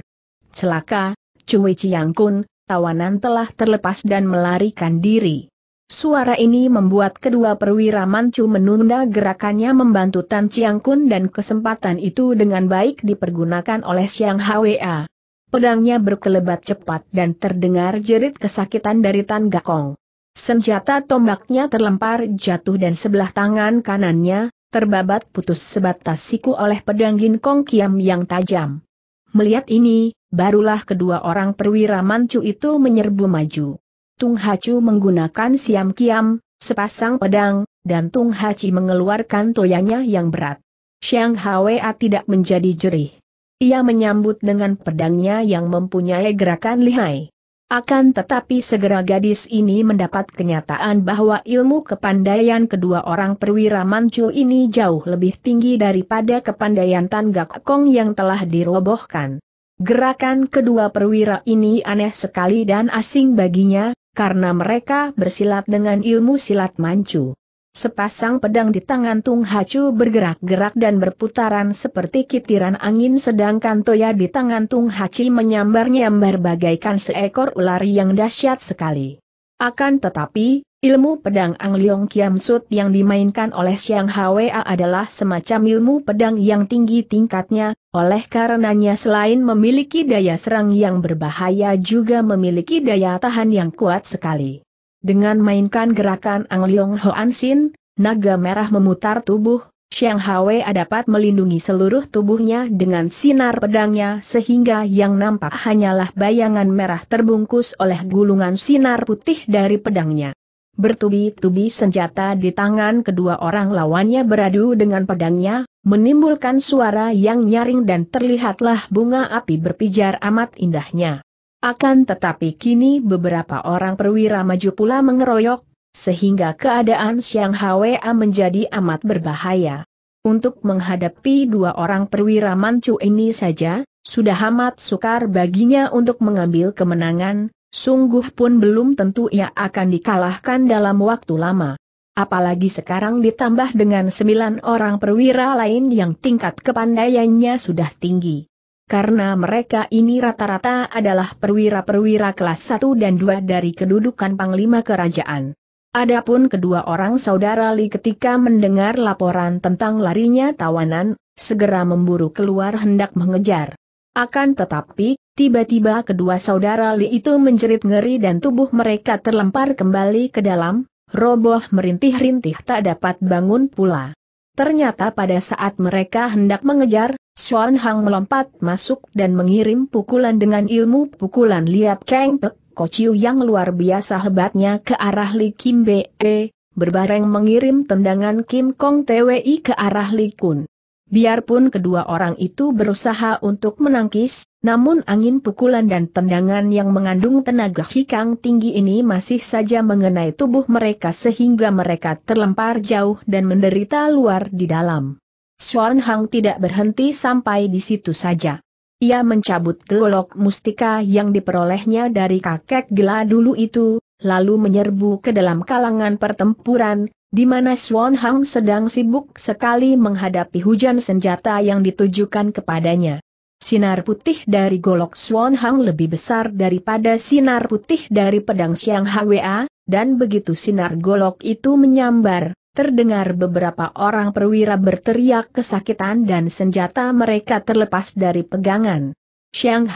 [SPEAKER 1] Celaka, Cui Chiang Kun, tawanan telah terlepas dan melarikan diri. Suara ini membuat kedua perwira mancu menunda gerakannya membantu Tan Chiang Kun dan kesempatan itu dengan baik dipergunakan oleh Siang Hwa. Pedangnya berkelebat cepat dan terdengar jerit kesakitan dari Tan Gakong. Senjata tombaknya terlempar jatuh dan sebelah tangan kanannya, terbabat putus sebatas siku oleh pedang Gin Kong Kiam yang tajam. Melihat ini, barulah kedua orang perwira mancu itu menyerbu maju. Tung Hacu menggunakan siam kiam, sepasang pedang, dan Tung Haci mengeluarkan toyanya yang berat. Xiang Hwa tidak menjadi jerih. Ia menyambut dengan pedangnya yang mempunyai gerakan lihai. Akan tetapi segera gadis ini mendapat kenyataan bahwa ilmu kepandaian kedua orang perwira Manchu ini jauh lebih tinggi daripada kepandaian Tan Gak Kong yang telah dirobohkan. Gerakan kedua perwira ini aneh sekali dan asing baginya, karena mereka bersilat dengan ilmu silat mancu. Sepasang pedang di tangan Tung Hacu bergerak-gerak dan berputaran seperti kitiran angin sedangkan Toya di tangan Tung Hachi menyambar-nyambar bagaikan seekor ular yang dahsyat sekali. Akan tetapi, Ilmu pedang Ang Leong Kiam Sut yang dimainkan oleh Xiang Hwa adalah semacam ilmu pedang yang tinggi tingkatnya, oleh karenanya selain memiliki daya serang yang berbahaya juga memiliki daya tahan yang kuat sekali. Dengan mainkan gerakan Ang Leong Hoan Sin, naga merah memutar tubuh, Xiang Hwa dapat melindungi seluruh tubuhnya dengan sinar pedangnya sehingga yang nampak hanyalah bayangan merah terbungkus oleh gulungan sinar putih dari pedangnya. Bertubi-tubi senjata di tangan kedua orang lawannya beradu dengan pedangnya, menimbulkan suara yang nyaring dan terlihatlah bunga api berpijar amat indahnya. Akan tetapi kini beberapa orang perwira maju pula mengeroyok, sehingga keadaan Siang Hwa menjadi amat berbahaya. Untuk menghadapi dua orang perwira mancu ini saja, sudah amat sukar baginya untuk mengambil kemenangan, Sungguh pun belum tentu ia akan dikalahkan dalam waktu lama. Apalagi sekarang ditambah dengan sembilan orang perwira lain yang tingkat kepandaiannya sudah tinggi. Karena mereka ini rata-rata adalah perwira-perwira kelas 1 dan 2 dari kedudukan Panglima Kerajaan. Adapun kedua orang saudara Li ketika mendengar laporan tentang larinya tawanan, segera memburu keluar hendak mengejar. Akan tetapi, tiba-tiba kedua saudara Li itu menjerit ngeri dan tubuh mereka terlempar kembali ke dalam, roboh merintih-rintih tak dapat bangun pula. Ternyata pada saat mereka hendak mengejar, Xuan Hang melompat masuk dan mengirim pukulan dengan ilmu pukulan liap Kang Pek Kociu yang luar biasa hebatnya ke arah Li Kim Be, berbareng mengirim tendangan Kim Kong Twi ke arah Li Kun. Biarpun kedua orang itu berusaha untuk menangkis, namun angin pukulan dan tendangan yang mengandung tenaga hikang tinggi ini masih saja mengenai tubuh mereka sehingga mereka terlempar jauh dan menderita luar di dalam. Swan Hang tidak berhenti sampai di situ saja. Ia mencabut golok mustika yang diperolehnya dari kakek gila dulu itu, lalu menyerbu ke dalam kalangan pertempuran, di mana Swan Hang sedang sibuk sekali menghadapi hujan senjata yang ditujukan kepadanya. Sinar putih dari golok Swan Hang lebih besar daripada sinar putih dari pedang Siang Hwa, dan begitu sinar golok itu menyambar, terdengar beberapa orang perwira berteriak kesakitan dan senjata mereka terlepas dari pegangan. Xiang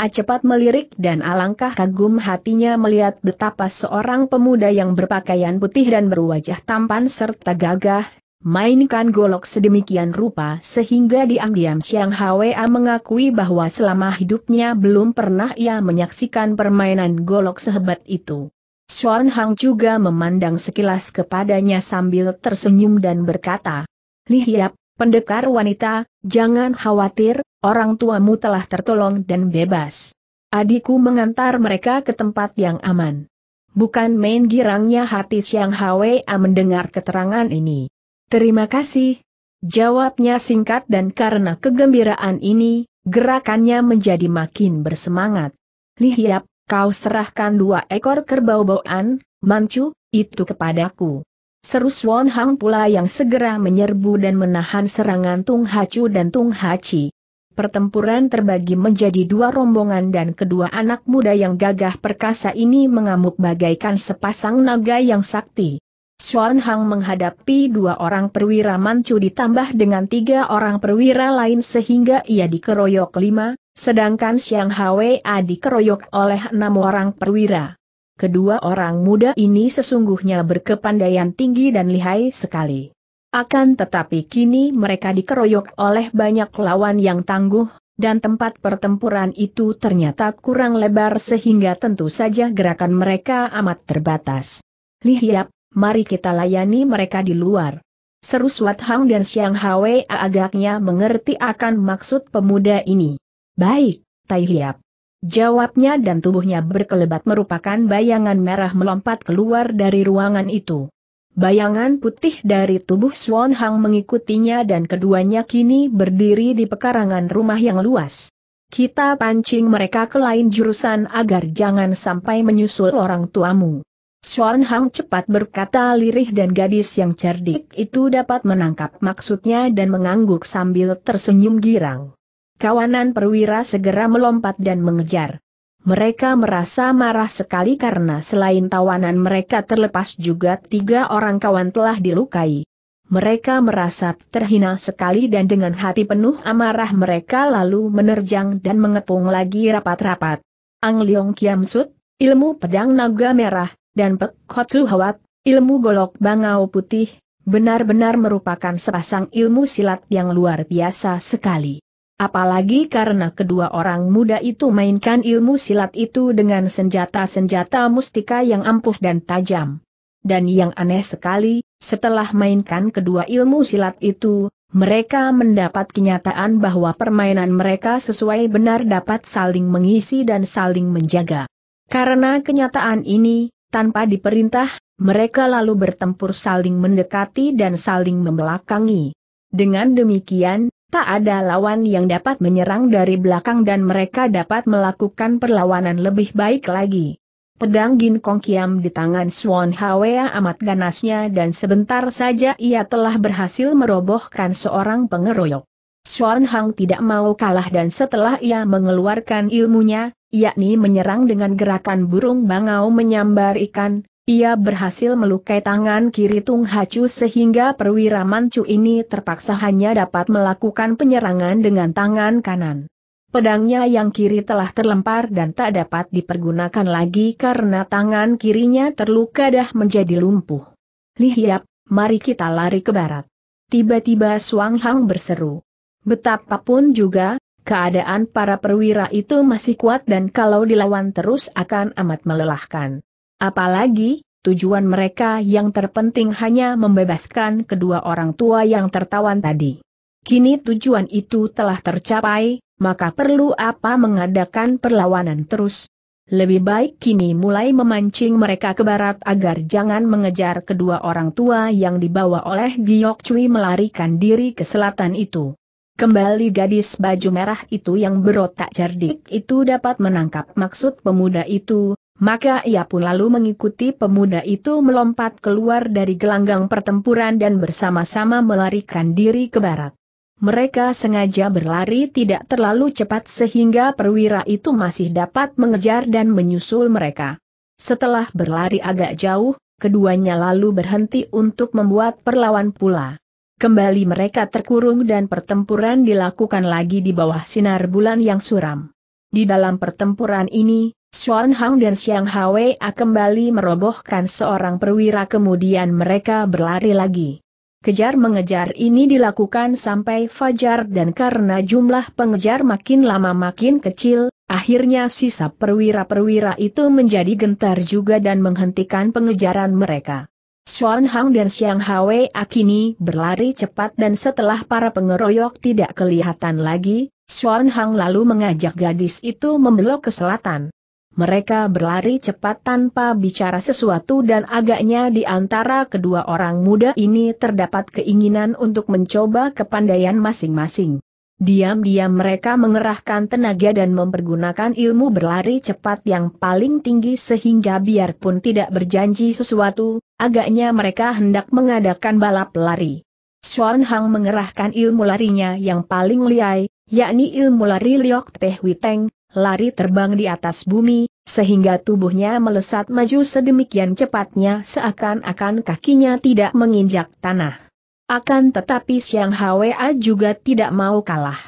[SPEAKER 1] a cepat melirik dan alangkah kagum hatinya melihat betapa seorang pemuda yang berpakaian putih dan berwajah tampan serta gagah, mainkan golok sedemikian rupa sehingga diam-diam Xiang a mengakui bahwa selama hidupnya belum pernah ia menyaksikan permainan golok sehebat itu. Xuan Hang juga memandang sekilas kepadanya sambil tersenyum dan berkata, Hiap, pendekar wanita, jangan khawatir, Orang tuamu telah tertolong dan bebas. Adikku mengantar mereka ke tempat yang aman. Bukan main girangnya hati Siang Hwa mendengar keterangan ini. Terima kasih. Jawabnya singkat dan karena kegembiraan ini, gerakannya menjadi makin bersemangat. Lihiap, kau serahkan dua ekor kerbau bauan, mancu, itu kepadaku. Seru Swan Hang pula yang segera menyerbu dan menahan serangan Tung Hacu dan Tung Haci. Pertempuran terbagi menjadi dua rombongan dan kedua anak muda yang gagah perkasa ini mengamuk bagaikan sepasang naga yang sakti. Xuan Hang menghadapi dua orang perwira mancu ditambah dengan tiga orang perwira lain sehingga ia dikeroyok lima, sedangkan Xiang Hwa dikeroyok oleh enam orang perwira. Kedua orang muda ini sesungguhnya berkepandaian tinggi dan lihai sekali. Akan tetapi kini mereka dikeroyok oleh banyak lawan yang tangguh, dan tempat pertempuran itu ternyata kurang lebar sehingga tentu saja gerakan mereka amat terbatas. Lihiap, mari kita layani mereka di luar. Seru Swat Hang dan Siang Hwe agaknya mengerti akan maksud pemuda ini. Baik, Tai Liap. Jawabnya dan tubuhnya berkelebat merupakan bayangan merah melompat keluar dari ruangan itu. Bayangan putih dari tubuh Swan Hang mengikutinya dan keduanya kini berdiri di pekarangan rumah yang luas. Kita pancing mereka ke lain jurusan agar jangan sampai menyusul orang tuamu. Swan Hang cepat berkata lirih dan gadis yang cerdik itu dapat menangkap maksudnya dan mengangguk sambil tersenyum girang. Kawanan perwira segera melompat dan mengejar. Mereka merasa marah sekali karena selain tawanan mereka terlepas juga tiga orang kawan telah dilukai. Mereka merasa terhina sekali dan dengan hati penuh amarah mereka lalu menerjang dan mengepung lagi rapat-rapat. Ang Leong Kiam Sut, ilmu pedang naga merah, dan Pek Hotsu Hawat, ilmu golok bangau putih, benar-benar merupakan sepasang ilmu silat yang luar biasa sekali. Apalagi karena kedua orang muda itu mainkan ilmu silat itu dengan senjata-senjata mustika yang ampuh dan tajam. Dan yang aneh sekali, setelah mainkan kedua ilmu silat itu, mereka mendapat kenyataan bahwa permainan mereka sesuai benar dapat saling mengisi dan saling menjaga. Karena kenyataan ini, tanpa diperintah, mereka lalu bertempur saling mendekati dan saling membelakangi. Dengan demikian, Tak ada lawan yang dapat menyerang dari belakang dan mereka dapat melakukan perlawanan lebih baik lagi. Pedang Kong Kiam di tangan Swan Hwa amat ganasnya dan sebentar saja ia telah berhasil merobohkan seorang pengeroyok. Swan Hang tidak mau kalah dan setelah ia mengeluarkan ilmunya, yakni menyerang dengan gerakan burung bangau menyambar ikan, ia berhasil melukai tangan kiri Tung Hacu sehingga perwira Mancu ini terpaksa hanya dapat melakukan penyerangan dengan tangan kanan. Pedangnya yang kiri telah terlempar dan tak dapat dipergunakan lagi karena tangan kirinya terluka dah menjadi lumpuh. Lihiap, mari kita lari ke barat. Tiba-tiba Suang Hang berseru. Betapapun juga, keadaan para perwira itu masih kuat dan kalau dilawan terus akan amat melelahkan. Apalagi, tujuan mereka yang terpenting hanya membebaskan kedua orang tua yang tertawan tadi. Kini tujuan itu telah tercapai, maka perlu apa mengadakan perlawanan terus? Lebih baik kini mulai memancing mereka ke barat agar jangan mengejar kedua orang tua yang dibawa oleh Giok Cui melarikan diri ke selatan itu. Kembali gadis baju merah itu yang berotak cerdik itu dapat menangkap maksud pemuda itu, maka ia pun lalu mengikuti pemuda itu melompat keluar dari gelanggang pertempuran dan bersama-sama melarikan diri ke barat. Mereka sengaja berlari tidak terlalu cepat sehingga perwira itu masih dapat mengejar dan menyusul mereka. Setelah berlari agak jauh, keduanya lalu berhenti untuk membuat perlawan pula. Kembali mereka terkurung dan pertempuran dilakukan lagi di bawah sinar bulan yang suram. Di dalam pertempuran ini, Xuan Hang dan Xiang Hwa kembali merobohkan seorang perwira kemudian mereka berlari lagi. Kejar mengejar ini dilakukan sampai fajar dan karena jumlah pengejar makin lama makin kecil, akhirnya sisa perwira-perwira itu menjadi gentar juga dan menghentikan pengejaran mereka. Xuan Hang dan Xiang Hwa akini berlari cepat dan setelah para pengeroyok tidak kelihatan lagi, Xuan Hang lalu mengajak gadis itu membelok ke selatan. Mereka berlari cepat tanpa bicara sesuatu dan agaknya di antara kedua orang muda ini terdapat keinginan untuk mencoba kepandaian masing-masing. Diam-diam mereka mengerahkan tenaga dan mempergunakan ilmu berlari cepat yang paling tinggi sehingga biarpun tidak berjanji sesuatu, agaknya mereka hendak mengadakan balap lari. Xuan Hang mengerahkan ilmu larinya yang paling liai, yakni ilmu lari Liok Teh Witeng, lari terbang di atas bumi, sehingga tubuhnya melesat maju sedemikian cepatnya seakan-akan kakinya tidak menginjak tanah. Akan tetapi Siang Hwa juga tidak mau kalah.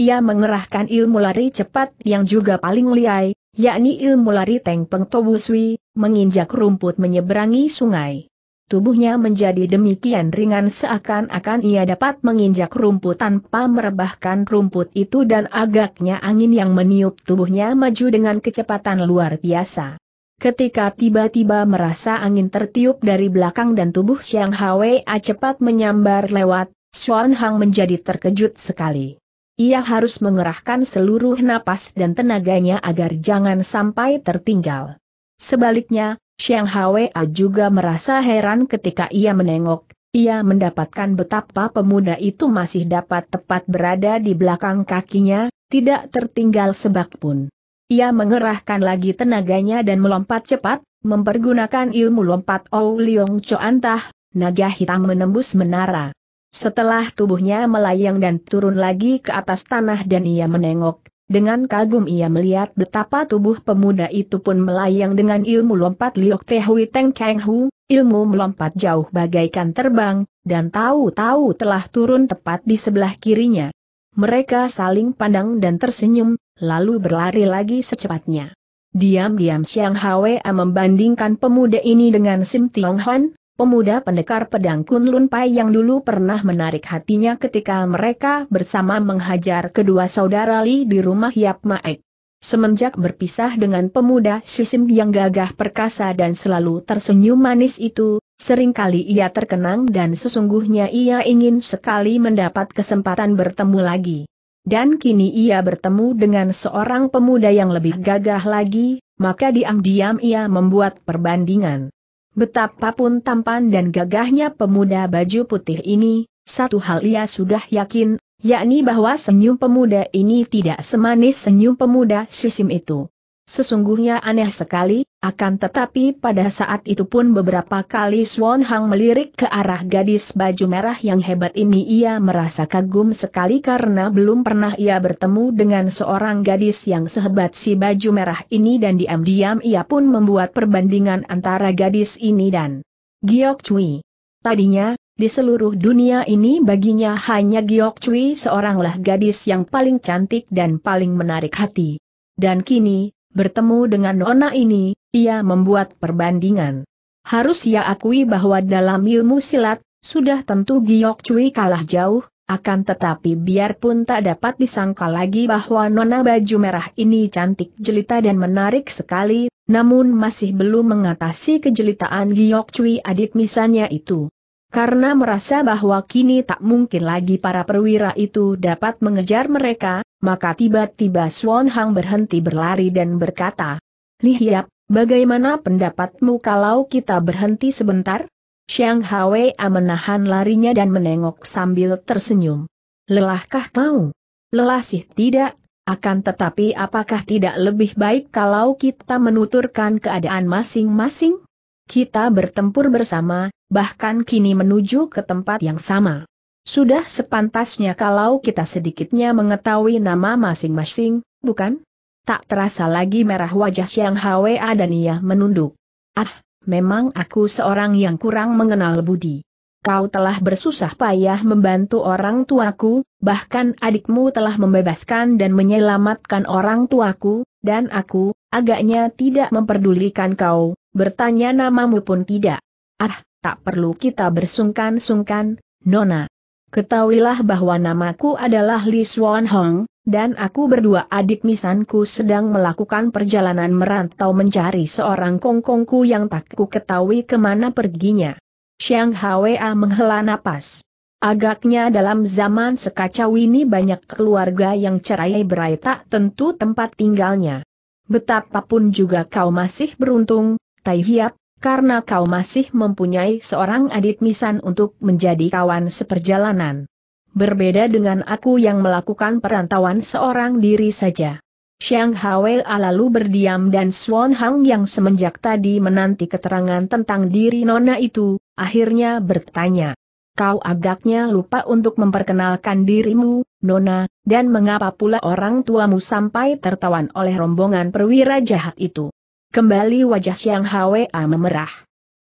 [SPEAKER 1] Ia mengerahkan ilmu lari cepat yang juga paling liai, yakni ilmu lari Teng Peng Tobuswi, menginjak rumput menyeberangi sungai. Tubuhnya menjadi demikian ringan seakan-akan ia dapat menginjak rumput tanpa merebahkan rumput itu dan agaknya angin yang meniup tubuhnya maju dengan kecepatan luar biasa. Ketika tiba-tiba merasa angin tertiup dari belakang dan tubuh Xiang Hwa cepat menyambar lewat, Xuan Hang menjadi terkejut sekali. Ia harus mengerahkan seluruh napas dan tenaganya agar jangan sampai tertinggal. Sebaliknya, Xiang Hwa juga merasa heran ketika ia menengok, ia mendapatkan betapa pemuda itu masih dapat tepat berada di belakang kakinya, tidak tertinggal sebak pun. Ia mengerahkan lagi tenaganya dan melompat cepat, mempergunakan ilmu lompat Ou Liong Choantah, naga hitam menembus menara. Setelah tubuhnya melayang dan turun lagi ke atas tanah dan ia menengok, dengan kagum ia melihat betapa tubuh pemuda itu pun melayang dengan ilmu lompat Liok Tehui Teng Kang Hu, ilmu melompat jauh bagaikan terbang, dan tahu-tahu telah turun tepat di sebelah kirinya. Mereka saling pandang dan tersenyum, lalu berlari lagi secepatnya. Diam-diam Xiang Hwa membandingkan pemuda ini dengan Sim Tiong Hwan pemuda pendekar pedang Kunlun Pai yang dulu pernah menarik hatinya ketika mereka bersama menghajar kedua saudara Li di rumah Yap Maek. Semenjak berpisah dengan pemuda Sisim yang gagah perkasa dan selalu tersenyum manis itu, seringkali ia terkenang dan sesungguhnya ia ingin sekali mendapat kesempatan bertemu lagi. Dan kini ia bertemu dengan seorang pemuda yang lebih gagah lagi, maka diam-diam ia membuat perbandingan. Betapapun tampan dan gagahnya pemuda baju putih ini, satu hal ia sudah yakin, yakni bahwa senyum pemuda ini tidak semanis senyum pemuda sisim itu. Sesungguhnya aneh sekali, akan tetapi pada saat itu pun beberapa kali Swan Hang melirik ke arah gadis baju merah yang hebat ini ia merasa kagum sekali karena belum pernah ia bertemu dengan seorang gadis yang sehebat si baju merah ini dan diam-diam ia pun membuat perbandingan antara gadis ini dan Giok Cui. Tadinya, di seluruh dunia ini baginya hanya Giok Cui seoranglah gadis yang paling cantik dan paling menarik hati. Dan kini, Bertemu dengan Nona ini, ia membuat perbandingan. Harus ia akui bahwa dalam ilmu silat, sudah tentu Giok Cui kalah jauh, akan tetapi biarpun tak dapat disangka lagi bahwa Nona baju merah ini cantik jelita dan menarik sekali, namun masih belum mengatasi kejelitaan Giok Cui adik misalnya itu karena merasa bahwa kini tak mungkin lagi para perwira itu dapat mengejar mereka, maka tiba-tiba Swan Hang berhenti berlari dan berkata, Lihiap, bagaimana pendapatmu kalau kita berhenti sebentar? Xiang Hwei menahan larinya dan menengok sambil tersenyum. Lelahkah kau? Lelah sih tidak, akan tetapi apakah tidak lebih baik kalau kita menuturkan keadaan masing-masing? Kita bertempur bersama, bahkan kini menuju ke tempat yang sama. Sudah sepantasnya kalau kita sedikitnya mengetahui nama masing-masing, bukan? Tak terasa lagi merah wajah Siang Hwa dan ia menunduk. Ah, memang aku seorang yang kurang mengenal budi. Kau telah bersusah payah membantu orang tuaku, bahkan adikmu telah membebaskan dan menyelamatkan orang tuaku, dan aku, agaknya tidak memperdulikan kau, bertanya namamu pun tidak. Ah, tak perlu kita bersungkan-sungkan, Nona. Ketahuilah bahwa namaku adalah Li Swan Hong, dan aku berdua adik misanku sedang melakukan perjalanan merantau mencari seorang kongkongku yang tak ku ketahui kemana perginya. Xiang Hwa menghela napas. Agaknya dalam zaman sekacau ini banyak keluarga yang cerai berai tak tentu tempat tinggalnya. Betapapun juga kau masih beruntung, Tai Hiap, karena kau masih mempunyai seorang adik misan untuk menjadi kawan seperjalanan. Berbeda dengan aku yang melakukan perantauan seorang diri saja. Xiang Hawei lalu berdiam dan Swan Hang yang semenjak tadi menanti keterangan tentang diri Nona itu, akhirnya bertanya. Kau agaknya lupa untuk memperkenalkan dirimu, Nona, dan mengapa pula orang tuamu sampai tertawan oleh rombongan perwira jahat itu? Kembali wajah Siang Hwa memerah.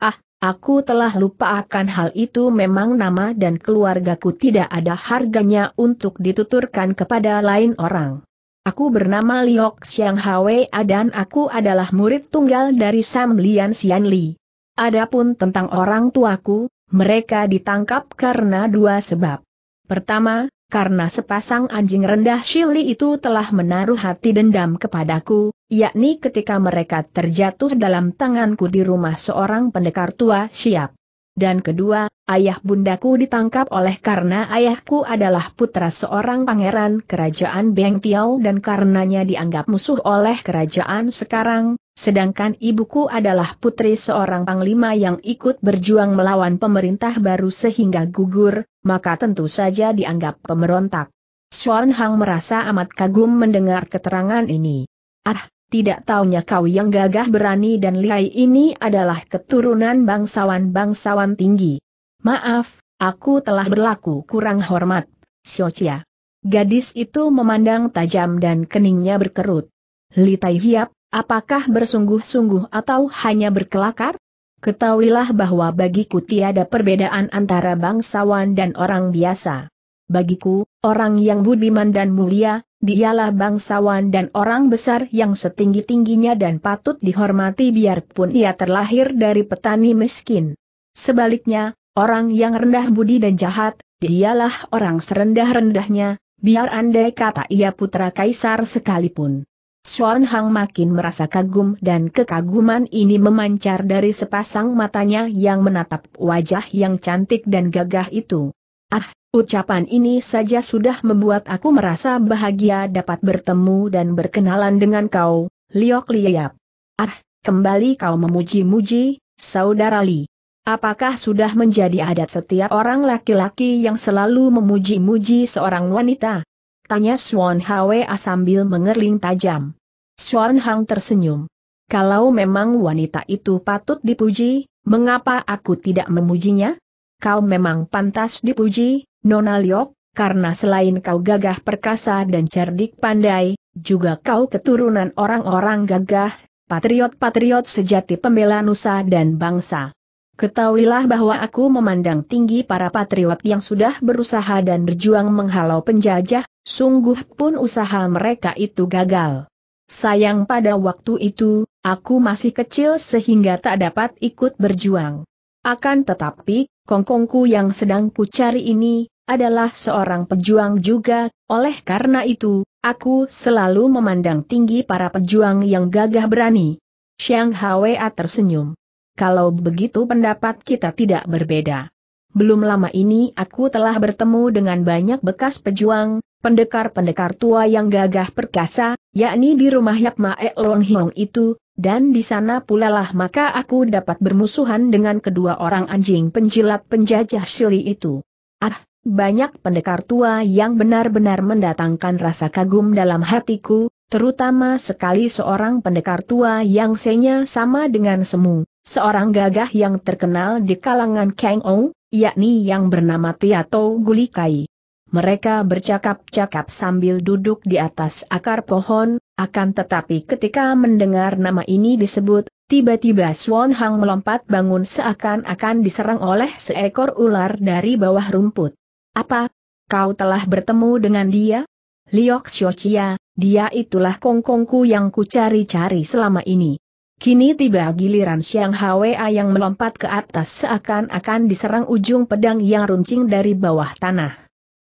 [SPEAKER 1] Ah, aku telah lupa akan hal itu memang nama dan keluargaku tidak ada harganya untuk dituturkan kepada lain orang. Aku bernama Liok Siang Hwa dan aku adalah murid tunggal dari Sam Lian Sian Li. Adapun tentang orang tuaku, mereka ditangkap karena dua sebab. Pertama, karena sepasang anjing rendah Shili itu telah menaruh hati dendam kepadaku, yakni ketika mereka terjatuh dalam tanganku di rumah seorang pendekar tua siap. Dan kedua, ayah bundaku ditangkap oleh karena ayahku adalah putra seorang pangeran kerajaan Beng Tiao dan karenanya dianggap musuh oleh kerajaan sekarang, sedangkan ibuku adalah putri seorang panglima yang ikut berjuang melawan pemerintah baru sehingga gugur, maka tentu saja dianggap pemberontak. Xuan Hang merasa amat kagum mendengar keterangan ini. Ah, tidak taunya kau yang gagah berani dan lihai ini adalah keturunan bangsawan-bangsawan tinggi. Maaf, aku telah berlaku kurang hormat, Xiaochia. Gadis itu memandang tajam dan keningnya berkerut. Li Tai Hiap, apakah bersungguh-sungguh atau hanya berkelakar? Ketahuilah bahwa bagiku tiada perbedaan antara bangsawan dan orang biasa. Bagiku, orang yang budiman dan mulia, Dialah bangsawan dan orang besar yang setinggi-tingginya dan patut dihormati biarpun ia terlahir dari petani miskin. Sebaliknya, orang yang rendah budi dan jahat, dialah orang serendah-rendahnya, biar andai kata ia putra kaisar sekalipun. Suan Hang makin merasa kagum dan kekaguman ini memancar dari sepasang matanya yang menatap wajah yang cantik dan gagah itu. Ah, ucapan ini saja sudah membuat aku merasa bahagia dapat bertemu dan berkenalan dengan kau, Liok Liap. Ah, kembali kau memuji-muji, Saudara Li. Apakah sudah menjadi adat setiap orang laki-laki yang selalu memuji-muji seorang wanita? Tanya Swan Hwa sambil mengerling tajam. Swan Hang tersenyum. Kalau memang wanita itu patut dipuji, mengapa aku tidak memujinya? kau memang pantas dipuji, Nona Liok, karena selain kau gagah perkasa dan cerdik pandai, juga kau keturunan orang-orang gagah, patriot-patriot sejati pembela nusa dan bangsa. Ketahuilah bahwa aku memandang tinggi para patriot yang sudah berusaha dan berjuang menghalau penjajah, sungguh pun usaha mereka itu gagal. Sayang pada waktu itu, aku masih kecil sehingga tak dapat ikut berjuang. Akan tetapi, Kongkongku yang sedang kucari ini, adalah seorang pejuang juga, oleh karena itu, aku selalu memandang tinggi para pejuang yang gagah berani. Xiang Hwa tersenyum. Kalau begitu pendapat kita tidak berbeda. Belum lama ini aku telah bertemu dengan banyak bekas pejuang, pendekar-pendekar tua yang gagah perkasa, yakni di rumah Yap Mae Long Hiong itu, dan di sana pula lah maka aku dapat bermusuhan dengan kedua orang anjing penjilat penjajah Sili itu. Ah, banyak pendekar tua yang benar-benar mendatangkan rasa kagum dalam hatiku, terutama sekali seorang pendekar tua yang senya sama dengan semu, seorang gagah yang terkenal di kalangan Kang Ou, yakni yang bernama Tiato Gulikai. Mereka bercakap-cakap sambil duduk di atas akar pohon, akan tetapi ketika mendengar nama ini disebut, tiba-tiba Swan Hang melompat bangun seakan-akan diserang oleh seekor ular dari bawah rumput. Apa? Kau telah bertemu dengan dia? Liok Xiochia, dia itulah kongkongku yang kucari cari-cari selama ini. Kini tiba giliran Xiang Hwa yang melompat ke atas seakan-akan diserang ujung pedang yang runcing dari bawah tanah.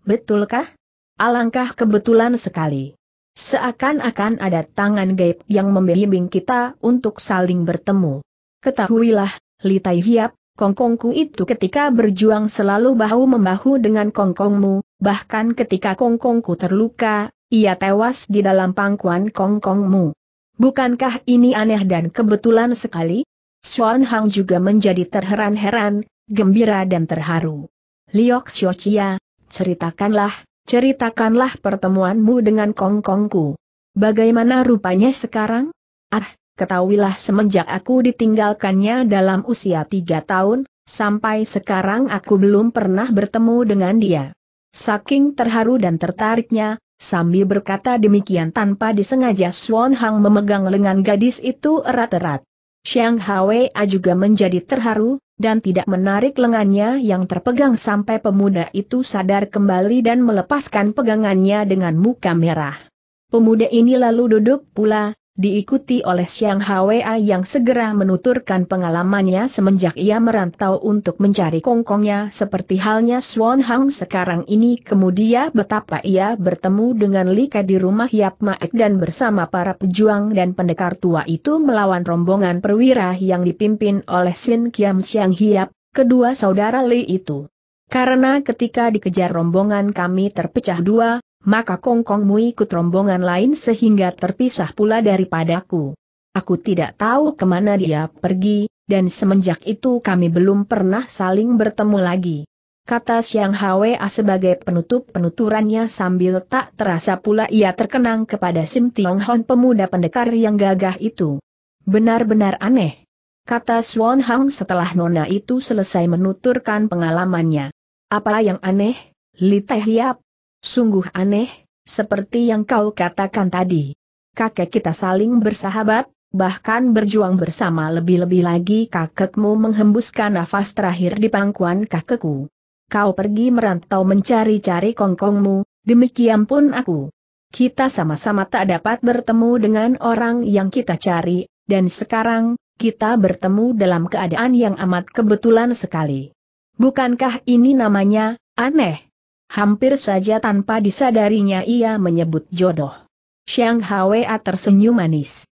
[SPEAKER 1] Betulkah? Alangkah kebetulan sekali. Seakan-akan ada tangan gaib yang membimbing kita untuk saling bertemu. Ketahuilah, Litai Hiap, Kongkongku itu ketika berjuang selalu bahu-membahu dengan Kongkongmu, bahkan ketika Kongkongku terluka, ia tewas di dalam pangkuan Kongkongmu. Bukankah ini aneh dan kebetulan sekali? Xuan Hang juga menjadi terheran-heran, gembira dan terharu. Liok Chia, ceritakanlah, Ceritakanlah pertemuanmu dengan Kongkongku. Bagaimana rupanya sekarang? Ah, ketahuilah semenjak aku ditinggalkannya dalam usia tiga tahun, sampai sekarang aku belum pernah bertemu dengan dia. Saking terharu dan tertariknya, sambil berkata demikian tanpa disengaja Swan Hang memegang lengan gadis itu erat-erat. Xiang Hwa juga menjadi terharu, dan tidak menarik lengannya yang terpegang sampai pemuda itu sadar kembali dan melepaskan pegangannya dengan muka merah. Pemuda ini lalu duduk pula, diikuti oleh Siang Hwa yang segera menuturkan pengalamannya semenjak ia merantau untuk mencari kongkongnya seperti halnya Swan Hang sekarang ini kemudian betapa ia bertemu dengan Lika di rumah Yap Maek dan bersama para pejuang dan pendekar tua itu melawan rombongan perwira yang dipimpin oleh Sin Kiam Siang Hiap, kedua saudara Li itu. Karena ketika dikejar rombongan kami terpecah dua, maka kongkongmu ikut rombongan lain sehingga terpisah pula daripadaku. Aku tidak tahu kemana dia pergi, dan semenjak itu kami belum pernah saling bertemu lagi. Kata Siang Hwa sebagai penutup penuturannya sambil tak terasa pula ia terkenang kepada Sim Tiong Hon pemuda pendekar yang gagah itu. Benar-benar aneh. Kata Swan Hang setelah nona itu selesai menuturkan pengalamannya. Apa yang aneh? Li Teh Hiap, Sungguh aneh, seperti yang kau katakan tadi. Kakek kita saling bersahabat, bahkan berjuang bersama lebih-lebih lagi kakekmu menghembuskan nafas terakhir di pangkuan kakekku. Kau pergi merantau mencari-cari kongkongmu, demikian pun aku. Kita sama-sama tak dapat bertemu dengan orang yang kita cari, dan sekarang, kita bertemu dalam keadaan yang amat kebetulan sekali. Bukankah ini namanya, aneh? Hampir saja tanpa disadarinya ia menyebut jodoh. Xiang Hwa tersenyum manis.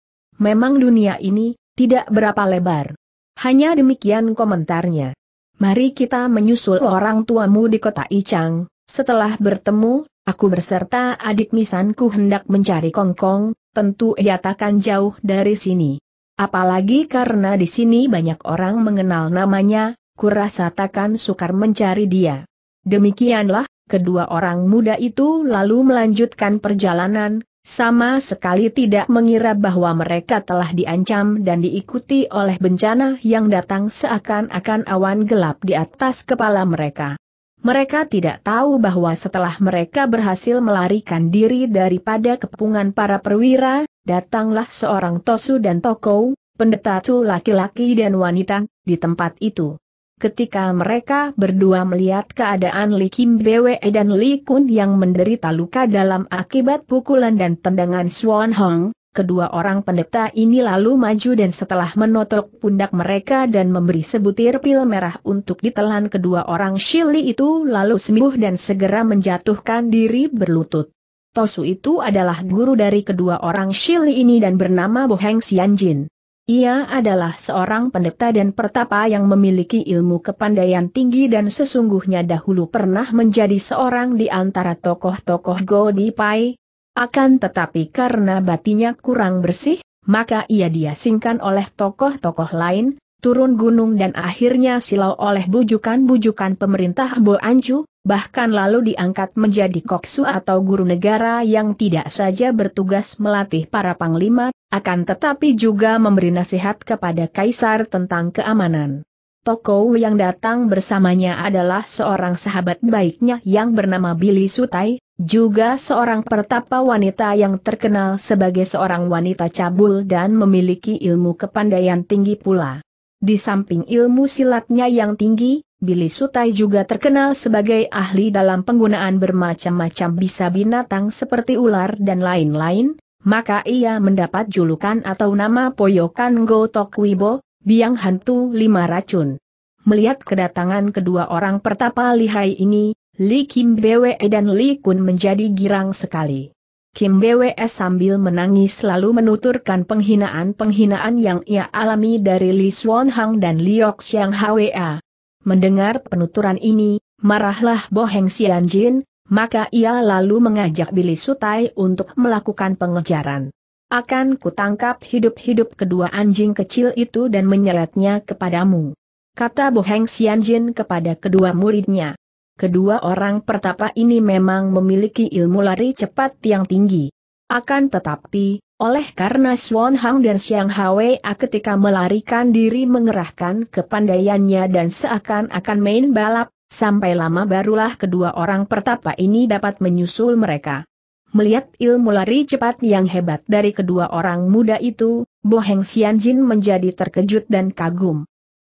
[SPEAKER 1] Memang dunia ini, tidak berapa lebar. Hanya demikian komentarnya. Mari kita menyusul orang tuamu di kota Icang, setelah bertemu, aku berserta adik misanku hendak mencari Kongkong, tentu ia takkan jauh dari sini. Apalagi karena di sini banyak orang mengenal namanya, kurasa takkan sukar mencari dia. Demikianlah, kedua orang muda itu lalu melanjutkan perjalanan, sama sekali tidak mengira bahwa mereka telah diancam dan diikuti oleh bencana yang datang seakan-akan awan gelap di atas kepala mereka. Mereka tidak tahu bahwa setelah mereka berhasil melarikan diri daripada kepungan para perwira, datanglah seorang Tosu dan Toko, pendeta laki-laki dan wanita, di tempat itu. Ketika mereka berdua melihat keadaan Li Kim Bwe dan Li Kun yang menderita luka dalam akibat pukulan dan tendangan Swan Hong, kedua orang pendeta ini lalu maju dan setelah menotok pundak mereka dan memberi sebutir pil merah untuk ditelan kedua orang Shili itu lalu sembuh dan segera menjatuhkan diri berlutut. Tosu itu adalah guru dari kedua orang Shili ini dan bernama Boheng Xianjin. Ia adalah seorang pendeta dan pertapa yang memiliki ilmu kepandaian tinggi dan sesungguhnya dahulu pernah menjadi seorang di antara tokoh-tokoh Godipai. Akan tetapi karena batinya kurang bersih, maka ia diasingkan oleh tokoh-tokoh lain, turun gunung dan akhirnya silau oleh bujukan-bujukan pemerintah Boanju, bahkan lalu diangkat menjadi koksu atau guru negara yang tidak saja bertugas melatih para panglima, akan tetapi juga memberi nasihat kepada kaisar tentang keamanan. Tokoh yang datang bersamanya adalah seorang sahabat baiknya yang bernama Billy Sutai, juga seorang pertapa wanita yang terkenal sebagai seorang wanita cabul dan memiliki ilmu kepandaian tinggi pula. Di samping ilmu silatnya yang tinggi, Billy Sutai juga terkenal sebagai ahli dalam penggunaan bermacam-macam bisa binatang seperti ular dan lain-lain, maka ia mendapat julukan atau nama poyokan Go Tokwibo, biang hantu lima racun. Melihat kedatangan kedua orang pertapa lihai ini, Li Kim Bwe dan Li Kun menjadi girang sekali. Kim BWS sambil menangis lalu menuturkan penghinaan-penghinaan yang ia alami dari Li Swan Hang dan Liok Xiang Hwa. Mendengar penuturan ini, marahlah Bo Heng Xian Jin, maka ia lalu mengajak Billy Sutai untuk melakukan pengejaran. Akan kutangkap hidup-hidup kedua anjing kecil itu dan menyeretnya kepadamu. Kata Bo Heng Xian Jin kepada kedua muridnya kedua orang pertapa ini memang memiliki ilmu lari cepat yang tinggi. Akan tetapi, oleh karena Swan Hang dan Xiang Hwei ketika melarikan diri mengerahkan kepandaiannya dan seakan-akan main balap, sampai lama barulah kedua orang pertapa ini dapat menyusul mereka. Melihat ilmu lari cepat yang hebat dari kedua orang muda itu, Bo Heng Xianjin menjadi terkejut dan kagum.